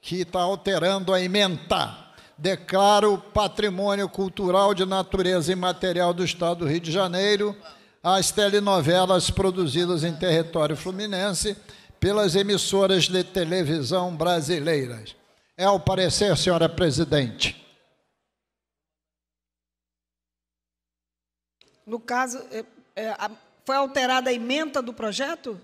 que está alterando a emenda declaro patrimônio cultural de natureza imaterial do Estado do Rio de Janeiro as telenovelas produzidas em território fluminense pelas emissoras de televisão brasileiras. É o parecer, senhora presidente. No caso, é, é, foi alterada a emenda do projeto?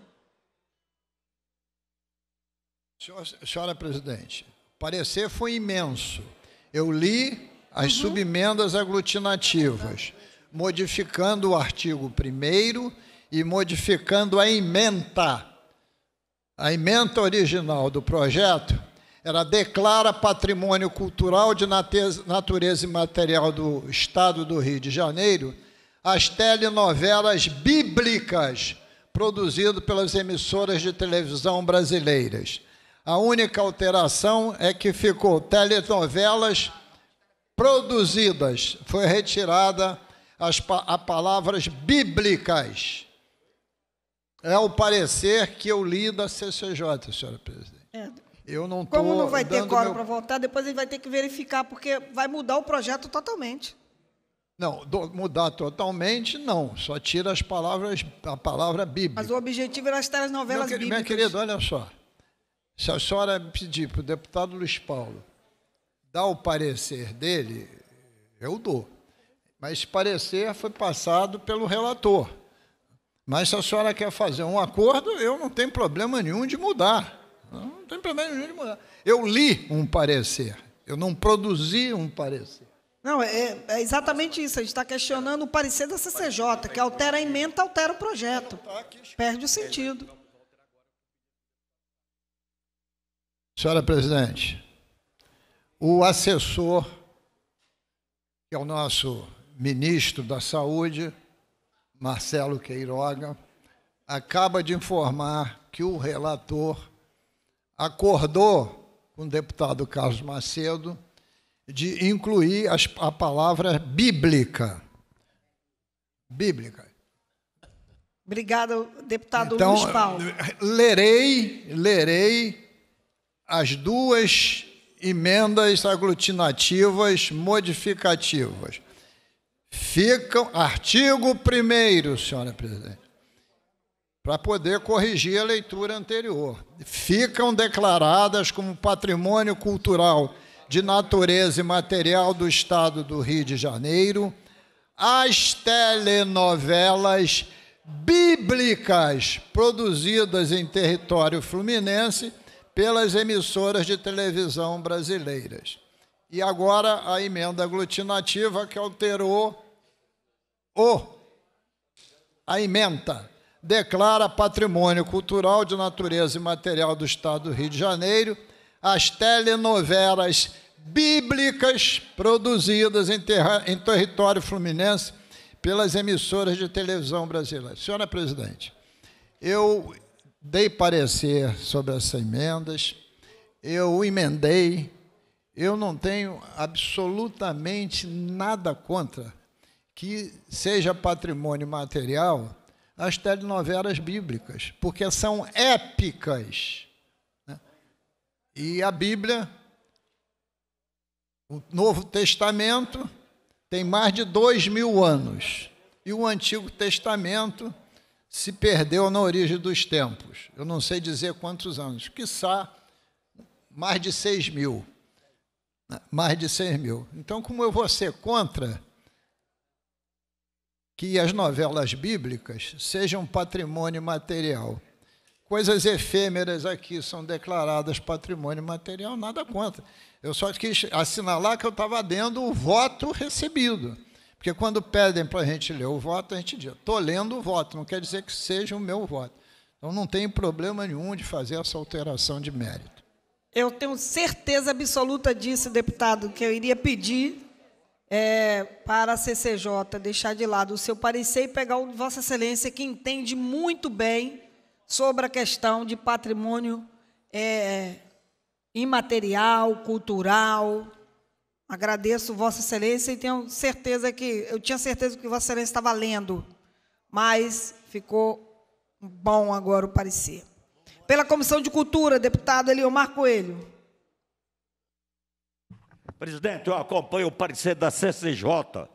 Senhora, senhora presidente, o parecer foi imenso. Eu li as uhum. subemendas aglutinativas, modificando o artigo 1 e modificando a emenda. A emenda original do projeto era declara patrimônio cultural de natureza imaterial do Estado do Rio de Janeiro as telenovelas bíblicas produzidas pelas emissoras de televisão brasileiras. A única alteração é que ficou telenovelas produzidas. Foi retirada as a palavras bíblicas. É o parecer que eu li da CCJ, senhora presidente. É. Eu não Como não vai ter coro meu... para voltar, depois ele vai ter que verificar, porque vai mudar o projeto totalmente. Não, do, mudar totalmente, não. Só tira as palavras, a palavra bíblica. Mas o objetivo era as telenovelas bíblicas. Minha querida, olha só. Se a senhora pedir para o deputado Luiz Paulo dar o parecer dele, eu dou. Mas esse parecer foi passado pelo relator. Mas se a senhora quer fazer um acordo, eu não tenho problema nenhum de mudar. Não tenho problema nenhum de mudar. Eu li um parecer, eu não produzi um parecer. Não, é, é exatamente isso. A gente está questionando o parecer da CCJ, que altera a emenda, altera o projeto. Tá Perde o sentido. É, Senhora presidente, o assessor, que é o nosso ministro da Saúde, Marcelo Queiroga, acaba de informar que o relator acordou com o deputado Carlos Macedo de incluir as, a palavra bíblica. Bíblica. Obrigada, deputado então, Luiz Paulo. Lerei, lerei as duas emendas aglutinativas modificativas. Ficam, artigo 1, senhora presidente, para poder corrigir a leitura anterior. Ficam declaradas como patrimônio cultural de natureza e material do Estado do Rio de Janeiro as telenovelas bíblicas produzidas em território fluminense pelas emissoras de televisão brasileiras. E agora a emenda aglutinativa que alterou o a emenda declara patrimônio cultural de natureza e material do Estado do Rio de Janeiro as telenovelas bíblicas produzidas em, terra, em território fluminense pelas emissoras de televisão brasileiras. Senhora presidente, eu dei parecer sobre essas emendas, eu emendei, eu não tenho absolutamente nada contra que seja patrimônio material as telenovelas bíblicas, porque são épicas. Né? E a Bíblia, o Novo Testamento, tem mais de dois mil anos. E o Antigo Testamento se perdeu na origem dos tempos. Eu não sei dizer quantos anos, quiçá mais de 6 mil. Né? Mais de 6 mil. Então, como eu vou ser contra que as novelas bíblicas sejam patrimônio material? Coisas efêmeras aqui são declaradas patrimônio material, nada contra. Eu só quis assinalar que eu estava dando o voto recebido. Porque quando pedem para a gente ler o voto, a gente diz: estou lendo o voto, não quer dizer que seja o meu voto. Então não tem problema nenhum de fazer essa alteração de mérito. Eu tenho certeza absoluta disso, deputado, que eu iria pedir é, para a CCJ deixar de lado o seu parecer e pegar o Vossa Excelência, que entende muito bem sobre a questão de patrimônio é, imaterial, cultural, Agradeço Vossa Excelência e tenho certeza que eu tinha certeza que Vossa Excelência estava lendo, mas ficou bom agora o parecer. Pela Comissão de Cultura, deputado Eliomar Coelho. Presidente, eu acompanho o parecer da CCJ.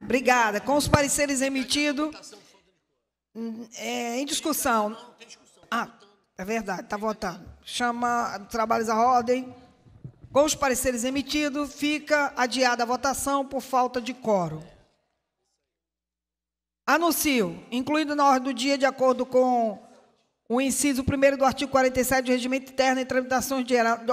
Obrigada. Com os pareceres emitidos. É, em discussão. Ah, é verdade, está votando. Chama trabalhos à ordem. Com os pareceres emitidos, fica adiada a votação por falta de coro. Anuncio, incluído na ordem do dia, de acordo com o inciso 1 do artigo 47 do Regimento Interno e tramitação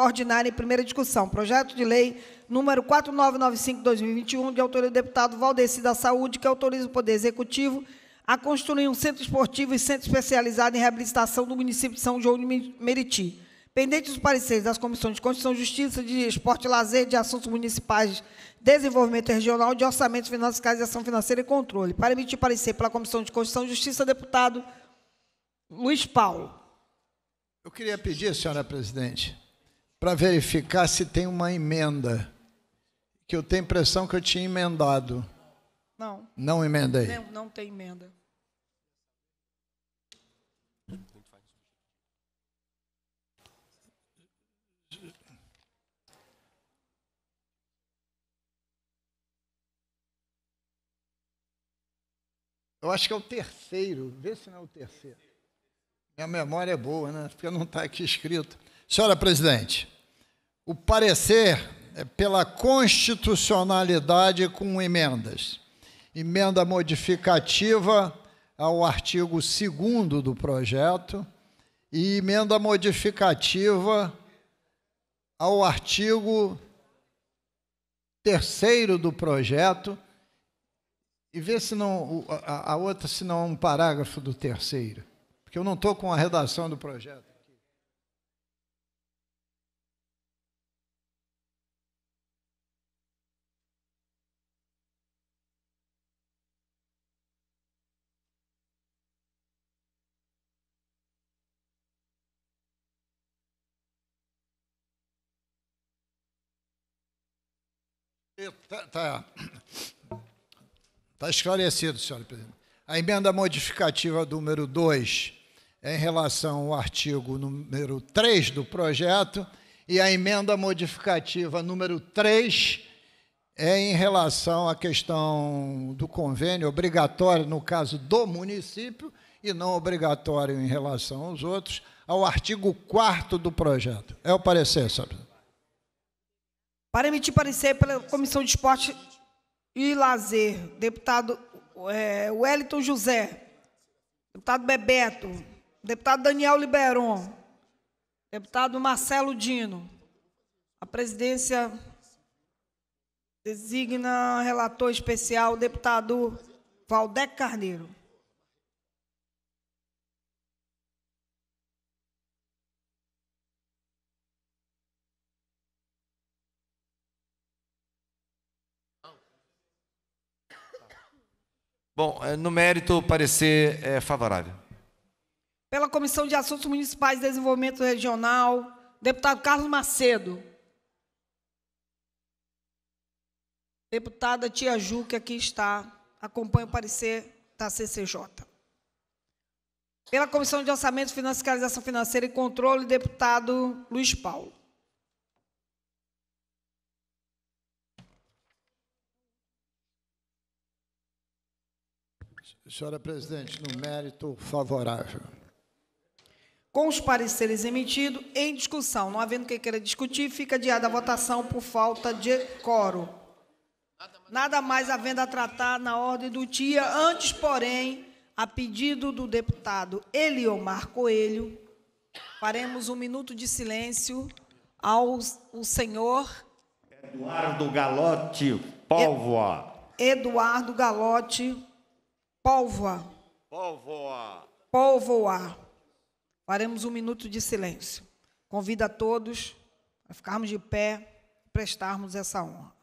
ordinária em primeira discussão, projeto de lei número 4995-2021, de autoria do deputado Valdeci da Saúde, que autoriza o Poder Executivo a construir um centro esportivo e centro especializado em reabilitação do município de São João de Meriti pendente dos pareceres das comissões de Constituição, e Justiça, de Esporte e Lazer, de Assuntos Municipais, Desenvolvimento Regional, de Orçamentos, Finanças, Fiscalização Financeira e Controle. Para emitir parecer pela Comissão de Constituição, e Justiça, deputado Luiz Paulo. Eu queria pedir, senhora presidente, para verificar se tem uma emenda, que eu tenho a impressão que eu tinha emendado. Não. Não emendei. Não, não tem emenda. Eu acho que é o terceiro, vê se não é o terceiro. Minha memória é boa, né? Porque não está aqui escrito. Senhora presidente, o parecer é pela constitucionalidade com emendas. Emenda modificativa ao artigo 2 do projeto e emenda modificativa ao artigo 3 do projeto e ver se não a, a outra se não é um parágrafo do terceiro, porque eu não estou com a redação do projeto. Tá, tá. Está esclarecido, senhora presidente. A emenda modificativa número 2 em relação ao artigo número 3 do projeto e a emenda modificativa número 3 é em relação à questão do convênio obrigatório no caso do município e não obrigatório em relação aos outros, ao artigo 4 do projeto. É o parecer, senhora. Para emitir parecer pela Comissão de Esporte e Lazer, deputado é, Wellington José, deputado Bebeto, deputado Daniel Liberon, deputado Marcelo Dino. A presidência designa relator especial, deputado Valdec Carneiro. Bom, eh, no mérito, parecer é favorável. Pela Comissão de Assuntos Municipais e Desenvolvimento Regional, deputado Carlos Macedo. Deputada Tia Ju, que aqui está, acompanha o parecer da CCJ. Pela Comissão de Orçamento, Fiscalização Financeira e Controle, deputado Luiz Paulo. Senhora presidente, no mérito favorável. Com os pareceres emitidos, em discussão, não havendo quem queira discutir, fica adiada a votação por falta de coro. Nada mais havendo a tratar na ordem do dia, antes, porém, a pedido do deputado Eliomar Coelho, faremos um minuto de silêncio ao o senhor Eduardo Galote Póvoa. Eduardo Galote Póvoa. Póvoa. Póvoa. Faremos um minuto de silêncio. Convido a todos a ficarmos de pé, prestarmos essa honra.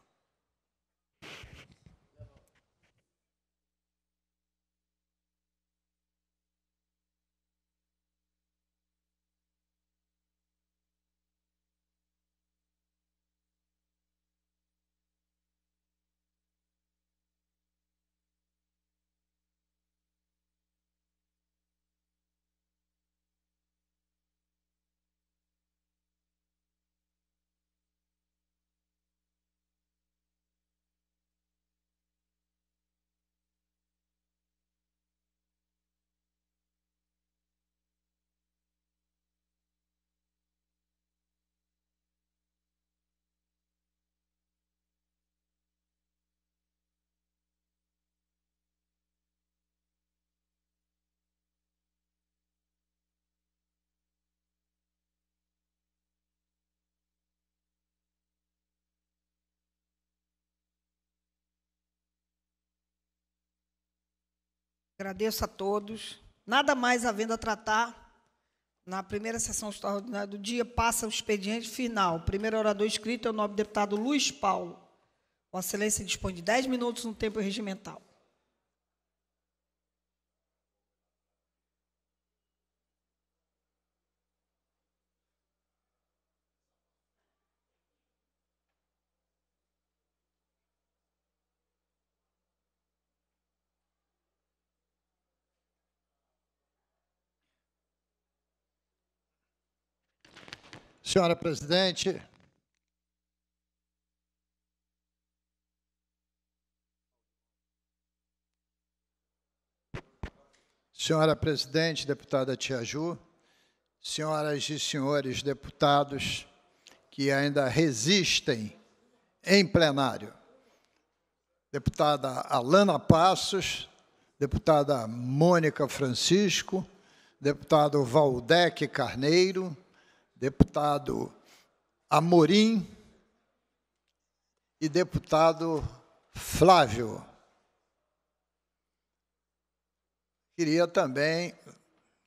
Agradeço a todos. Nada mais havendo a tratar. Na primeira sessão extraordinária do dia, passa o expediente final. O primeiro orador escrito é o nobre deputado Luiz Paulo. Vossa Excelência dispõe de 10 minutos no tempo regimental. Senhora presidente, Senhora presidente, deputada Tia Ju, senhoras e senhores deputados que ainda resistem em plenário, deputada Alana Passos, deputada Mônica Francisco, deputado Valdec Carneiro, deputado Amorim e deputado Flávio. Queria também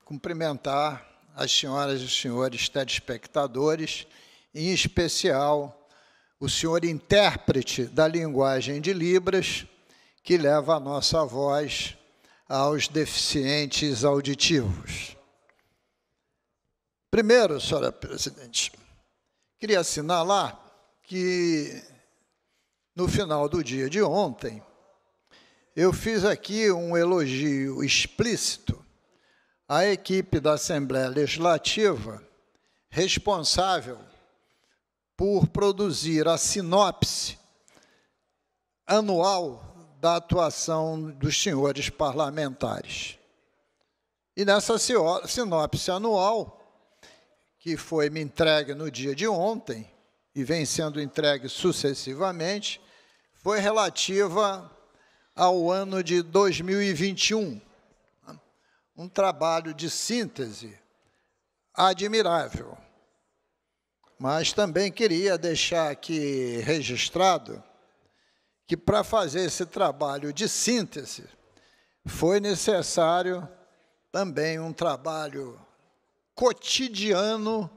cumprimentar as senhoras e os senhores telespectadores, em especial o senhor intérprete da linguagem de Libras, que leva a nossa voz aos deficientes auditivos. Primeiro, senhora presidente, queria assinalar que no final do dia de ontem eu fiz aqui um elogio explícito à equipe da Assembleia Legislativa responsável por produzir a sinopse anual da atuação dos senhores parlamentares. E nessa sinopse anual, que foi me entregue no dia de ontem e vem sendo entregue sucessivamente, foi relativa ao ano de 2021. Um trabalho de síntese admirável. Mas também queria deixar aqui registrado que para fazer esse trabalho de síntese foi necessário também um trabalho cotidiano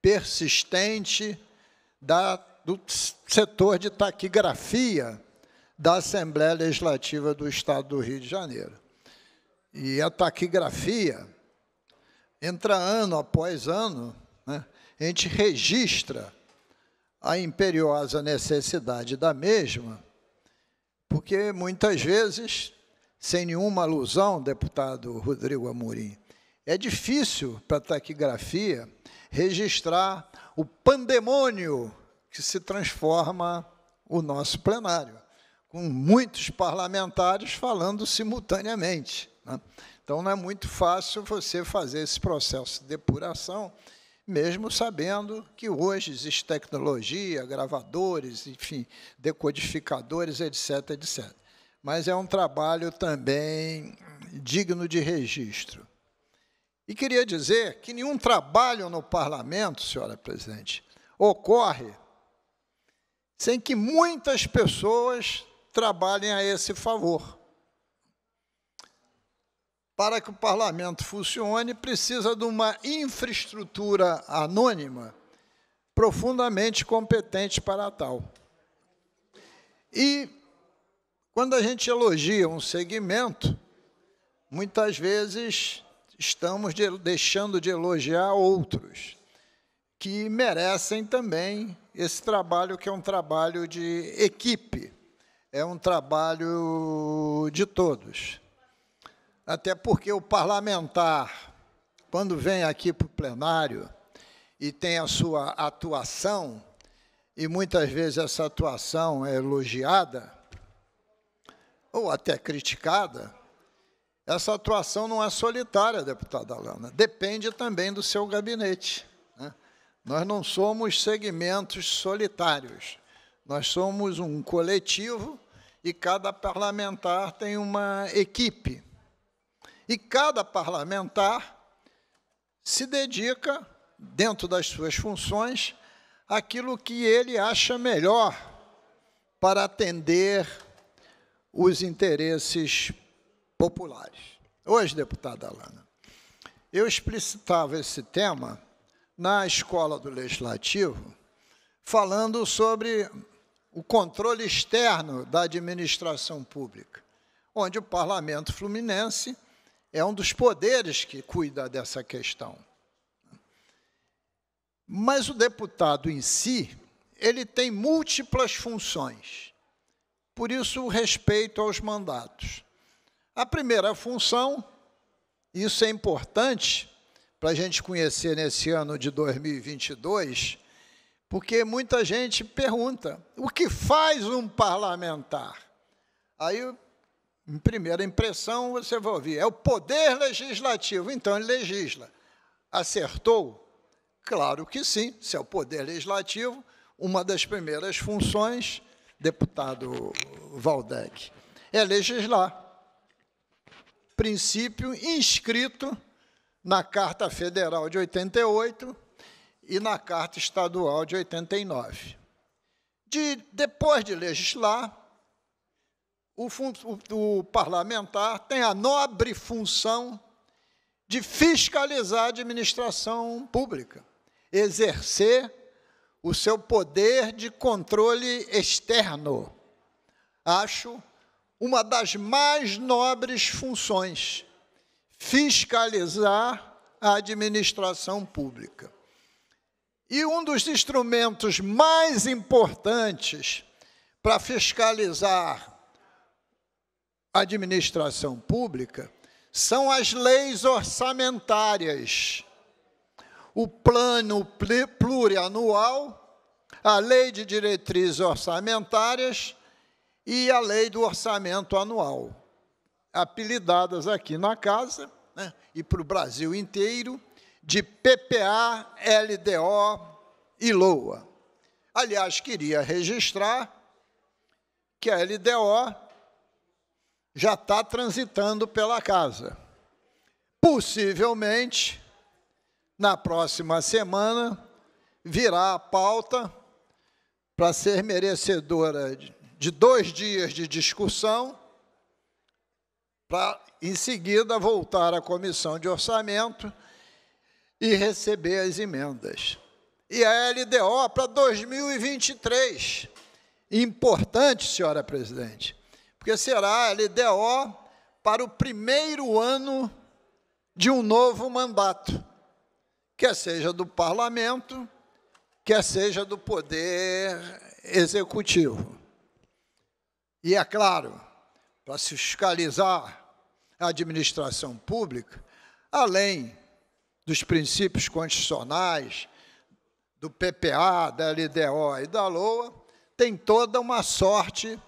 persistente da, do setor de taquigrafia da Assembleia Legislativa do Estado do Rio de Janeiro. E a taquigrafia, entra ano após ano, né, a gente registra a imperiosa necessidade da mesma, porque muitas vezes, sem nenhuma alusão, deputado Rodrigo Amorim, é difícil para a taquigrafia registrar o pandemônio que se transforma o nosso plenário, com muitos parlamentares falando simultaneamente. Né? Então, não é muito fácil você fazer esse processo de depuração, mesmo sabendo que hoje existe tecnologia, gravadores, enfim, decodificadores, etc., etc. Mas é um trabalho também digno de registro. E queria dizer que nenhum trabalho no parlamento, senhora presidente, ocorre sem que muitas pessoas trabalhem a esse favor. Para que o parlamento funcione, precisa de uma infraestrutura anônima profundamente competente para tal. E quando a gente elogia um segmento, muitas vezes estamos deixando de elogiar outros que merecem também esse trabalho, que é um trabalho de equipe, é um trabalho de todos. Até porque o parlamentar, quando vem aqui para o plenário e tem a sua atuação, e muitas vezes essa atuação é elogiada ou até criticada, essa atuação não é solitária, deputada Alana, né? depende também do seu gabinete. Né? Nós não somos segmentos solitários, nós somos um coletivo e cada parlamentar tem uma equipe. E cada parlamentar se dedica, dentro das suas funções, aquilo que ele acha melhor para atender os interesses populares. Hoje, deputada Alana, eu explicitava esse tema na escola do Legislativo, falando sobre o controle externo da administração pública, onde o parlamento fluminense é um dos poderes que cuida dessa questão. Mas o deputado em si, ele tem múltiplas funções. Por isso, o respeito aos mandatos. A primeira função, isso é importante para a gente conhecer nesse ano de 2022, porque muita gente pergunta: o que faz um parlamentar? Aí, em primeira impressão, você vai ouvir: é o poder legislativo, então ele legisla. Acertou? Claro que sim, se é o poder legislativo, uma das primeiras funções, deputado Valdec, é legislar princípio inscrito na Carta Federal de 88 e na Carta Estadual de 89. De, depois de legislar, o, o, o parlamentar tem a nobre função de fiscalizar a administração pública, exercer o seu poder de controle externo. Acho uma das mais nobres funções: fiscalizar a administração pública. E um dos instrumentos mais importantes para fiscalizar a administração pública são as leis orçamentárias, o plano plurianual, a lei de diretrizes orçamentárias e a lei do orçamento anual, apelidadas aqui na casa né, e para o Brasil inteiro de PPA, LDO e LOA. Aliás, queria registrar que a LDO já está transitando pela casa. Possivelmente, na próxima semana, virá a pauta para ser merecedora de de dois dias de discussão, para em seguida voltar à comissão de orçamento e receber as emendas. E a LDO para 2023. Importante, senhora presidente, porque será a LDO para o primeiro ano de um novo mandato, quer seja do parlamento, quer seja do poder executivo. E é claro, para fiscalizar a administração pública, além dos princípios constitucionais, do PPA, da LDO e da LOA, tem toda uma sorte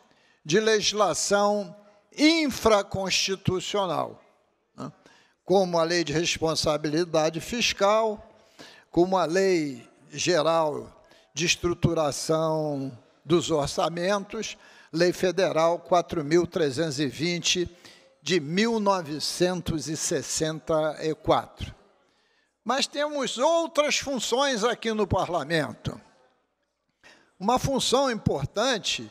de legislação infraconstitucional, né? como a Lei de Responsabilidade Fiscal, como a Lei Geral de Estruturação dos Orçamentos, Lei Federal 4.320 de 1964. Mas temos outras funções aqui no parlamento. Uma função importante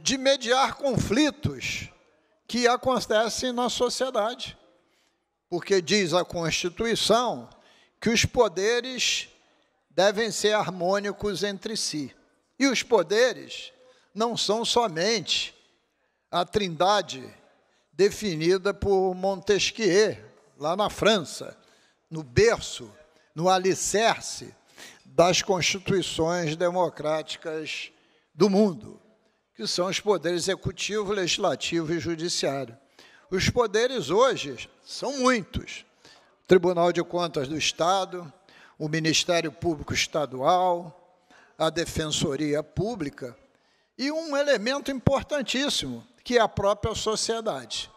de mediar conflitos que acontecem na sociedade. Porque diz a Constituição que os poderes devem ser harmônicos entre si. E os poderes não são somente a trindade definida por Montesquieu, lá na França, no berço, no alicerce das constituições democráticas do mundo, que são os poderes executivo, legislativo e judiciário. Os poderes hoje são muitos. Tribunal de Contas do Estado, o Ministério Público Estadual, a Defensoria Pública, e um elemento importantíssimo, que é a própria sociedade.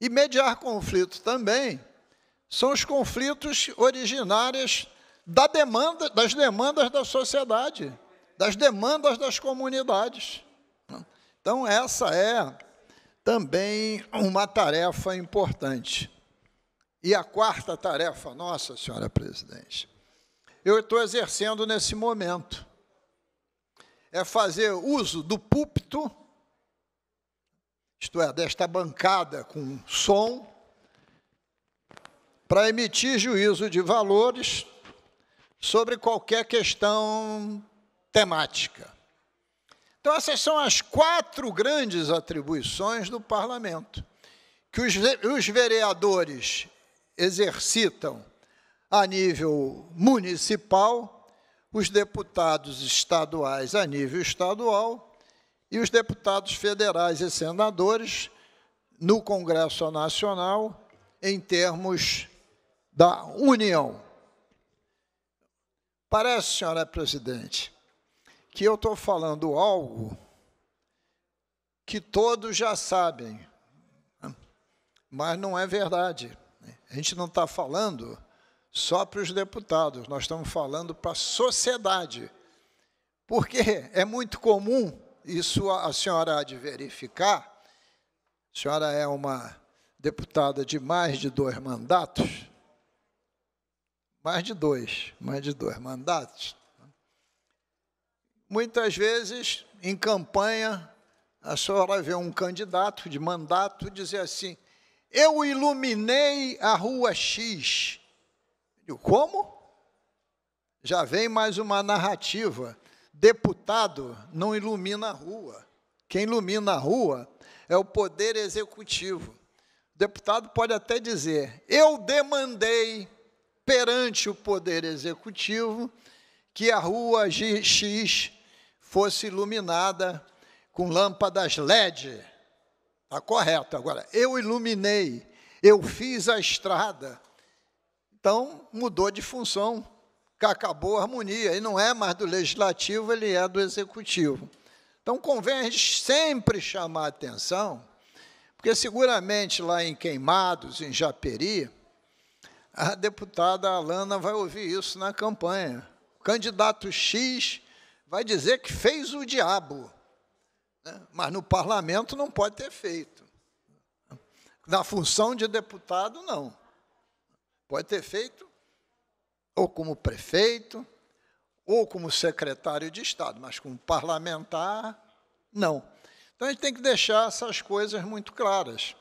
E mediar conflito também são os conflitos originários da demanda, das demandas da sociedade, das demandas das comunidades. Então, essa é também uma tarefa importante. E a quarta tarefa nossa, senhora presidente, eu estou exercendo nesse momento é fazer uso do púlpito, isto é, desta bancada com som, para emitir juízo de valores sobre qualquer questão temática. Então, essas são as quatro grandes atribuições do parlamento, que os, os vereadores exercitam a nível municipal os deputados estaduais a nível estadual e os deputados federais e senadores no Congresso Nacional em termos da União. Parece, senhora presidente, que eu estou falando algo que todos já sabem, né? mas não é verdade. Né? A gente não está falando só para os deputados, nós estamos falando para a sociedade. Porque é muito comum, isso a senhora há de verificar, a senhora é uma deputada de mais de dois mandatos, mais de dois, mais de dois mandatos. Muitas vezes, em campanha, a senhora vê um candidato de mandato dizer assim: Eu iluminei a rua X, eu, como? Já vem mais uma narrativa. Deputado não ilumina a rua. Quem ilumina a rua é o poder executivo. O deputado pode até dizer: eu demandei perante o poder executivo que a rua X fosse iluminada com lâmpadas LED. Está correto. Agora, eu iluminei, eu fiz a estrada. Então, mudou de função, acabou a harmonia. Ele não é mais do legislativo, ele é do executivo. Então, convém a gente sempre chamar atenção, porque seguramente lá em Queimados, em Japeri, a deputada Alana vai ouvir isso na campanha. O candidato X vai dizer que fez o diabo, né? mas no parlamento não pode ter feito. Na função de deputado, não. Pode ter feito ou como prefeito, ou como secretário de Estado, mas como parlamentar, não. Então a gente tem que deixar essas coisas muito claras.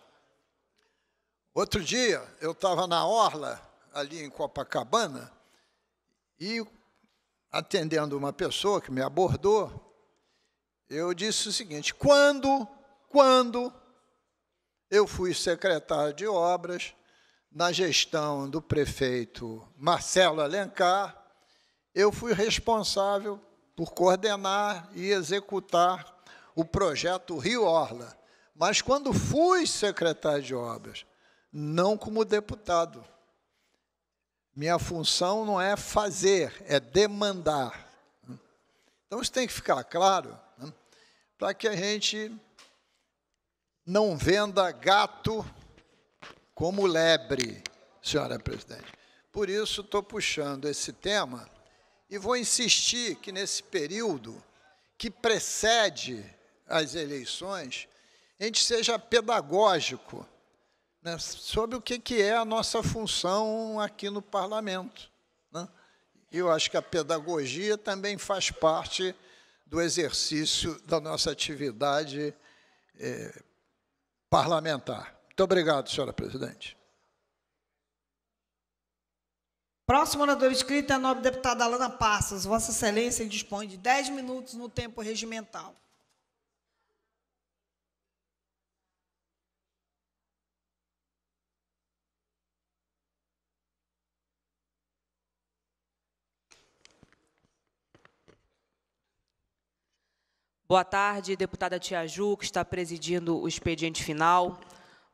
Outro dia, eu estava na Orla, ali em Copacabana, e atendendo uma pessoa que me abordou, eu disse o seguinte: quando, quando eu fui secretário de obras, na gestão do prefeito Marcelo Alencar, eu fui responsável por coordenar e executar o projeto Rio Orla. Mas quando fui secretário de obras, não como deputado. Minha função não é fazer, é demandar. Então isso tem que ficar claro, né? para que a gente não venda gato como lebre, senhora presidente. Por isso, estou puxando esse tema e vou insistir que, nesse período que precede as eleições, a gente seja pedagógico né, sobre o que, que é a nossa função aqui no parlamento. Né? Eu acho que a pedagogia também faz parte do exercício da nossa atividade eh, parlamentar. Muito obrigado, senhora presidente. Próximo orador inscrito é a nobre deputada Alana Passos. Vossa Excelência dispõe de 10 minutos no tempo regimental. Boa tarde, deputada Tiaju, que está presidindo o expediente final.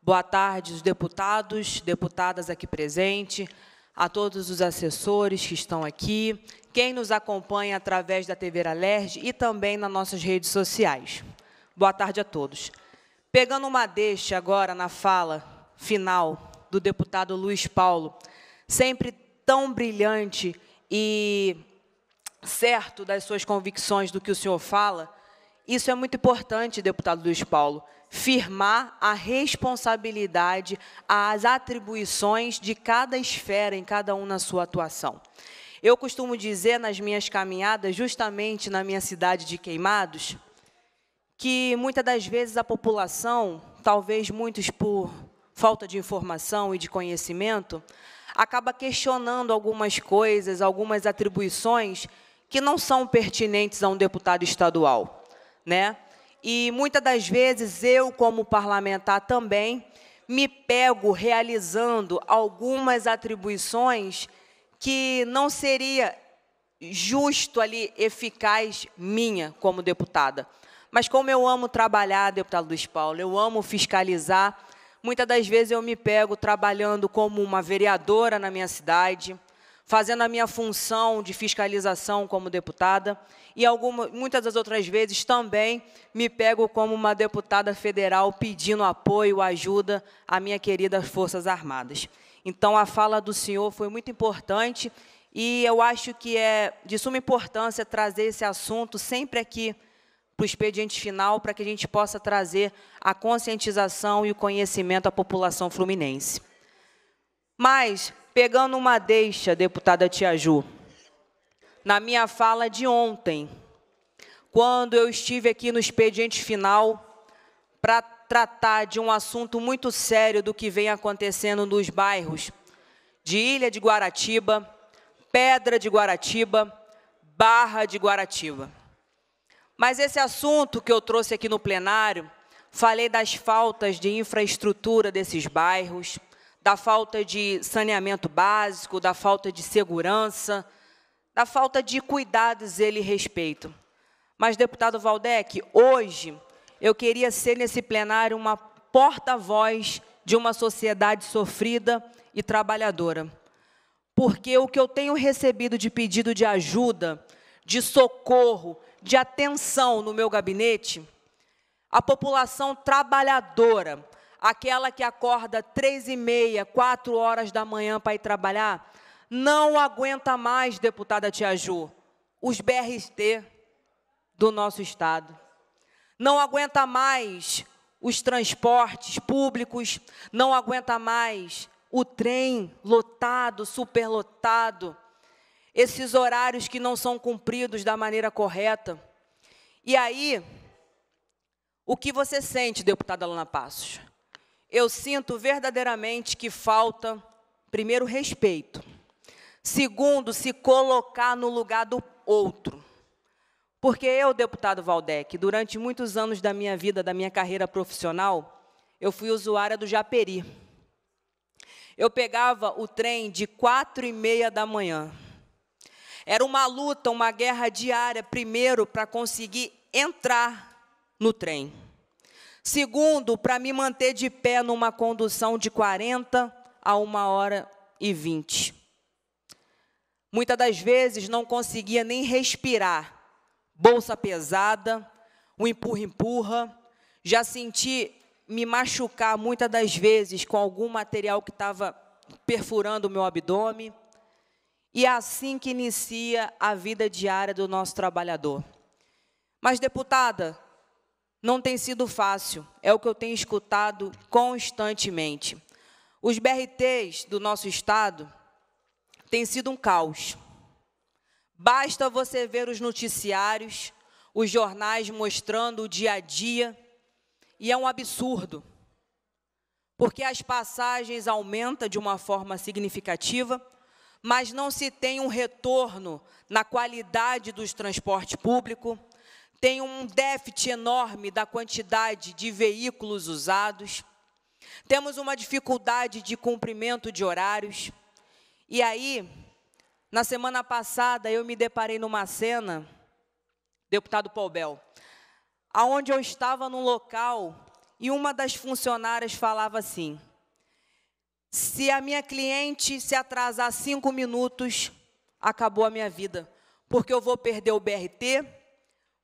Boa tarde, os deputados, deputadas aqui presentes, a todos os assessores que estão aqui, quem nos acompanha através da TV Alerj e também nas nossas redes sociais. Boa tarde a todos. Pegando uma deixa agora na fala final do deputado Luiz Paulo, sempre tão brilhante e certo das suas convicções do que o senhor fala, isso é muito importante, deputado Luiz Paulo firmar a responsabilidade, as atribuições de cada esfera, em cada um na sua atuação. Eu costumo dizer nas minhas caminhadas, justamente na minha cidade de Queimados, que muitas das vezes a população, talvez muitos por falta de informação e de conhecimento, acaba questionando algumas coisas, algumas atribuições que não são pertinentes a um deputado estadual, né? E muitas das vezes eu, como parlamentar também, me pego realizando algumas atribuições que não seria justo ali eficaz minha como deputada. Mas como eu amo trabalhar, deputado Luiz Paulo, eu amo fiscalizar, muitas das vezes eu me pego trabalhando como uma vereadora na minha cidade, fazendo a minha função de fiscalização como deputada e muitas das outras vezes também me pego como uma deputada federal pedindo apoio, ajuda à minha querida Forças Armadas. Então, a fala do senhor foi muito importante e eu acho que é de suma importância trazer esse assunto sempre aqui para o expediente final, para que a gente possa trazer a conscientização e o conhecimento à população fluminense. Mas, Pegando uma deixa, deputada Tia Ju, na minha fala de ontem, quando eu estive aqui no expediente final para tratar de um assunto muito sério do que vem acontecendo nos bairros de Ilha de Guaratiba, Pedra de Guaratiba, Barra de Guaratiba. Mas esse assunto que eu trouxe aqui no plenário, falei das faltas de infraestrutura desses bairros, da falta de saneamento básico, da falta de segurança, da falta de cuidados ele respeito. Mas, deputado Valdec, hoje eu queria ser nesse plenário uma porta-voz de uma sociedade sofrida e trabalhadora. Porque o que eu tenho recebido de pedido de ajuda, de socorro, de atenção no meu gabinete, a população trabalhadora, aquela que acorda três e meia, quatro horas da manhã para ir trabalhar, não aguenta mais, deputada Tia Ju, os BRT do nosso Estado. Não aguenta mais os transportes públicos, não aguenta mais o trem lotado, superlotado, esses horários que não são cumpridos da maneira correta. E aí, o que você sente, deputada Luna Passos? eu sinto verdadeiramente que falta, primeiro, respeito. Segundo, se colocar no lugar do outro. Porque eu, deputado Valdec, durante muitos anos da minha vida, da minha carreira profissional, eu fui usuária do Japeri. Eu pegava o trem de quatro e meia da manhã. Era uma luta, uma guerra diária, primeiro, para conseguir entrar no trem. Segundo, para me manter de pé numa condução de 40 a 1 hora e 20. Muitas das vezes não conseguia nem respirar. Bolsa pesada, o um empurra-empurra. Já senti me machucar muitas das vezes com algum material que estava perfurando o meu abdômen. E é assim que inicia a vida diária do nosso trabalhador. Mas, deputada, não tem sido fácil, é o que eu tenho escutado constantemente. Os BRTs do nosso estado têm sido um caos. Basta você ver os noticiários, os jornais mostrando o dia a dia, e é um absurdo, porque as passagens aumentam de uma forma significativa, mas não se tem um retorno na qualidade dos transporte público, tem um déficit enorme da quantidade de veículos usados, temos uma dificuldade de cumprimento de horários. E aí, na semana passada, eu me deparei numa cena, deputado Paulbel, aonde eu estava num local e uma das funcionárias falava assim: se a minha cliente se atrasar cinco minutos, acabou a minha vida, porque eu vou perder o BRT,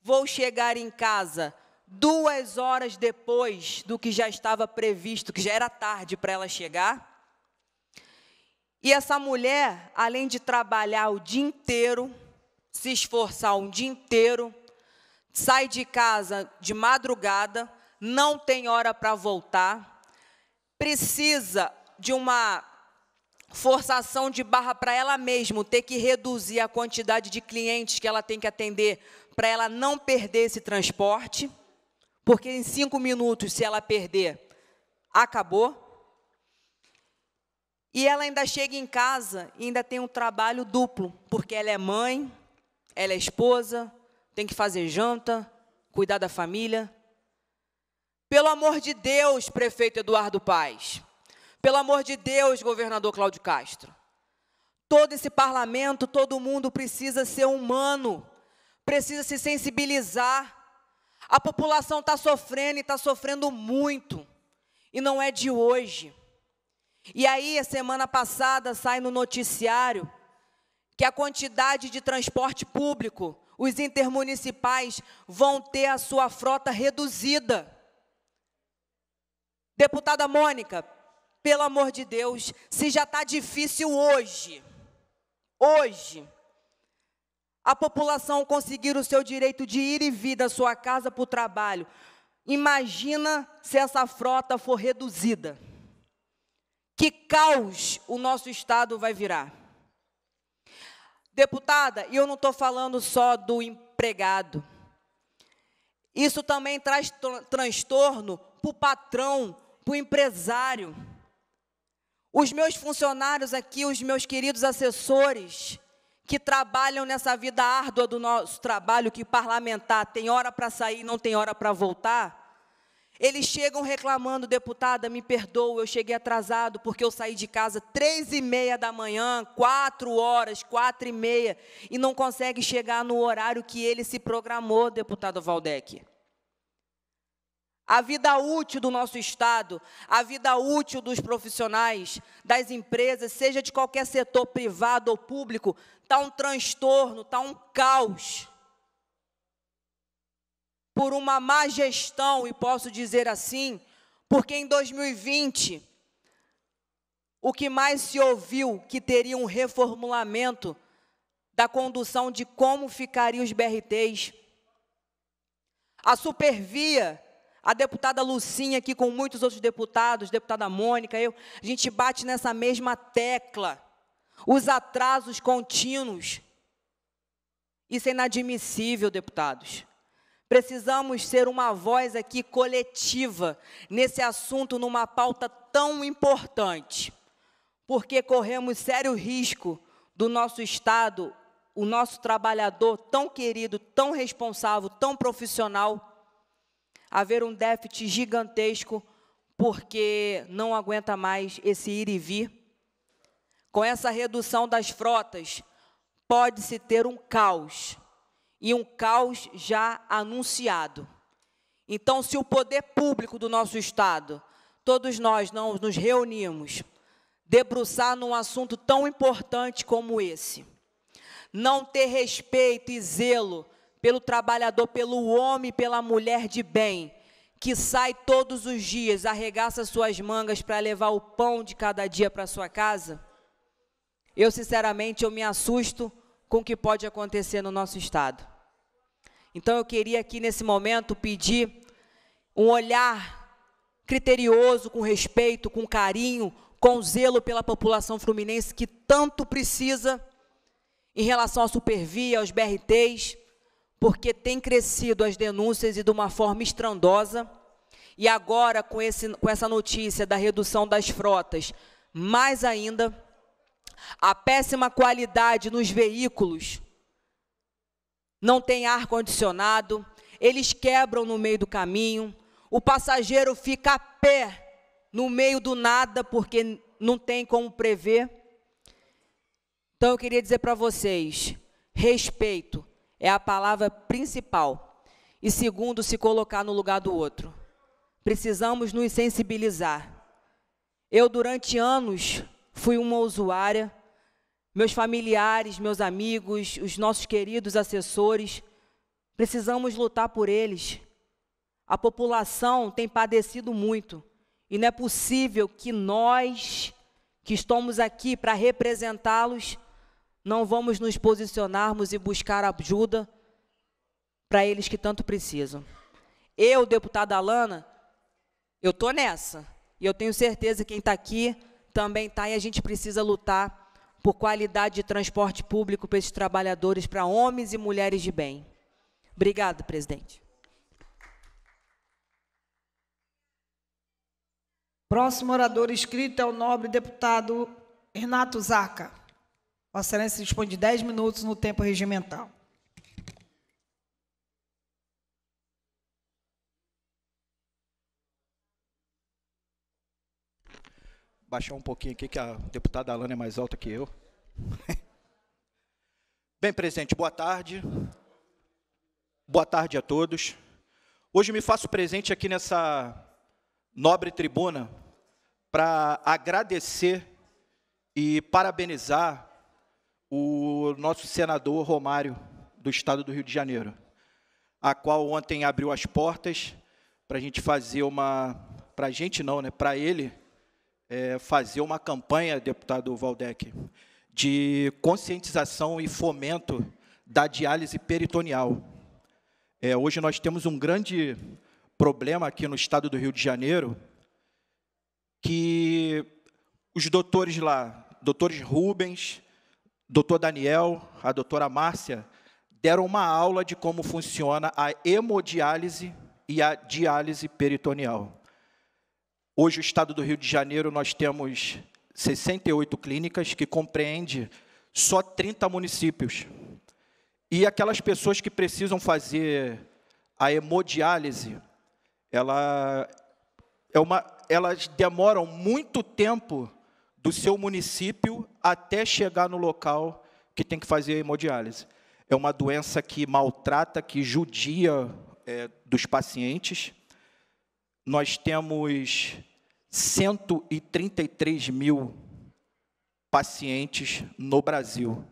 vou chegar em casa duas horas depois do que já estava previsto, que já era tarde para ela chegar. E essa mulher, além de trabalhar o dia inteiro, se esforçar um dia inteiro, sai de casa de madrugada, não tem hora para voltar, precisa de uma forçação de barra para ela mesma, ter que reduzir a quantidade de clientes que ela tem que atender para ela não perder esse transporte, porque em cinco minutos, se ela perder, acabou. E ela ainda chega em casa e ainda tem um trabalho duplo, porque ela é mãe, ela é esposa, tem que fazer janta, cuidar da família. Pelo amor de Deus, prefeito Eduardo Paes. Pelo amor de Deus, governador Cláudio Castro. Todo esse parlamento, todo mundo precisa ser humano precisa se sensibilizar. A população está sofrendo e está sofrendo muito, e não é de hoje. E aí, a semana passada, sai no noticiário que a quantidade de transporte público, os intermunicipais vão ter a sua frota reduzida. Deputada Mônica, pelo amor de Deus, se já está difícil hoje, hoje, a população conseguir o seu direito de ir e vir da sua casa para o trabalho. Imagina se essa frota for reduzida. Que caos o nosso Estado vai virar. Deputada, E eu não estou falando só do empregado. Isso também traz transtorno para o patrão, para o empresário. Os meus funcionários aqui, os meus queridos assessores, que trabalham nessa vida árdua do nosso trabalho, que parlamentar tem hora para sair, não tem hora para voltar, eles chegam reclamando, deputada, me perdoa, eu cheguei atrasado porque eu saí de casa três e meia da manhã, quatro horas, quatro e meia, e não consegue chegar no horário que ele se programou, deputado Valdec a vida útil do nosso Estado, a vida útil dos profissionais, das empresas, seja de qualquer setor privado ou público, está um transtorno, está um caos. Por uma má gestão, e posso dizer assim, porque em 2020, o que mais se ouviu que teria um reformulamento da condução de como ficariam os BRTs. A supervia a deputada Lucinha aqui com muitos outros deputados, deputada Mônica, eu, a gente bate nessa mesma tecla. Os atrasos contínuos. Isso é inadmissível, deputados. Precisamos ser uma voz aqui coletiva nesse assunto, numa pauta tão importante, porque corremos sério risco do nosso Estado, o nosso trabalhador tão querido, tão responsável, tão profissional, haver um déficit gigantesco porque não aguenta mais esse ir e vir. Com essa redução das frotas, pode-se ter um caos, e um caos já anunciado. Então, se o poder público do nosso Estado, todos nós não nos reunimos, debruçar num assunto tão importante como esse, não ter respeito e zelo pelo trabalhador, pelo homem, pela mulher de bem, que sai todos os dias, arregaça suas mangas para levar o pão de cada dia para sua casa? Eu, sinceramente, eu me assusto com o que pode acontecer no nosso estado. Então eu queria aqui nesse momento pedir um olhar criterioso, com respeito, com carinho, com zelo pela população fluminense que tanto precisa em relação à supervia, aos BRTs, porque tem crescido as denúncias e de uma forma estrondosa. E agora, com, esse, com essa notícia da redução das frotas, mais ainda, a péssima qualidade nos veículos, não tem ar-condicionado, eles quebram no meio do caminho, o passageiro fica a pé no meio do nada, porque não tem como prever. Então, eu queria dizer para vocês: respeito, é a palavra principal. E segundo, se colocar no lugar do outro. Precisamos nos sensibilizar. Eu, durante anos, fui uma usuária. Meus familiares, meus amigos, os nossos queridos assessores, precisamos lutar por eles. A população tem padecido muito. E não é possível que nós, que estamos aqui para representá-los, não vamos nos posicionarmos e buscar ajuda para eles que tanto precisam. Eu, deputada Alana, eu estou nessa. E eu tenho certeza que quem está aqui também está, e a gente precisa lutar por qualidade de transporte público para esses trabalhadores, para homens e mulheres de bem. Obrigada, presidente. Próximo orador inscrito é o nobre deputado Renato Zaca. Vossa Excelência dispõe de 10 minutos no tempo regimental. Baixar um pouquinho aqui, que a deputada Alana é mais alta que eu. Bem, presidente, boa tarde. Boa tarde a todos. Hoje me faço presente aqui nessa nobre tribuna para agradecer e parabenizar o nosso senador Romário, do estado do Rio de Janeiro, a qual ontem abriu as portas para a gente fazer uma. Para a gente não, né? Para ele é, fazer uma campanha, deputado Valdec, de conscientização e fomento da diálise peritoneal. É, hoje nós temos um grande problema aqui no estado do Rio de Janeiro, que os doutores lá, doutores Rubens, doutor Daniel, a doutora Márcia, deram uma aula de como funciona a hemodiálise e a diálise peritoneal. Hoje, o estado do Rio de Janeiro, nós temos 68 clínicas, que compreende só 30 municípios. E aquelas pessoas que precisam fazer a hemodiálise, ela é uma, elas demoram muito tempo do seu município até chegar no local que tem que fazer a hemodiálise. É uma doença que maltrata, que judia é, dos pacientes. Nós temos 133 mil pacientes no Brasil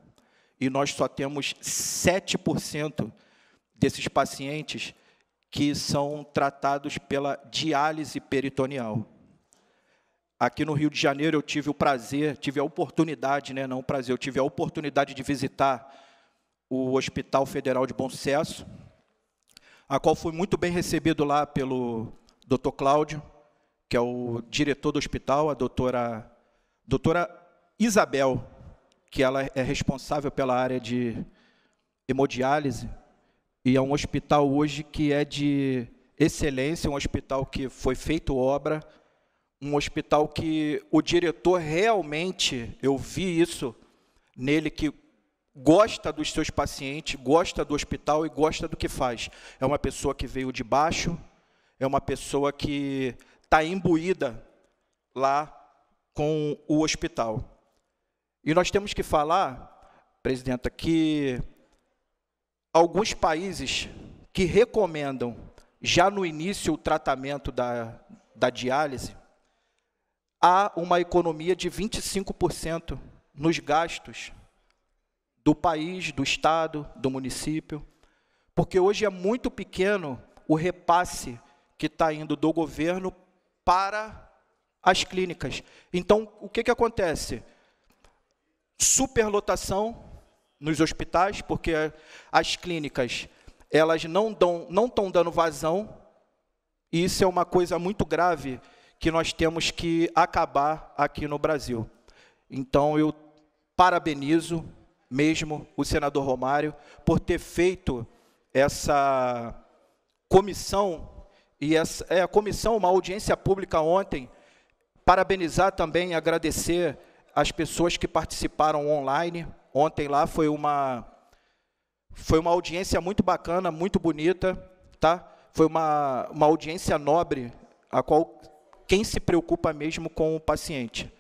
e nós só temos 7% desses pacientes que são tratados pela diálise peritoneal. Aqui no Rio de Janeiro eu tive o prazer, tive a oportunidade, né, não o prazer, eu tive a oportunidade de visitar o Hospital Federal de Bom Sucesso, a qual fui muito bem recebido lá pelo Dr. Cláudio, que é o diretor do hospital, a doutora, doutora Isabel, que ela é responsável pela área de hemodiálise, e é um hospital hoje que é de excelência, um hospital que foi feito obra, um hospital que o diretor realmente, eu vi isso nele, que gosta dos seus pacientes, gosta do hospital e gosta do que faz. É uma pessoa que veio de baixo, é uma pessoa que está imbuída lá com o hospital. E nós temos que falar, presidenta, que alguns países que recomendam já no início o tratamento da, da diálise, há uma economia de 25% nos gastos do país, do estado, do município, porque hoje é muito pequeno o repasse que está indo do governo para as clínicas. Então, o que, que acontece? Superlotação nos hospitais, porque as clínicas elas não dão, não estão dando vazão. E isso é uma coisa muito grave que nós temos que acabar aqui no Brasil. Então eu parabenizo mesmo o senador Romário por ter feito essa comissão e essa é a comissão uma audiência pública ontem. Parabenizar também, agradecer as pessoas que participaram online. Ontem lá foi uma foi uma audiência muito bacana, muito bonita, tá? Foi uma, uma audiência nobre, a qual quem se preocupa mesmo com o paciente.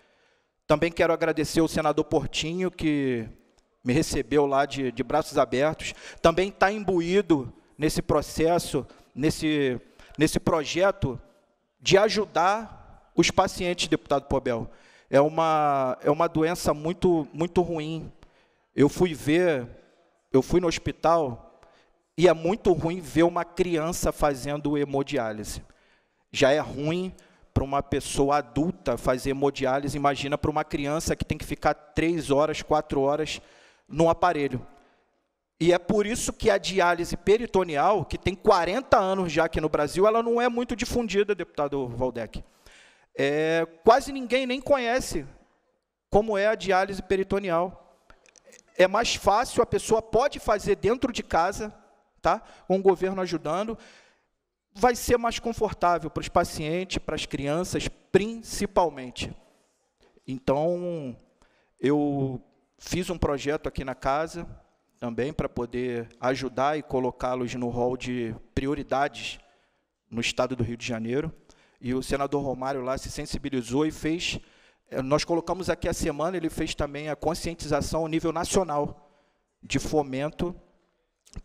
Também quero agradecer ao senador Portinho, que me recebeu lá de, de braços abertos. Também está imbuído nesse processo, nesse, nesse projeto de ajudar os pacientes, deputado Pobel. É uma, é uma doença muito, muito ruim. Eu fui ver, eu fui no hospital e é muito ruim ver uma criança fazendo hemodiálise. Já é ruim para uma pessoa adulta fazer hemodiálise, imagina para uma criança que tem que ficar três horas, quatro horas no aparelho. E é por isso que a diálise peritoneal, que tem 40 anos já aqui no Brasil, ela não é muito difundida, deputado Valdec. É, quase ninguém nem conhece como é a diálise peritoneal. É mais fácil, a pessoa pode fazer dentro de casa, tá? com o governo ajudando vai ser mais confortável para os pacientes, para as crianças, principalmente. Então, eu fiz um projeto aqui na casa também para poder ajudar e colocá-los no rol de prioridades no estado do Rio de Janeiro. E o senador Romário lá se sensibilizou e fez. Eh, nós colocamos aqui a semana, ele fez também a conscientização a nível nacional de fomento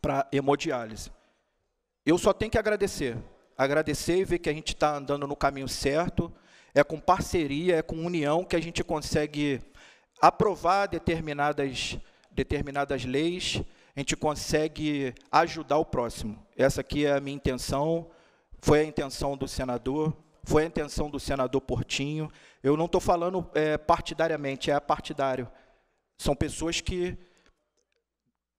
para hemodiálise. Eu só tenho que agradecer. Agradecer e ver que a gente está andando no caminho certo. É com parceria, é com união que a gente consegue aprovar determinadas, determinadas leis, a gente consegue ajudar o próximo. Essa aqui é a minha intenção, foi a intenção do senador, foi a intenção do senador Portinho. Eu não estou falando é, partidariamente, é partidário. São pessoas que.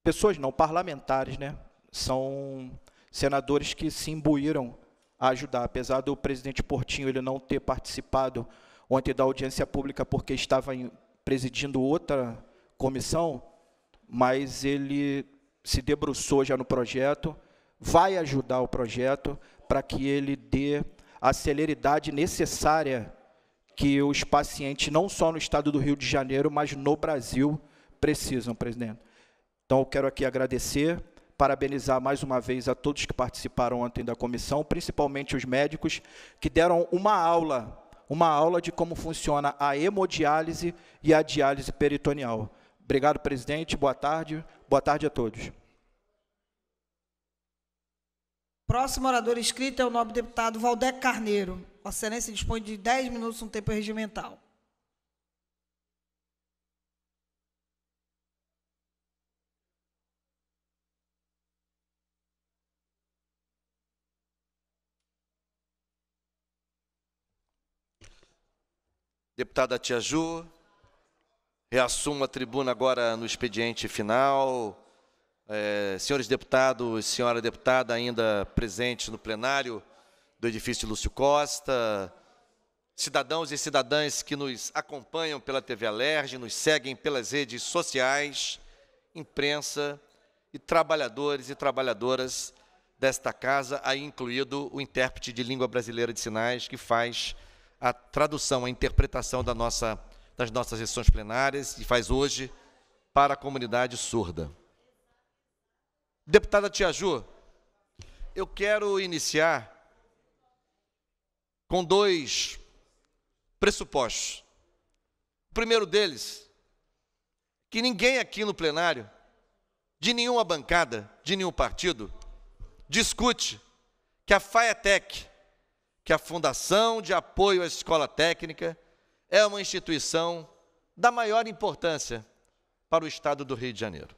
Pessoas não, parlamentares, né? São senadores que se imbuíram a ajudar, apesar do presidente Portinho ele não ter participado ontem da audiência pública porque estava presidindo outra comissão, mas ele se debruçou já no projeto, vai ajudar o projeto para que ele dê a celeridade necessária que os pacientes, não só no estado do Rio de Janeiro, mas no Brasil, precisam, presidente. Então, eu quero aqui agradecer parabenizar mais uma vez a todos que participaram ontem da comissão, principalmente os médicos, que deram uma aula, uma aula de como funciona a hemodiálise e a diálise peritoneal. Obrigado, presidente. Boa tarde. Boa tarde a todos. Próximo orador inscrito é o nobre deputado Valdec Carneiro. Vossa Excelência dispõe de 10 minutos no tempo regimental. Deputada Tia Ju, reassumo a tribuna agora no expediente final. É, senhores deputados, senhora deputada ainda presente no plenário do edifício Lúcio Costa, cidadãos e cidadãs que nos acompanham pela TV Alerj, nos seguem pelas redes sociais, imprensa e trabalhadores e trabalhadoras desta casa, aí incluído o intérprete de língua brasileira de sinais que faz a tradução, a interpretação da nossa, das nossas sessões plenárias e faz hoje para a comunidade surda. Deputada Tiaju, eu quero iniciar com dois pressupostos. O primeiro deles, que ninguém aqui no plenário, de nenhuma bancada, de nenhum partido, discute que a FAETEC, que a Fundação de Apoio à Escola Técnica é uma instituição da maior importância para o Estado do Rio de Janeiro.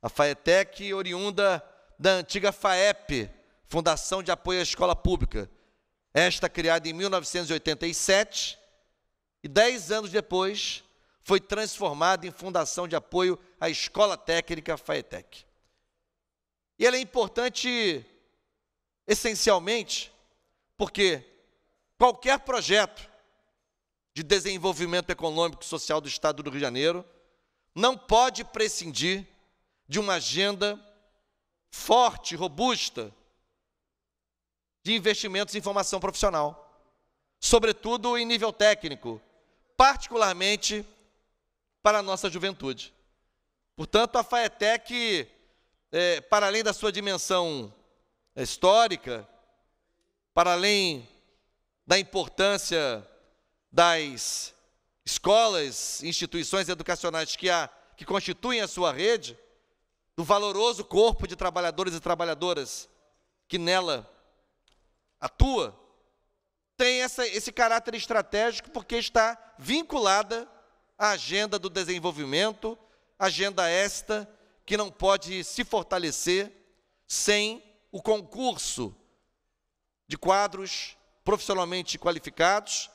A FAETEC, oriunda da antiga FAEP, Fundação de Apoio à Escola Pública, esta criada em 1987 e, dez anos depois, foi transformada em Fundação de Apoio à Escola Técnica FAETEC. E ela é importante, essencialmente, porque qualquer projeto de desenvolvimento econômico e social do Estado do Rio de Janeiro não pode prescindir de uma agenda forte, robusta, de investimentos em formação profissional, sobretudo em nível técnico, particularmente para a nossa juventude. Portanto, a FAETEC, é, para além da sua dimensão eh, histórica, para além da importância das escolas, instituições educacionais que, há, que constituem a sua rede, do valoroso corpo de trabalhadores e trabalhadoras que nela atua, tem essa, esse caráter estratégico porque está vinculada à agenda do desenvolvimento, agenda esta que não pode se fortalecer sem o concurso de quadros profissionalmente qualificados,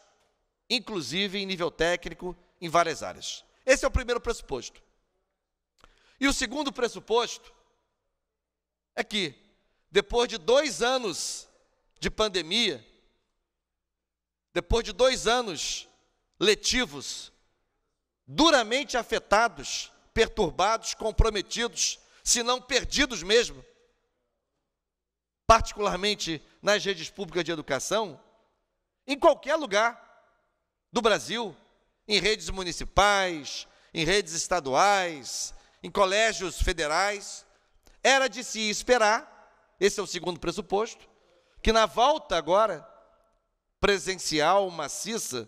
inclusive em nível técnico, em várias áreas. Esse é o primeiro pressuposto. E o segundo pressuposto é que, depois de dois anos de pandemia, depois de dois anos letivos, duramente afetados, perturbados, comprometidos, se não perdidos mesmo, particularmente nas redes públicas de educação, em qualquer lugar do Brasil, em redes municipais, em redes estaduais, em colégios federais, era de se esperar, esse é o segundo pressuposto, que na volta agora presencial, maciça,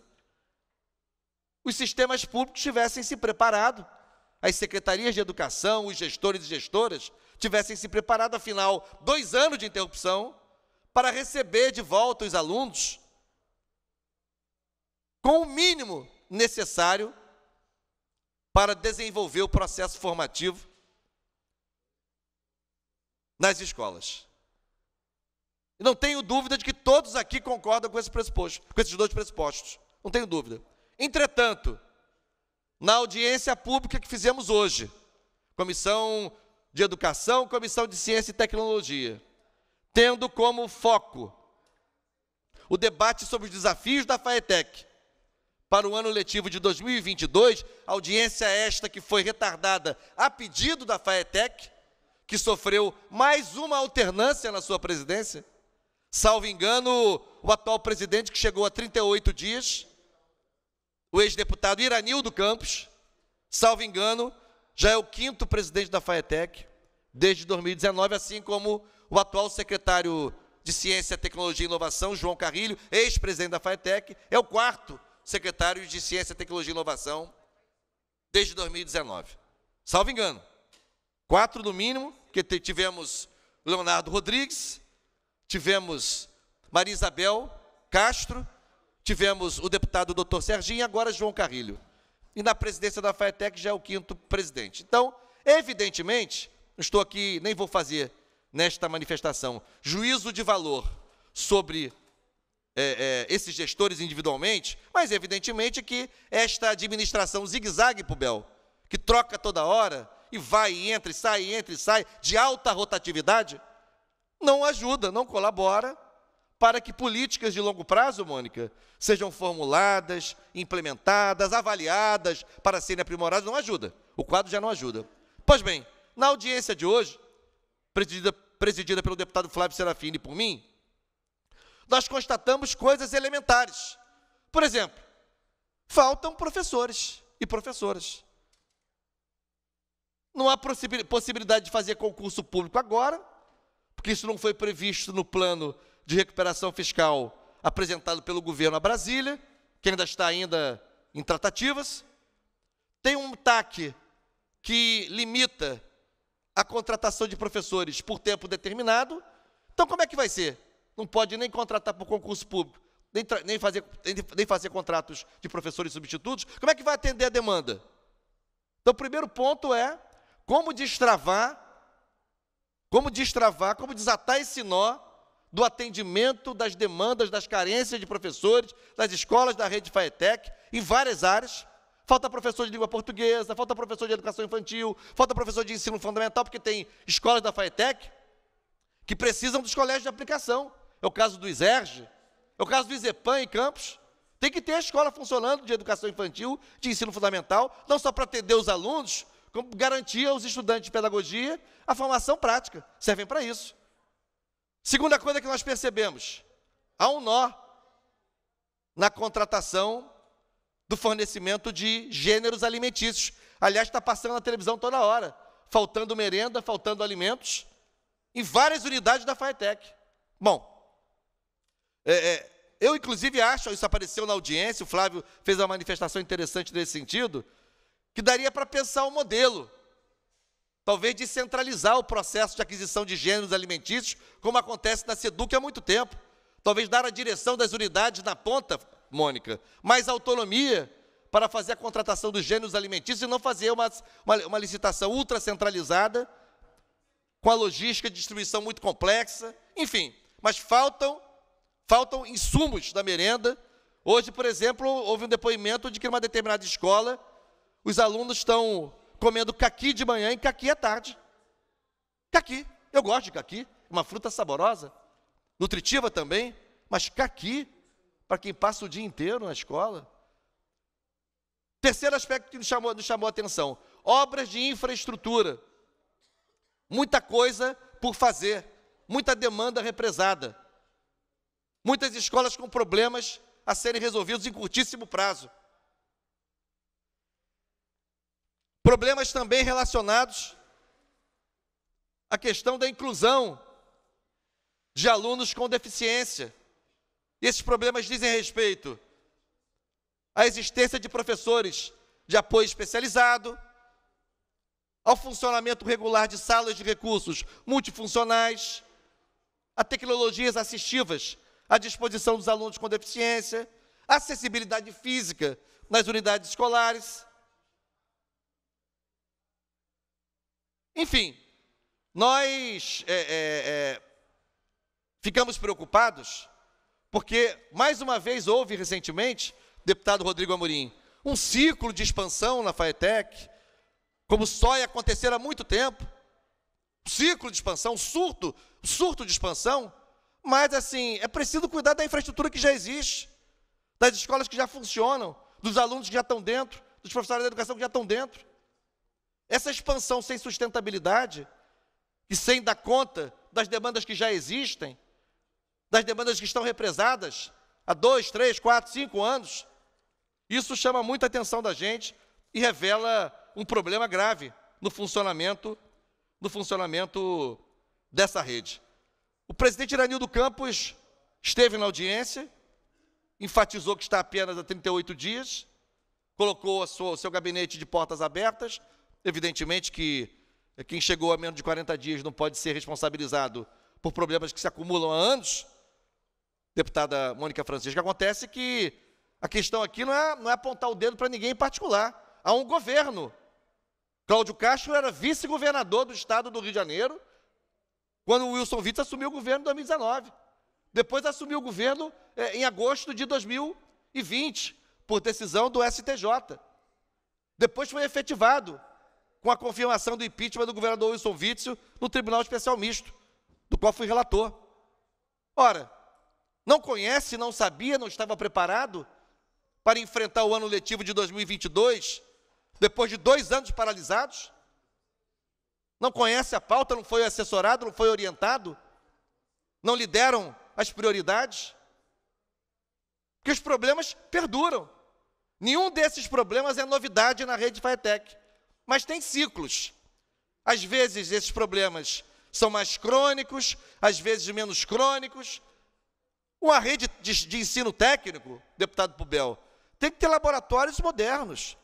os sistemas públicos tivessem se preparado, as secretarias de educação, os gestores e gestoras tivessem se preparado, afinal, dois anos de interrupção, para receber de volta os alunos com o mínimo necessário para desenvolver o processo formativo nas escolas. Não tenho dúvida de que todos aqui concordam com esse pressuposto, com esses dois pressupostos. Não tenho dúvida. Entretanto, na audiência pública que fizemos hoje, comissão de Educação, Comissão de Ciência e Tecnologia, tendo como foco o debate sobre os desafios da FAETEC para o ano letivo de 2022, audiência esta que foi retardada a pedido da FAETEC, que sofreu mais uma alternância na sua presidência. Salvo engano, o atual presidente, que chegou a 38 dias, o ex-deputado Iranildo Campos, salvo engano, já é o quinto presidente da FAETEC desde 2019, assim como o atual secretário de Ciência, Tecnologia e Inovação, João Carrilho, ex-presidente da FAETEC, é o quarto secretário de Ciência, Tecnologia e Inovação desde 2019. Salvo engano. Quatro no mínimo, porque tivemos Leonardo Rodrigues, tivemos Maria Isabel Castro, tivemos o deputado doutor Serginho e agora João Carrilho e na presidência da FATEC já é o quinto presidente. Então, evidentemente, estou aqui, nem vou fazer nesta manifestação, juízo de valor sobre é, é, esses gestores individualmente, mas evidentemente que esta administração zigue-zague, Pubel, que troca toda hora e vai e entra e sai, e entra e sai, de alta rotatividade, não ajuda, não colabora para que políticas de longo prazo, Mônica, sejam formuladas, implementadas, avaliadas para serem aprimoradas, não ajuda. O quadro já não ajuda. Pois bem, na audiência de hoje, presidida, presidida pelo deputado Flávio Serafini e por mim, nós constatamos coisas elementares. Por exemplo, faltam professores e professoras. Não há possibilidade de fazer concurso público agora, porque isso não foi previsto no plano de recuperação fiscal apresentado pelo governo à Brasília, que ainda está ainda em tratativas. Tem um TAC que limita a contratação de professores por tempo determinado. Então, como é que vai ser? Não pode nem contratar por concurso público, nem, nem, fazer, nem, nem fazer contratos de professores substitutos. Como é que vai atender a demanda? Então, o primeiro ponto é como destravar, como destravar, como desatar esse nó do atendimento das demandas, das carências de professores, das escolas da rede FAETEC, em várias áreas. Falta professor de língua portuguesa, falta professor de educação infantil, falta professor de ensino fundamental, porque tem escolas da FAETEC que precisam dos colégios de aplicação. É o caso do ISERG, é o caso do ISEPAN em Campos. Tem que ter a escola funcionando de educação infantil, de ensino fundamental, não só para atender os alunos, como garantir aos estudantes de pedagogia a formação prática. Servem para isso. Segunda coisa que nós percebemos: há um nó na contratação do fornecimento de gêneros alimentícios. Aliás, está passando na televisão toda hora, faltando merenda, faltando alimentos, em várias unidades da FATEC. Bom, é, é, eu inclusive acho, isso apareceu na audiência, o Flávio fez uma manifestação interessante nesse sentido, que daria para pensar o um modelo talvez descentralizar o processo de aquisição de gêneros alimentícios, como acontece na SEDUC há muito tempo. Talvez dar a direção das unidades na ponta, Mônica, mais autonomia para fazer a contratação dos gêneros alimentícios e não fazer uma, uma, uma licitação ultra centralizada, com a logística de distribuição muito complexa, enfim. Mas faltam, faltam insumos da merenda. Hoje, por exemplo, houve um depoimento de que numa determinada escola os alunos estão comendo caqui de manhã e caqui à tarde. Caqui. Eu gosto de caqui. Uma fruta saborosa, nutritiva também, mas caqui para quem passa o dia inteiro na escola. Terceiro aspecto que nos chamou, nos chamou a atenção: obras de infraestrutura. Muita coisa por fazer, muita demanda represada. Muitas escolas com problemas a serem resolvidos em curtíssimo prazo. Problemas também relacionados à questão da inclusão de alunos com deficiência. E esses problemas dizem respeito à existência de professores de apoio especializado, ao funcionamento regular de salas de recursos multifuncionais, a tecnologias assistivas à disposição dos alunos com deficiência, acessibilidade física nas unidades escolares, Enfim, nós é, é, é, ficamos preocupados porque, mais uma vez, houve recentemente, deputado Rodrigo Amorim, um ciclo de expansão na FAETEC, como só ia acontecer há muito tempo. Um ciclo de expansão, um surto, um surto de expansão. Mas, assim, é preciso cuidar da infraestrutura que já existe, das escolas que já funcionam, dos alunos que já estão dentro, dos profissionais da educação que já estão dentro. Essa expansão sem sustentabilidade e sem dar conta das demandas que já existem, das demandas que estão represadas há dois, três, quatro, cinco anos, isso chama muita atenção da gente e revela um problema grave no funcionamento, no funcionamento dessa rede. O presidente Iranildo Campos esteve na audiência, enfatizou que está apenas há 38 dias, colocou sua, o seu gabinete de portas abertas, Evidentemente que eh, quem chegou a menos de 40 dias não pode ser responsabilizado por problemas que se acumulam há anos. Deputada Mônica Francisca, acontece que a questão aqui não é, não é apontar o dedo para ninguém em particular. Há um governo. Cláudio Castro era vice-governador do estado do Rio de Janeiro quando o Wilson Witz assumiu o governo em 2019. Depois assumiu o governo é, em agosto de 2020, por decisão do STJ. Depois foi efetivado com a confirmação do impeachment do governador Wilson Witzel no Tribunal Especial Misto, do qual fui relator. Ora, não conhece, não sabia, não estava preparado para enfrentar o ano letivo de 2022, depois de dois anos paralisados? Não conhece a pauta, não foi assessorado, não foi orientado? Não lhe deram as prioridades? Porque os problemas perduram. Nenhum desses problemas é novidade na rede Faetec. Mas tem ciclos. Às vezes esses problemas são mais crônicos, às vezes menos crônicos. Uma rede de, de ensino técnico, deputado Pubel, tem que ter laboratórios modernos.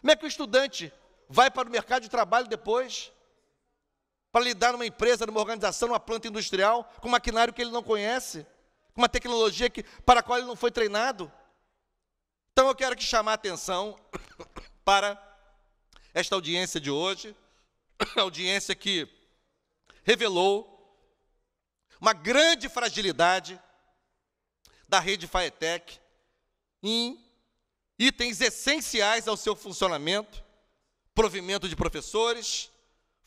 Como é que o estudante vai para o mercado de trabalho depois? Para lidar numa empresa, numa organização, numa planta industrial, com maquinário que ele não conhece, com uma tecnologia que, para a qual ele não foi treinado? Então eu quero que chamar a atenção para esta audiência de hoje, audiência que revelou uma grande fragilidade da rede Faetec em itens essenciais ao seu funcionamento, provimento de professores,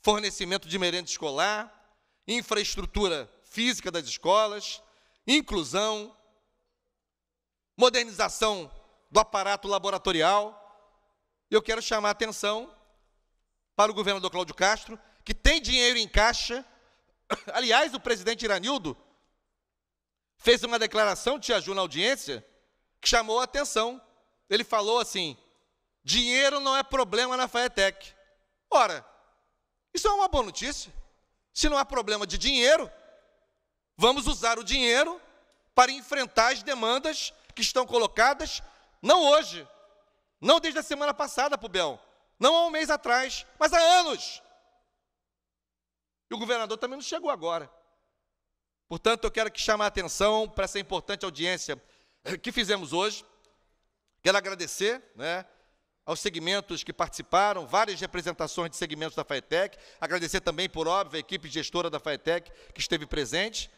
fornecimento de merenda escolar, infraestrutura física das escolas, inclusão, modernização do aparato laboratorial. Eu quero chamar a atenção para o governador Cláudio Castro, que tem dinheiro em caixa. Aliás, o presidente Iranildo fez uma declaração de Ju, na audiência que chamou a atenção. Ele falou assim: dinheiro não é problema na FAETEC. Ora, isso é uma boa notícia. Se não há problema de dinheiro, vamos usar o dinheiro para enfrentar as demandas que estão colocadas, não hoje, não desde a semana passada, Pubel, não há um mês atrás, mas há anos. E o governador também não chegou agora. Portanto, eu quero que chamar a atenção para essa importante audiência que fizemos hoje. Quero agradecer né, aos segmentos que participaram, várias representações de segmentos da FAETEC. Agradecer também, por óbvio, a equipe gestora da FAETEC que esteve presente.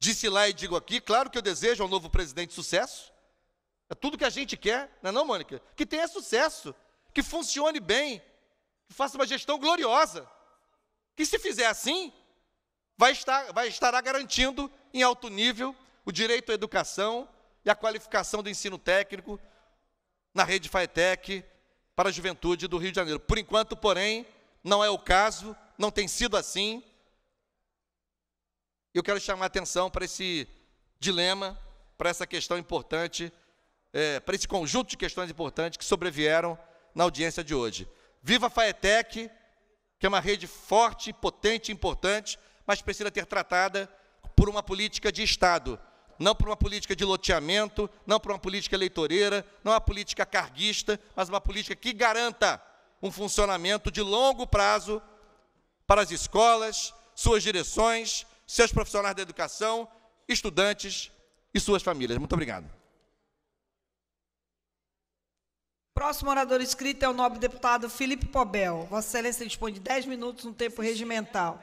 Disse lá e digo aqui, claro que eu desejo ao novo presidente sucesso. É tudo que a gente quer, não é não, Mônica? Que tenha sucesso que funcione bem, que faça uma gestão gloriosa. Que se fizer assim, vai estar vai estará garantindo em alto nível o direito à educação e a qualificação do ensino técnico na rede FAETEC para a juventude do Rio de Janeiro. Por enquanto, porém, não é o caso, não tem sido assim. Eu quero chamar a atenção para esse dilema, para essa questão importante, é, para esse conjunto de questões importantes que sobrevieram na audiência de hoje. Viva a Faetec, que é uma rede forte, potente, importante, mas precisa ter tratada por uma política de Estado, não por uma política de loteamento, não por uma política eleitoreira, não uma política carguista, mas uma política que garanta um funcionamento de longo prazo para as escolas, suas direções, seus profissionais da educação, estudantes e suas famílias. Muito obrigado. Próximo orador inscrito é o nobre deputado Felipe Pobel. Vossa Excelência dispõe de 10 minutos no tempo regimental.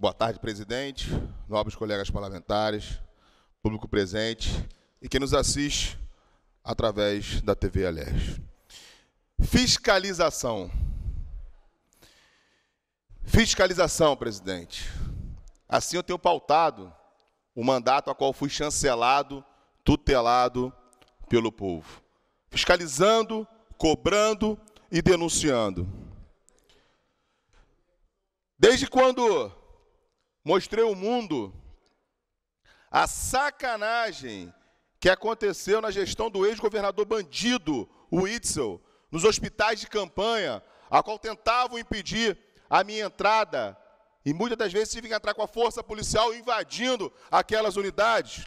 Boa tarde, presidente, nobres colegas parlamentares, público presente e quem nos assiste através da TV Alerj. Fiscalização. Fiscalização, presidente. Assim eu tenho pautado o mandato a qual fui chancelado, tutelado pelo povo. Fiscalizando, cobrando e denunciando. Desde quando Mostrei ao mundo a sacanagem que aconteceu na gestão do ex-governador bandido, o Itzel, nos hospitais de campanha, a qual tentavam impedir a minha entrada. E muitas das vezes tive que entrar com a força policial invadindo aquelas unidades.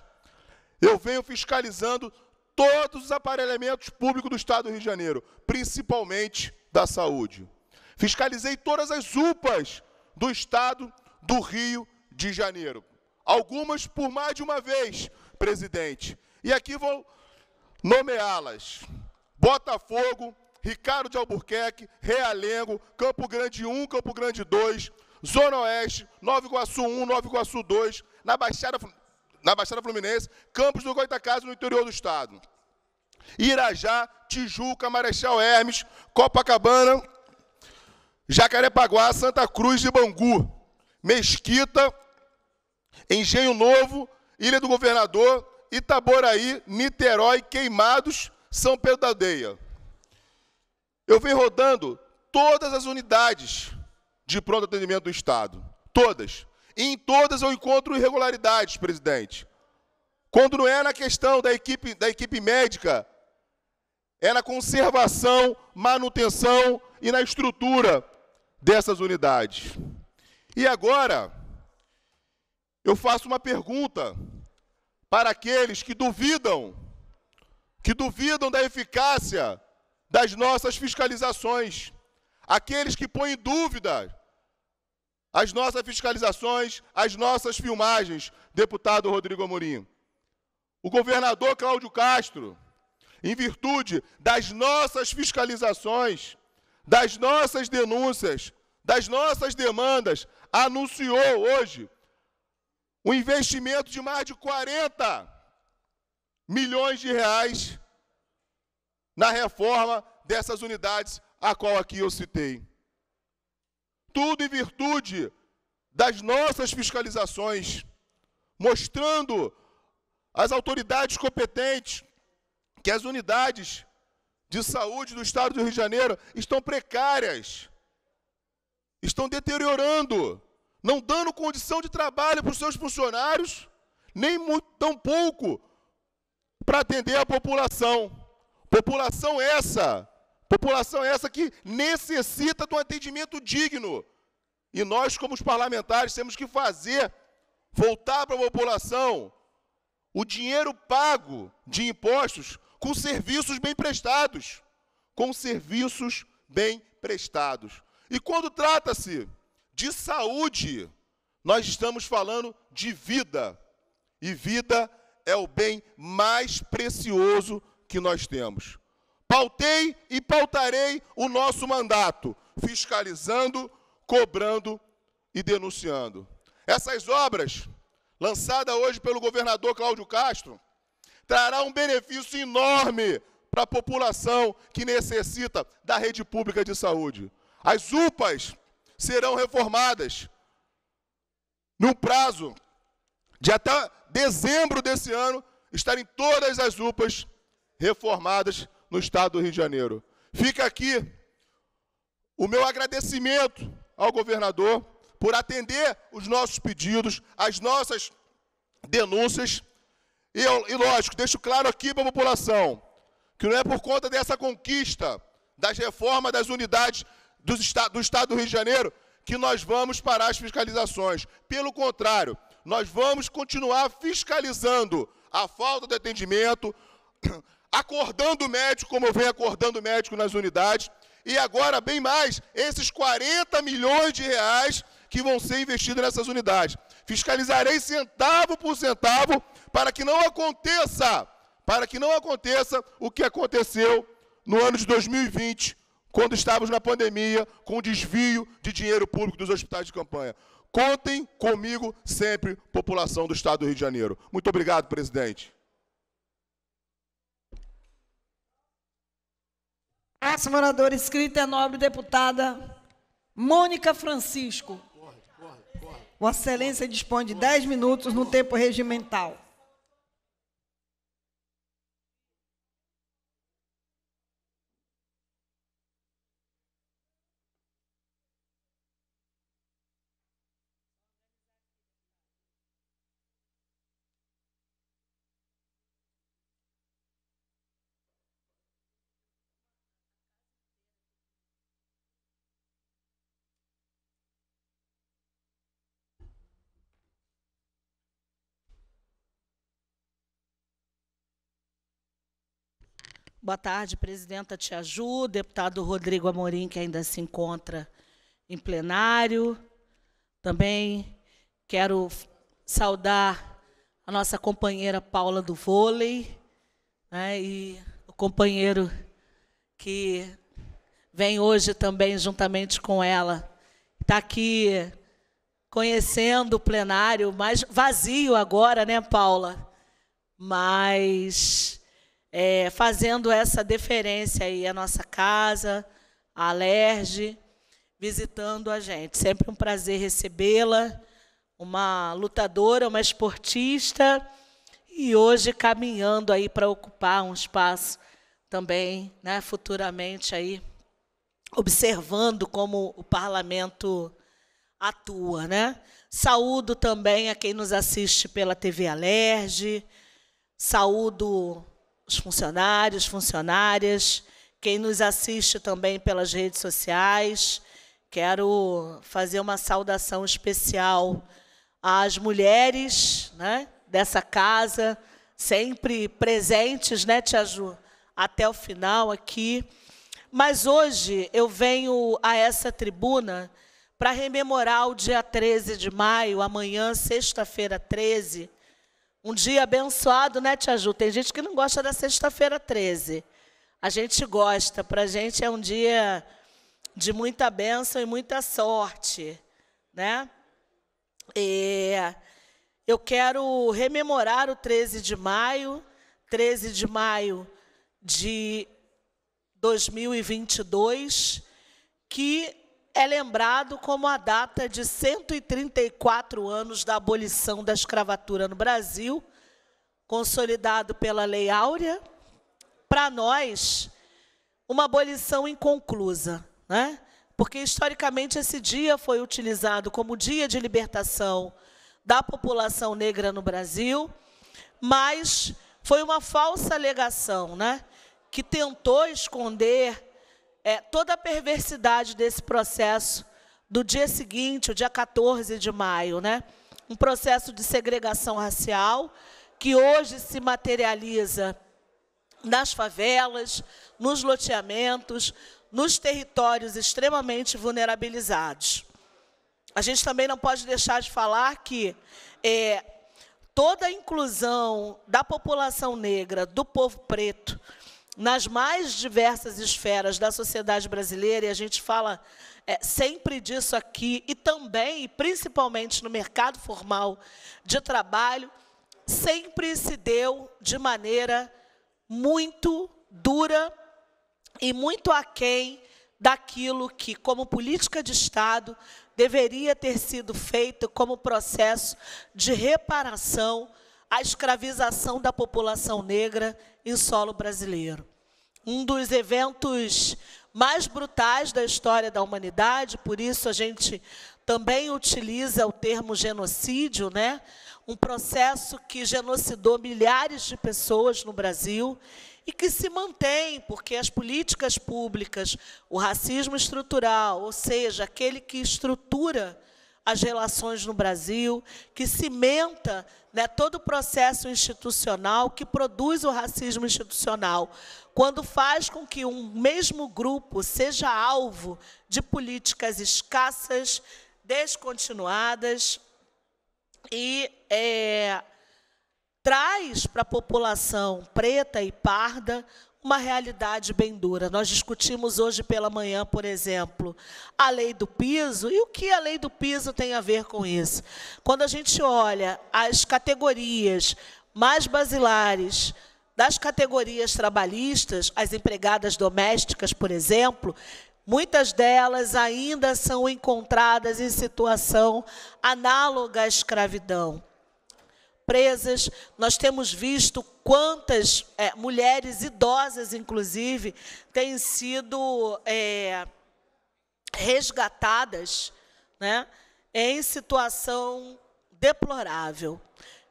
Eu venho fiscalizando todos os aparelhamentos públicos do Estado do Rio de Janeiro, principalmente da saúde. Fiscalizei todas as UPAs do Estado do Rio de Janeiro. Algumas por mais de uma vez, presidente. E aqui vou nomeá-las: Botafogo, Ricardo de Albuquerque, Realengo, Campo Grande 1, Campo Grande 2, Zona Oeste, Nova Iguaçu 1, Nova Iguaçu 2, na Baixada, na Baixada Fluminense, Campos do Goitacazes, no interior do estado. Irajá, Tijuca, Marechal Hermes, Copacabana, Jacarepaguá, Santa Cruz e Bangu. Mesquita, Engenho Novo, Ilha do Governador, Itaboraí, Niterói, Queimados, São Pedro da Aldeia. Eu venho rodando todas as unidades de pronto atendimento do Estado. Todas. E em todas eu encontro irregularidades, presidente. Quando não é na questão da equipe, da equipe médica, é na conservação, manutenção e na estrutura dessas unidades. E agora, eu faço uma pergunta para aqueles que duvidam, que duvidam da eficácia das nossas fiscalizações, aqueles que põem em dúvida as nossas fiscalizações, as nossas filmagens, deputado Rodrigo Amorim. O governador Cláudio Castro, em virtude das nossas fiscalizações, das nossas denúncias, das nossas demandas, anunciou hoje um investimento de mais de 40 milhões de reais na reforma dessas unidades, a qual aqui eu citei. Tudo em virtude das nossas fiscalizações, mostrando às autoridades competentes que as unidades de saúde do Estado do Rio de Janeiro estão precárias, estão deteriorando, não dando condição de trabalho para os seus funcionários, nem muito, tão pouco para atender a população. População essa, população essa que necessita de um atendimento digno. E nós, como os parlamentares, temos que fazer voltar para a população o dinheiro pago de impostos com serviços bem prestados. Com serviços bem prestados. E quando trata-se de saúde, nós estamos falando de vida. E vida é o bem mais precioso que nós temos. Pautei e pautarei o nosso mandato, fiscalizando, cobrando e denunciando. Essas obras, lançadas hoje pelo governador Cláudio Castro, trará um benefício enorme para a população que necessita da rede pública de saúde. As UPAs serão reformadas num prazo de até dezembro desse ano estarem todas as UPAs reformadas no estado do Rio de Janeiro. Fica aqui o meu agradecimento ao governador por atender os nossos pedidos, as nossas denúncias. E, e lógico, deixo claro aqui para a população que não é por conta dessa conquista das reformas das unidades do Estado, do estado do Rio de Janeiro que nós vamos parar as fiscalizações. Pelo contrário, nós vamos continuar fiscalizando a falta de atendimento, acordando o médico, como eu venho acordando o médico nas unidades, e agora, bem mais, esses 40 milhões de reais que vão ser investidos nessas unidades. Fiscalizarei centavo por centavo para que não aconteça, para que não aconteça o que aconteceu no ano de 2020, quando estávamos na pandemia, com o desvio de dinheiro público dos hospitais de campanha. Contem comigo sempre, população do Estado do Rio de Janeiro. Muito obrigado, presidente. Próximo orador inscrito é nobre deputada Mônica Francisco. Corre, corre, corre. Vossa Excelência dispõe de 10 minutos no tempo regimental. Boa tarde, presidenta Tiaju, deputado Rodrigo Amorim, que ainda se encontra em plenário. Também quero saudar a nossa companheira Paula do vôlei né, e o companheiro que vem hoje também juntamente com ela. Está aqui conhecendo o plenário, mais vazio agora, né, Paula? Mas é, fazendo essa deferência aí à nossa casa, à Alerge, visitando a gente. Sempre um prazer recebê-la, uma lutadora, uma esportista, e hoje caminhando aí para ocupar um espaço também, né, futuramente aí, observando como o parlamento atua, né? Saúdo também a quem nos assiste pela TV Alerge, saúdo os funcionários, funcionárias, quem nos assiste também pelas redes sociais. Quero fazer uma saudação especial às mulheres né, dessa casa, sempre presentes, né, Tia Ju, até o final aqui. Mas hoje eu venho a essa tribuna para rememorar o dia 13 de maio, amanhã, sexta-feira 13, um dia abençoado, né, Tia Ju? Tem gente que não gosta da sexta-feira 13. A gente gosta. Para a gente é um dia de muita bênção e muita sorte, né? E eu quero rememorar o 13 de maio, 13 de maio de 2022, que é lembrado como a data de 134 anos da abolição da escravatura no Brasil, consolidado pela Lei Áurea. Para nós, uma abolição inconclusa, né? porque historicamente esse dia foi utilizado como dia de libertação da população negra no Brasil, mas foi uma falsa alegação né? que tentou esconder é, toda a perversidade desse processo do dia seguinte, o dia 14 de maio, né? Um processo de segregação racial que hoje se materializa nas favelas, nos loteamentos, nos territórios extremamente vulnerabilizados. A gente também não pode deixar de falar que é, toda a inclusão da população negra, do povo preto, nas mais diversas esferas da sociedade brasileira, e a gente fala é, sempre disso aqui, e também, e principalmente no mercado formal de trabalho, sempre se deu de maneira muito dura e muito aquém daquilo que, como política de Estado, deveria ter sido feito como processo de reparação à escravização da população negra em solo brasileiro. Um dos eventos mais brutais da história da humanidade, por isso a gente também utiliza o termo genocídio, né? Um processo que genocidou milhares de pessoas no Brasil e que se mantém, porque as políticas públicas, o racismo estrutural, ou seja, aquele que estrutura as relações no Brasil, que cimenta né, todo o processo institucional que produz o racismo institucional, quando faz com que um mesmo grupo seja alvo de políticas escassas, descontinuadas e é, traz para a população preta e parda uma realidade bem dura. Nós discutimos hoje pela manhã, por exemplo, a lei do piso e o que a lei do piso tem a ver com isso. Quando a gente olha as categorias mais basilares das categorias trabalhistas, as empregadas domésticas, por exemplo, Muitas delas ainda são encontradas em situação análoga à escravidão presas, nós temos visto quantas é, mulheres idosas, inclusive, têm sido é, resgatadas né, em situação deplorável.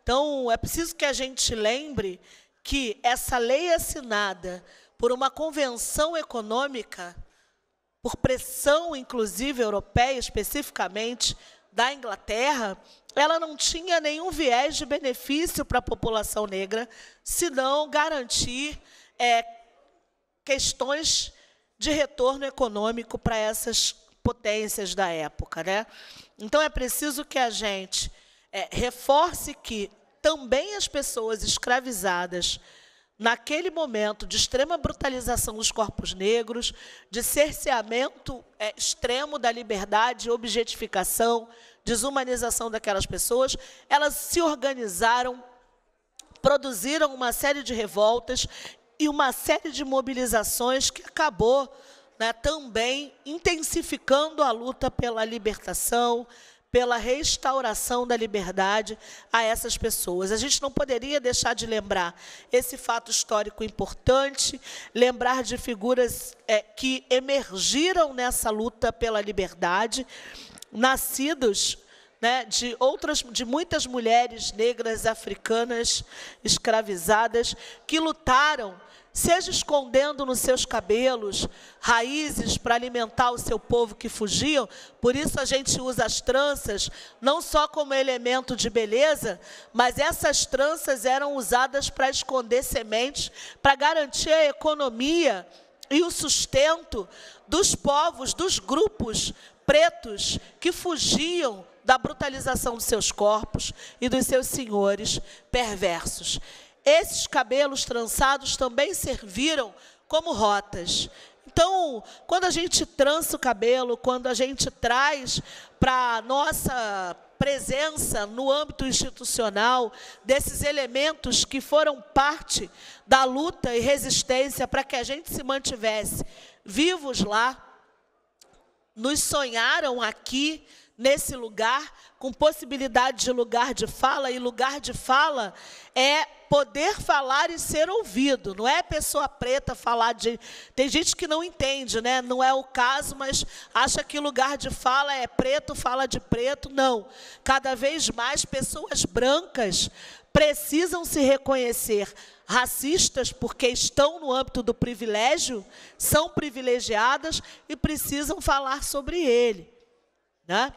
Então, é preciso que a gente lembre que essa lei assinada por uma convenção econômica, por pressão, inclusive europeia, especificamente da Inglaterra, ela não tinha nenhum viés de benefício para a população negra, senão garantir é, questões de retorno econômico para essas potências da época. Né? Então, é preciso que a gente é, reforce que também as pessoas escravizadas, naquele momento de extrema brutalização dos corpos negros, de cerceamento é, extremo da liberdade, objetificação, desumanização daquelas pessoas, elas se organizaram, produziram uma série de revoltas e uma série de mobilizações que acabou né, também intensificando a luta pela libertação, pela restauração da liberdade a essas pessoas. A gente não poderia deixar de lembrar esse fato histórico importante, lembrar de figuras é, que emergiram nessa luta pela liberdade nascidos né, de outras, de muitas mulheres negras africanas escravizadas que lutaram, seja escondendo nos seus cabelos raízes para alimentar o seu povo que fugiam. Por isso a gente usa as tranças não só como elemento de beleza, mas essas tranças eram usadas para esconder sementes, para garantir a economia e o sustento dos povos, dos grupos pretos que fugiam da brutalização dos seus corpos e dos seus senhores perversos. Esses cabelos trançados também serviram como rotas. Então, quando a gente trança o cabelo, quando a gente traz para a nossa presença no âmbito institucional desses elementos que foram parte da luta e resistência para que a gente se mantivesse vivos lá, nos sonharam aqui, nesse lugar, com possibilidade de lugar de fala, e lugar de fala é poder falar e ser ouvido, não é pessoa preta falar de. Tem gente que não entende, né? Não é o caso, mas acha que lugar de fala é preto, fala de preto. Não. Cada vez mais pessoas brancas precisam se reconhecer racistas, porque estão no âmbito do privilégio, são privilegiadas e precisam falar sobre ele. Né?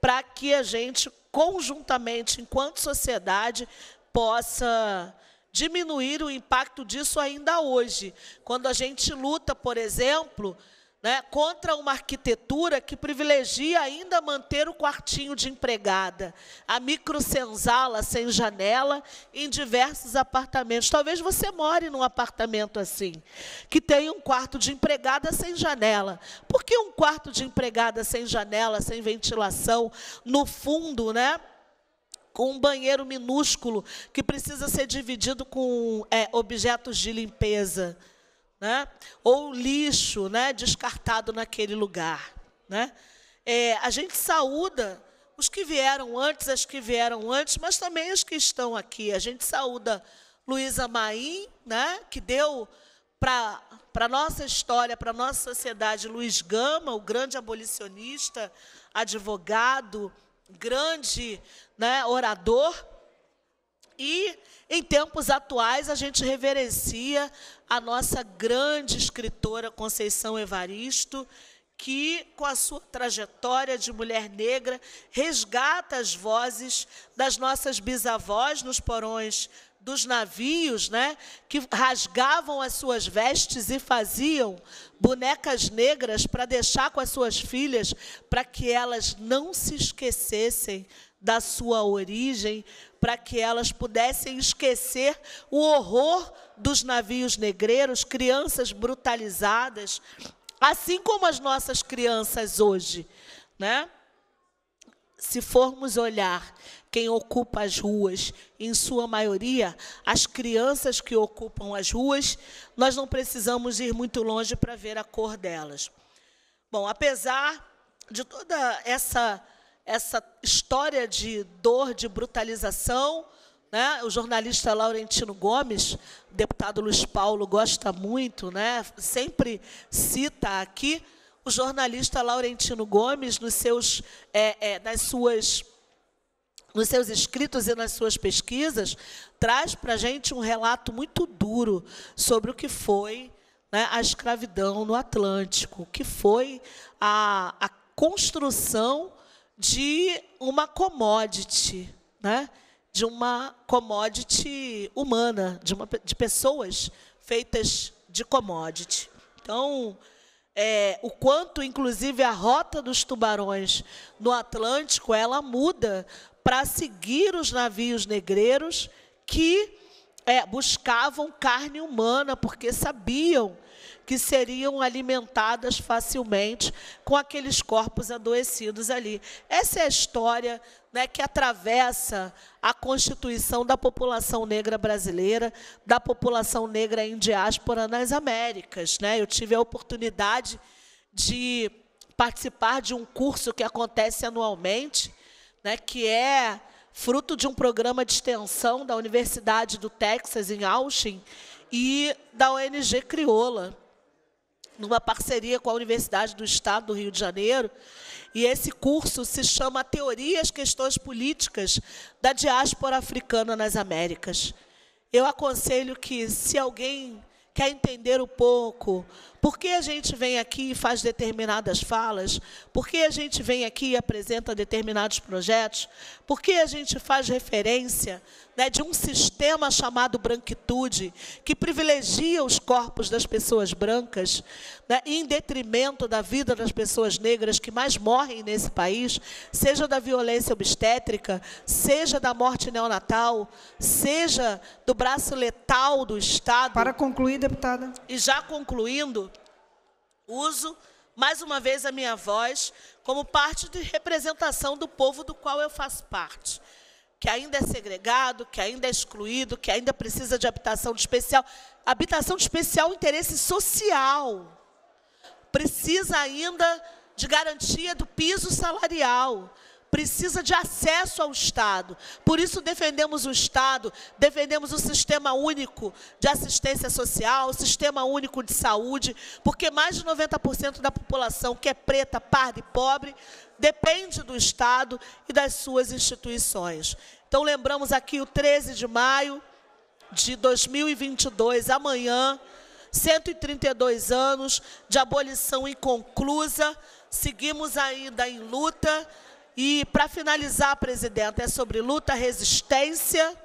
Para que a gente, conjuntamente, enquanto sociedade, possa diminuir o impacto disso ainda hoje. Quando a gente luta, por exemplo, né, contra uma arquitetura que privilegia ainda manter o quartinho de empregada, a microcenzala sem janela em diversos apartamentos. Talvez você more num apartamento assim, que tem um quarto de empregada sem janela. Por que um quarto de empregada sem janela, sem ventilação, no fundo, né? com um banheiro minúsculo que precisa ser dividido com é, objetos de limpeza né? ou lixo né? descartado naquele lugar. Né? É, a gente saúda os que vieram antes, as que vieram antes, mas também os que estão aqui. A gente saúda Luísa Maim, né? que deu para a nossa história, para a nossa sociedade, Luiz Gama, o grande abolicionista, advogado, grande né, orador, e em tempos atuais a gente reverencia a nossa grande escritora Conceição Evaristo, que, com a sua trajetória de mulher negra, resgata as vozes das nossas bisavós nos porões dos navios, né, que rasgavam as suas vestes e faziam bonecas negras para deixar com as suas filhas, para que elas não se esquecessem da sua origem, para que elas pudessem esquecer o horror dos navios negreiros, crianças brutalizadas, assim como as nossas crianças hoje, né? Se formos olhar quem ocupa as ruas, em sua maioria, as crianças que ocupam as ruas, nós não precisamos ir muito longe para ver a cor delas. Bom, apesar de toda essa essa história de dor, de brutalização, né? O jornalista Laurentino Gomes, o deputado Luiz Paulo gosta muito, né? Sempre cita aqui o jornalista Laurentino Gomes nos seus, é, é, nas suas nos seus escritos e nas suas pesquisas, traz para a gente um relato muito duro sobre o que foi né, a escravidão no Atlântico, que foi a, a construção de uma commodity, né, de uma commodity humana, de, uma, de pessoas feitas de commodity. Então, é, o quanto, inclusive, a rota dos tubarões no Atlântico ela muda para seguir os navios negreiros que é, buscavam carne humana, porque sabiam que seriam alimentadas facilmente com aqueles corpos adoecidos ali. Essa é a história né, que atravessa a constituição da população negra brasileira, da população negra em diáspora nas Américas. Né? Eu tive a oportunidade de participar de um curso que acontece anualmente né, que é fruto de um programa de extensão da Universidade do Texas, em Austin, e da ONG Crioula, numa parceria com a Universidade do Estado do Rio de Janeiro. E esse curso se chama Teoria e Questões Políticas da Diáspora Africana nas Américas. Eu aconselho que, se alguém quer entender um pouco por que a gente vem aqui e faz determinadas falas? Por que a gente vem aqui e apresenta determinados projetos? Por que a gente faz referência né, de um sistema chamado branquitude, que privilegia os corpos das pessoas brancas, né, em detrimento da vida das pessoas negras que mais morrem nesse país, seja da violência obstétrica, seja da morte neonatal, seja do braço letal do Estado. Para concluir, deputada. E já concluindo, Uso, mais uma vez, a minha voz como parte de representação do povo do qual eu faço parte, que ainda é segregado, que ainda é excluído, que ainda precisa de habitação de especial. Habitação de especial, interesse social. Precisa ainda de garantia do piso salarial precisa de acesso ao Estado. Por isso defendemos o Estado, defendemos o sistema único de assistência social, o sistema único de saúde, porque mais de 90% da população que é preta, parda e pobre depende do Estado e das suas instituições. Então lembramos aqui o 13 de maio de 2022, amanhã, 132 anos de abolição inconclusa, seguimos ainda em luta, e para finalizar, presidente, é sobre luta, resistência,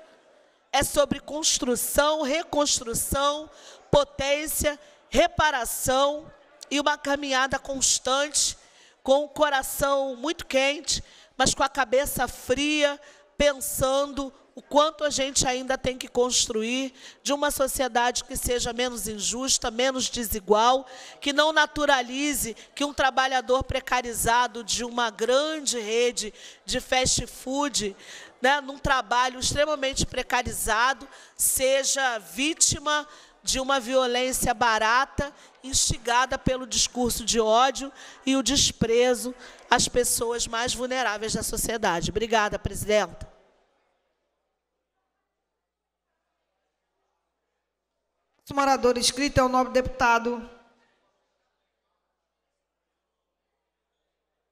é sobre construção, reconstrução, potência, reparação e uma caminhada constante, com o coração muito quente, mas com a cabeça fria, pensando o quanto a gente ainda tem que construir de uma sociedade que seja menos injusta, menos desigual, que não naturalize que um trabalhador precarizado de uma grande rede de fast food, né, num trabalho extremamente precarizado, seja vítima de uma violência barata, instigada pelo discurso de ódio e o desprezo às pessoas mais vulneráveis da sociedade. Obrigada, presidenta. Próximo orador inscrito é o nobre deputado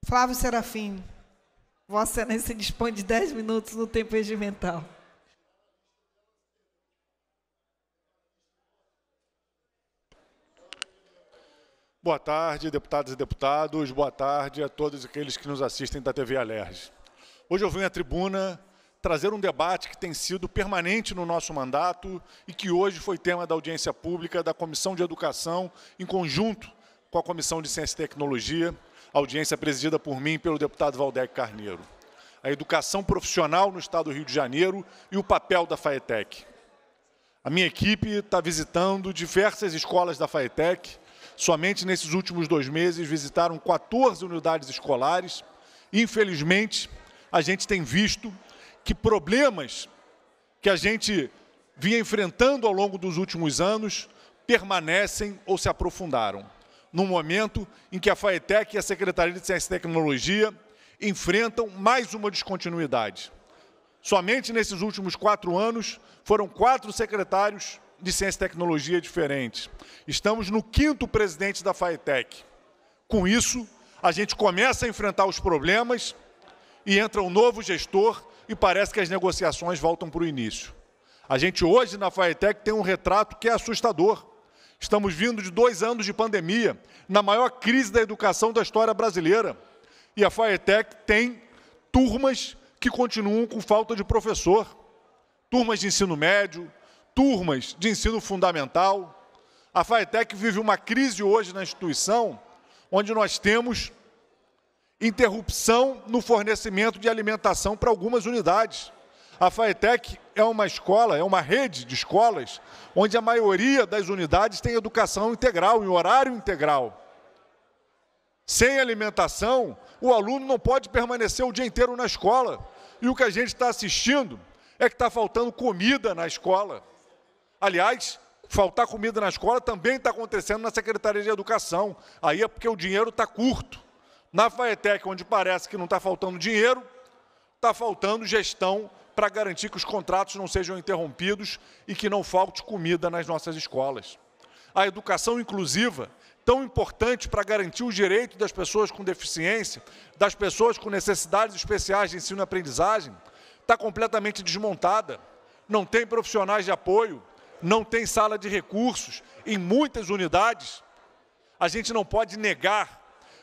Flávio Serafim. Vossa Excelência dispõe de 10 minutos no tempo regimental. Boa tarde, deputadas e deputados. Boa tarde a todos aqueles que nos assistem da TV Alerj. Hoje eu venho à tribuna trazer um debate que tem sido permanente no nosso mandato e que hoje foi tema da audiência pública da Comissão de Educação, em conjunto com a Comissão de Ciência e Tecnologia, audiência presidida por mim e pelo deputado Valdec Carneiro. A educação profissional no estado do Rio de Janeiro e o papel da FAETEC. A minha equipe está visitando diversas escolas da FAETEC. Somente nesses últimos dois meses visitaram 14 unidades escolares. Infelizmente, a gente tem visto que problemas que a gente vinha enfrentando ao longo dos últimos anos permanecem ou se aprofundaram, num momento em que a FAETEC e a Secretaria de Ciência e Tecnologia enfrentam mais uma descontinuidade. Somente nesses últimos quatro anos, foram quatro secretários de Ciência e Tecnologia diferentes. Estamos no quinto presidente da FAETEC. Com isso, a gente começa a enfrentar os problemas e entra um novo gestor e parece que as negociações voltam para o início. A gente hoje na Faetec tem um retrato que é assustador. Estamos vindo de dois anos de pandemia, na maior crise da educação da história brasileira. E a Faetec tem turmas que continuam com falta de professor. Turmas de ensino médio, turmas de ensino fundamental. A Faetec vive uma crise hoje na instituição, onde nós temos interrupção no fornecimento de alimentação para algumas unidades. A FAETEC é uma escola, é uma rede de escolas, onde a maioria das unidades tem educação integral, em horário integral. Sem alimentação, o aluno não pode permanecer o dia inteiro na escola. E o que a gente está assistindo é que está faltando comida na escola. Aliás, faltar comida na escola também está acontecendo na Secretaria de Educação. Aí é porque o dinheiro está curto. Na FAETEC, onde parece que não está faltando dinheiro, está faltando gestão para garantir que os contratos não sejam interrompidos e que não falte comida nas nossas escolas. A educação inclusiva, tão importante para garantir os direitos das pessoas com deficiência, das pessoas com necessidades especiais de ensino e aprendizagem, está completamente desmontada. Não tem profissionais de apoio, não tem sala de recursos em muitas unidades. A gente não pode negar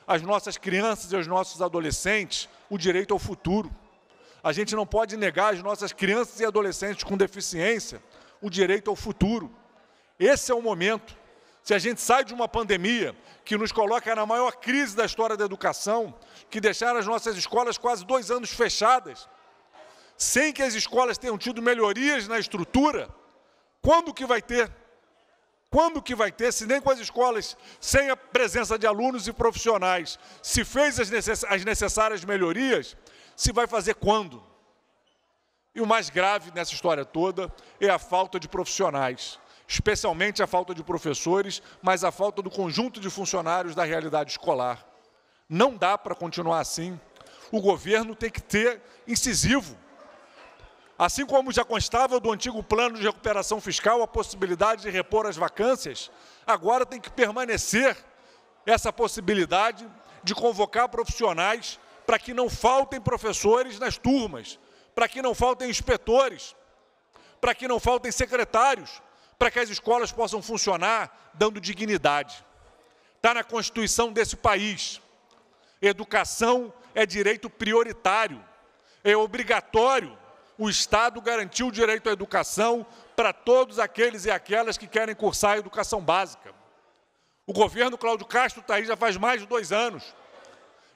as nossas crianças e os nossos adolescentes o direito ao futuro. A gente não pode negar às nossas crianças e adolescentes com deficiência o direito ao futuro. Esse é o momento. Se a gente sai de uma pandemia que nos coloca na maior crise da história da educação, que deixaram as nossas escolas quase dois anos fechadas, sem que as escolas tenham tido melhorias na estrutura, quando que vai ter quando que vai ter, se nem com as escolas, sem a presença de alunos e profissionais, se fez as necessárias melhorias, se vai fazer quando? E o mais grave nessa história toda é a falta de profissionais, especialmente a falta de professores, mas a falta do conjunto de funcionários da realidade escolar. Não dá para continuar assim. O governo tem que ter incisivo Assim como já constava do antigo plano de recuperação fiscal a possibilidade de repor as vacâncias, agora tem que permanecer essa possibilidade de convocar profissionais para que não faltem professores nas turmas, para que não faltem inspetores, para que não faltem secretários, para que as escolas possam funcionar dando dignidade. Está na Constituição desse país. Educação é direito prioritário, é obrigatório o Estado garantiu o direito à educação para todos aqueles e aquelas que querem cursar a educação básica. O governo Cláudio Castro está aí já faz mais de dois anos.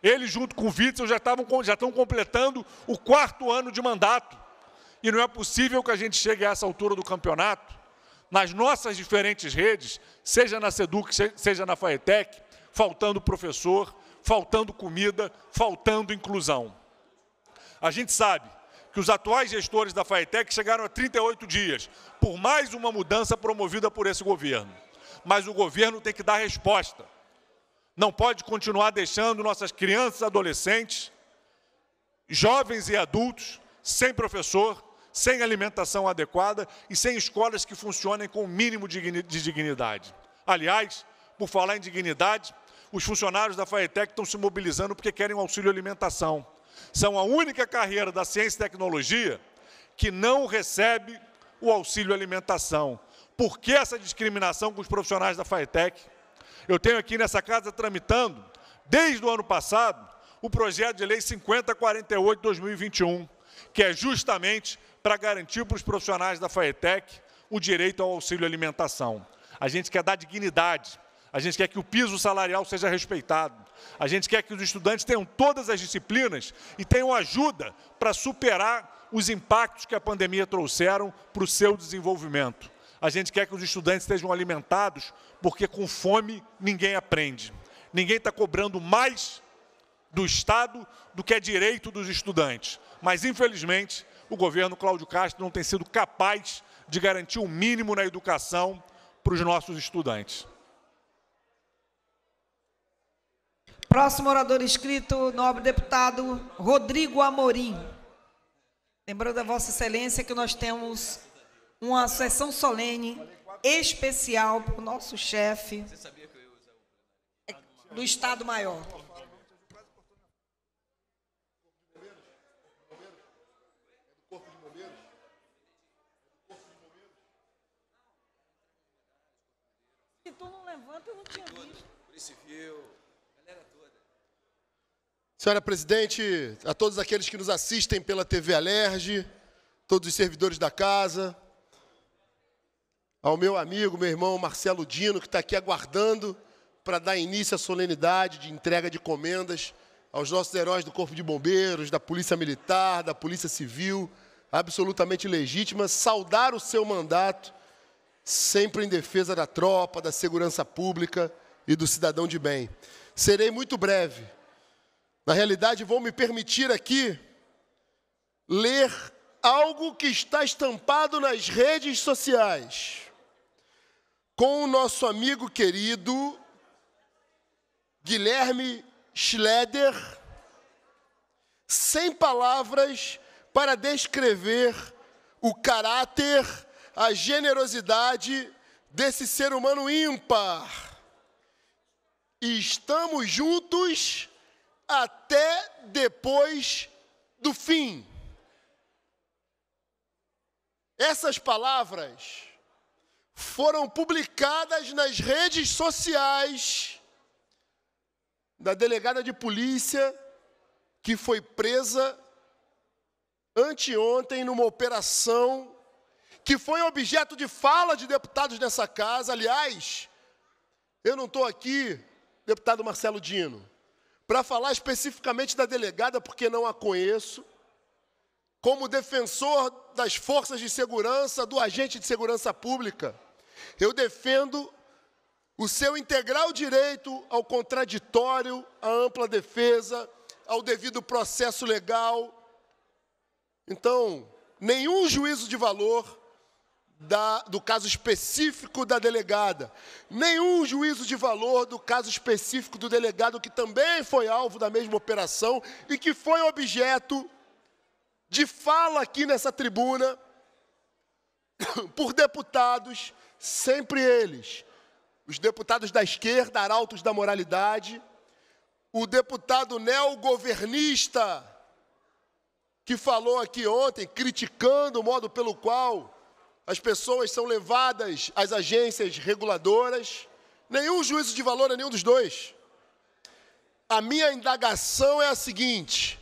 Ele, junto com o Witzel, já, estavam, já estão completando o quarto ano de mandato. E não é possível que a gente chegue a essa altura do campeonato, nas nossas diferentes redes, seja na SEDUC, seja na FAETEC, faltando professor, faltando comida, faltando inclusão. A gente sabe que os atuais gestores da FAETEC chegaram a 38 dias, por mais uma mudança promovida por esse governo. Mas o governo tem que dar resposta. Não pode continuar deixando nossas crianças, adolescentes, jovens e adultos sem professor, sem alimentação adequada e sem escolas que funcionem com o mínimo de dignidade. Aliás, por falar em dignidade, os funcionários da FAETEC estão se mobilizando porque querem um auxílio alimentação são a única carreira da ciência e tecnologia que não recebe o auxílio alimentação. Por que essa discriminação com os profissionais da FATEC? Eu tenho aqui nessa casa tramitando, desde o ano passado, o projeto de lei 5048-2021, que é justamente para garantir para os profissionais da FAETEC o direito ao auxílio alimentação. A gente quer dar dignidade a gente quer que o piso salarial seja respeitado, a gente quer que os estudantes tenham todas as disciplinas e tenham ajuda para superar os impactos que a pandemia trouxeram para o seu desenvolvimento. A gente quer que os estudantes estejam alimentados, porque com fome ninguém aprende. Ninguém está cobrando mais do Estado do que é direito dos estudantes. Mas, infelizmente, o governo Cláudio Castro não tem sido capaz de garantir o um mínimo na educação para os nossos estudantes. Próximo orador escrito, nobre deputado Rodrigo Amorim. Lembrando a Vossa Excelência que nós temos uma sessão solene especial para o nosso chefe do Estado Maior. Se tu não levanta, eu não tinha visto. Civil. Senhora presidente, a todos aqueles que nos assistem pela TV Alerge, todos os servidores da casa, ao meu amigo, meu irmão Marcelo Dino, que está aqui aguardando para dar início à solenidade de entrega de comendas aos nossos heróis do Corpo de Bombeiros, da Polícia Militar, da Polícia Civil, absolutamente legítima, saudar o seu mandato, sempre em defesa da tropa, da segurança pública e do cidadão de bem. Serei muito breve na realidade, vou me permitir aqui ler algo que está estampado nas redes sociais com o nosso amigo querido Guilherme Schleder, sem palavras para descrever o caráter, a generosidade desse ser humano ímpar. estamos juntos até depois do fim. Essas palavras foram publicadas nas redes sociais da delegada de polícia que foi presa anteontem numa operação que foi objeto de fala de deputados dessa casa. Aliás, eu não estou aqui, deputado Marcelo Dino, para falar especificamente da delegada, porque não a conheço, como defensor das forças de segurança, do agente de segurança pública, eu defendo o seu integral direito ao contraditório, à ampla defesa, ao devido processo legal. Então, nenhum juízo de valor da, do caso específico da delegada, nenhum juízo de valor do caso específico do delegado que também foi alvo da mesma operação e que foi objeto de fala aqui nessa tribuna por deputados, sempre eles, os deputados da esquerda, arautos da moralidade, o deputado neogovernista que falou aqui ontem criticando o modo pelo qual as pessoas são levadas às agências reguladoras, nenhum juízo de valor a é nenhum dos dois. A minha indagação é a seguinte: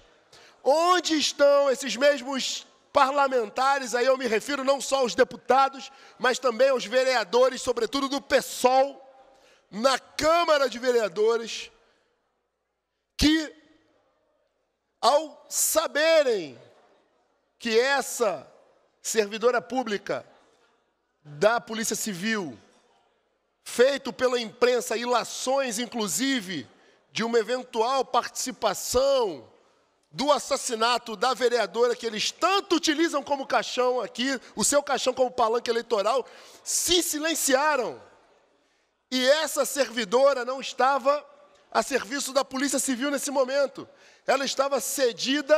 onde estão esses mesmos parlamentares, aí eu me refiro não só aos deputados, mas também aos vereadores, sobretudo do PSOL, na Câmara de Vereadores, que, ao saberem que essa servidora pública da Polícia Civil, feito pela imprensa, ilações, inclusive, de uma eventual participação do assassinato da vereadora que eles tanto utilizam como caixão aqui, o seu caixão como palanque eleitoral, se silenciaram. E essa servidora não estava a serviço da Polícia Civil nesse momento. Ela estava cedida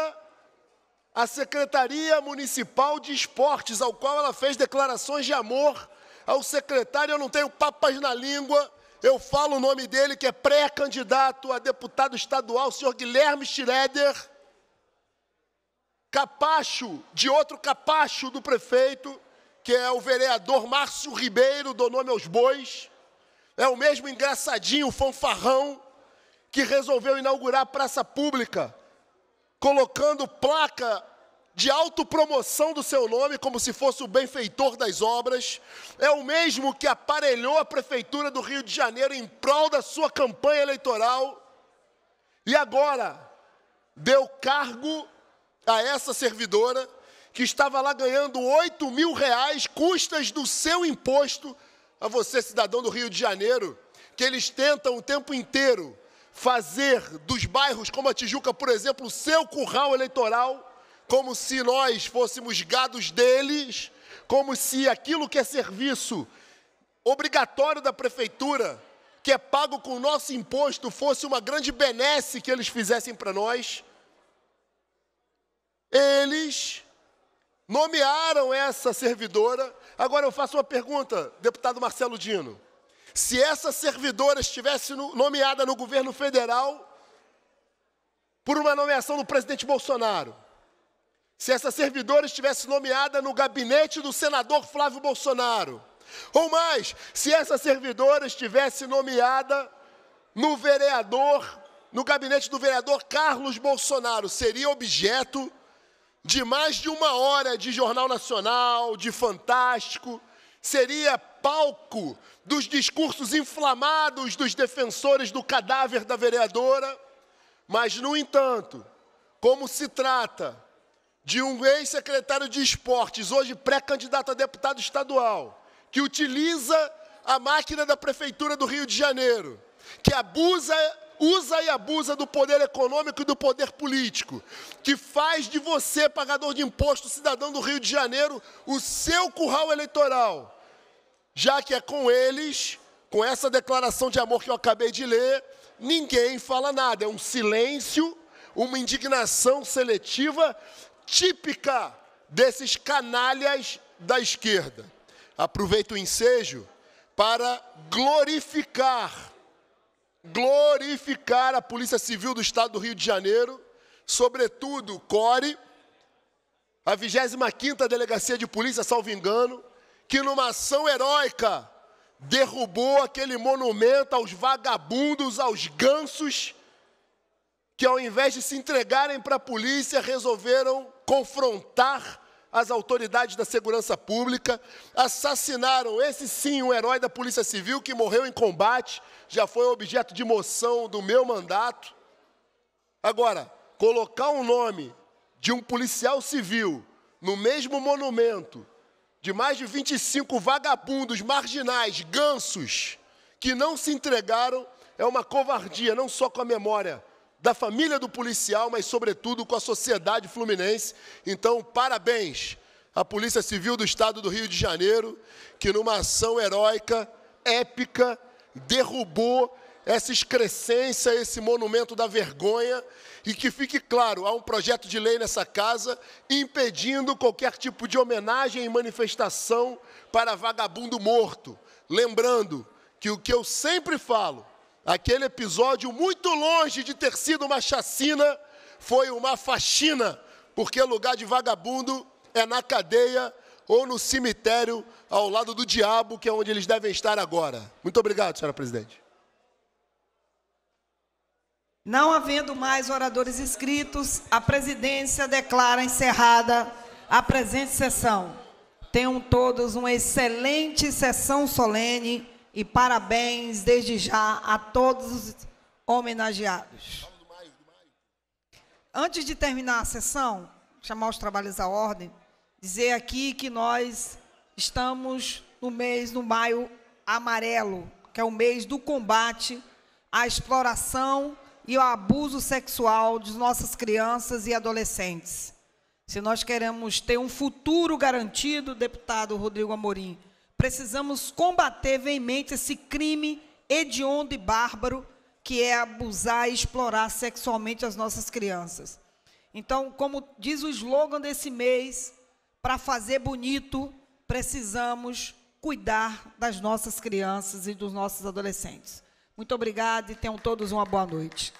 a Secretaria Municipal de Esportes, ao qual ela fez declarações de amor ao secretário. Eu não tenho papas na língua, eu falo o nome dele, que é pré-candidato a deputado estadual, o senhor Guilherme Schroeder, capacho de outro capacho do prefeito, que é o vereador Márcio Ribeiro, do nome aos bois. É o mesmo engraçadinho, fanfarrão, que resolveu inaugurar a praça pública colocando placa de autopromoção do seu nome, como se fosse o benfeitor das obras, é o mesmo que aparelhou a Prefeitura do Rio de Janeiro em prol da sua campanha eleitoral, e agora deu cargo a essa servidora que estava lá ganhando 8 mil reais, custas do seu imposto, a você, cidadão do Rio de Janeiro, que eles tentam o tempo inteiro fazer dos bairros como a Tijuca, por exemplo, o seu curral eleitoral, como se nós fôssemos gados deles, como se aquilo que é serviço obrigatório da prefeitura, que é pago com o nosso imposto, fosse uma grande benesse que eles fizessem para nós. Eles nomearam essa servidora. Agora eu faço uma pergunta, deputado Marcelo Dino. Se essa servidora estivesse nomeada no governo federal por uma nomeação do presidente Bolsonaro, se essa servidora estivesse nomeada no gabinete do senador Flávio Bolsonaro, ou mais, se essa servidora estivesse nomeada no vereador, no gabinete do vereador Carlos Bolsonaro, seria objeto de mais de uma hora de Jornal Nacional, de Fantástico, seria palco dos discursos inflamados dos defensores do cadáver da vereadora, mas, no entanto, como se trata de um ex-secretário de esportes, hoje pré-candidato a deputado estadual, que utiliza a máquina da Prefeitura do Rio de Janeiro, que abusa, usa e abusa do poder econômico e do poder político, que faz de você, pagador de imposto, cidadão do Rio de Janeiro, o seu curral eleitoral, já que é com eles, com essa declaração de amor que eu acabei de ler, ninguém fala nada, é um silêncio, uma indignação seletiva típica desses canalhas da esquerda. Aproveito o ensejo para glorificar, glorificar a Polícia Civil do Estado do Rio de Janeiro, sobretudo CORE, a 25ª Delegacia de Polícia, salvo engano, que numa ação heróica derrubou aquele monumento aos vagabundos, aos gansos, que ao invés de se entregarem para a polícia, resolveram confrontar as autoridades da segurança pública, assassinaram esse sim, um herói da Polícia Civil que morreu em combate, já foi objeto de moção do meu mandato. Agora, colocar o um nome de um policial civil no mesmo monumento de mais de 25 vagabundos, marginais, gansos, que não se entregaram, é uma covardia, não só com a memória da família do policial, mas, sobretudo, com a sociedade fluminense. Então, parabéns à Polícia Civil do Estado do Rio de Janeiro, que, numa ação heróica, épica, derrubou essa excrescência, esse monumento da vergonha, e que fique claro, há um projeto de lei nessa casa impedindo qualquer tipo de homenagem e manifestação para vagabundo morto. Lembrando que o que eu sempre falo, aquele episódio muito longe de ter sido uma chacina, foi uma faxina, porque lugar de vagabundo é na cadeia ou no cemitério ao lado do diabo, que é onde eles devem estar agora. Muito obrigado, senhora presidente. Não havendo mais oradores inscritos, a presidência declara encerrada a presente sessão. Tenham todos uma excelente sessão solene e parabéns desde já a todos os homenageados. Antes de terminar a sessão, chamar os trabalhos à ordem, dizer aqui que nós estamos no mês do maio amarelo, que é o mês do combate à exploração e o abuso sexual de nossas crianças e adolescentes. Se nós queremos ter um futuro garantido, deputado Rodrigo Amorim, precisamos combater veemente esse crime hediondo e bárbaro que é abusar e explorar sexualmente as nossas crianças. Então, como diz o slogan desse mês, para fazer bonito, precisamos cuidar das nossas crianças e dos nossos adolescentes. Muito obrigada e tenham todos uma boa noite.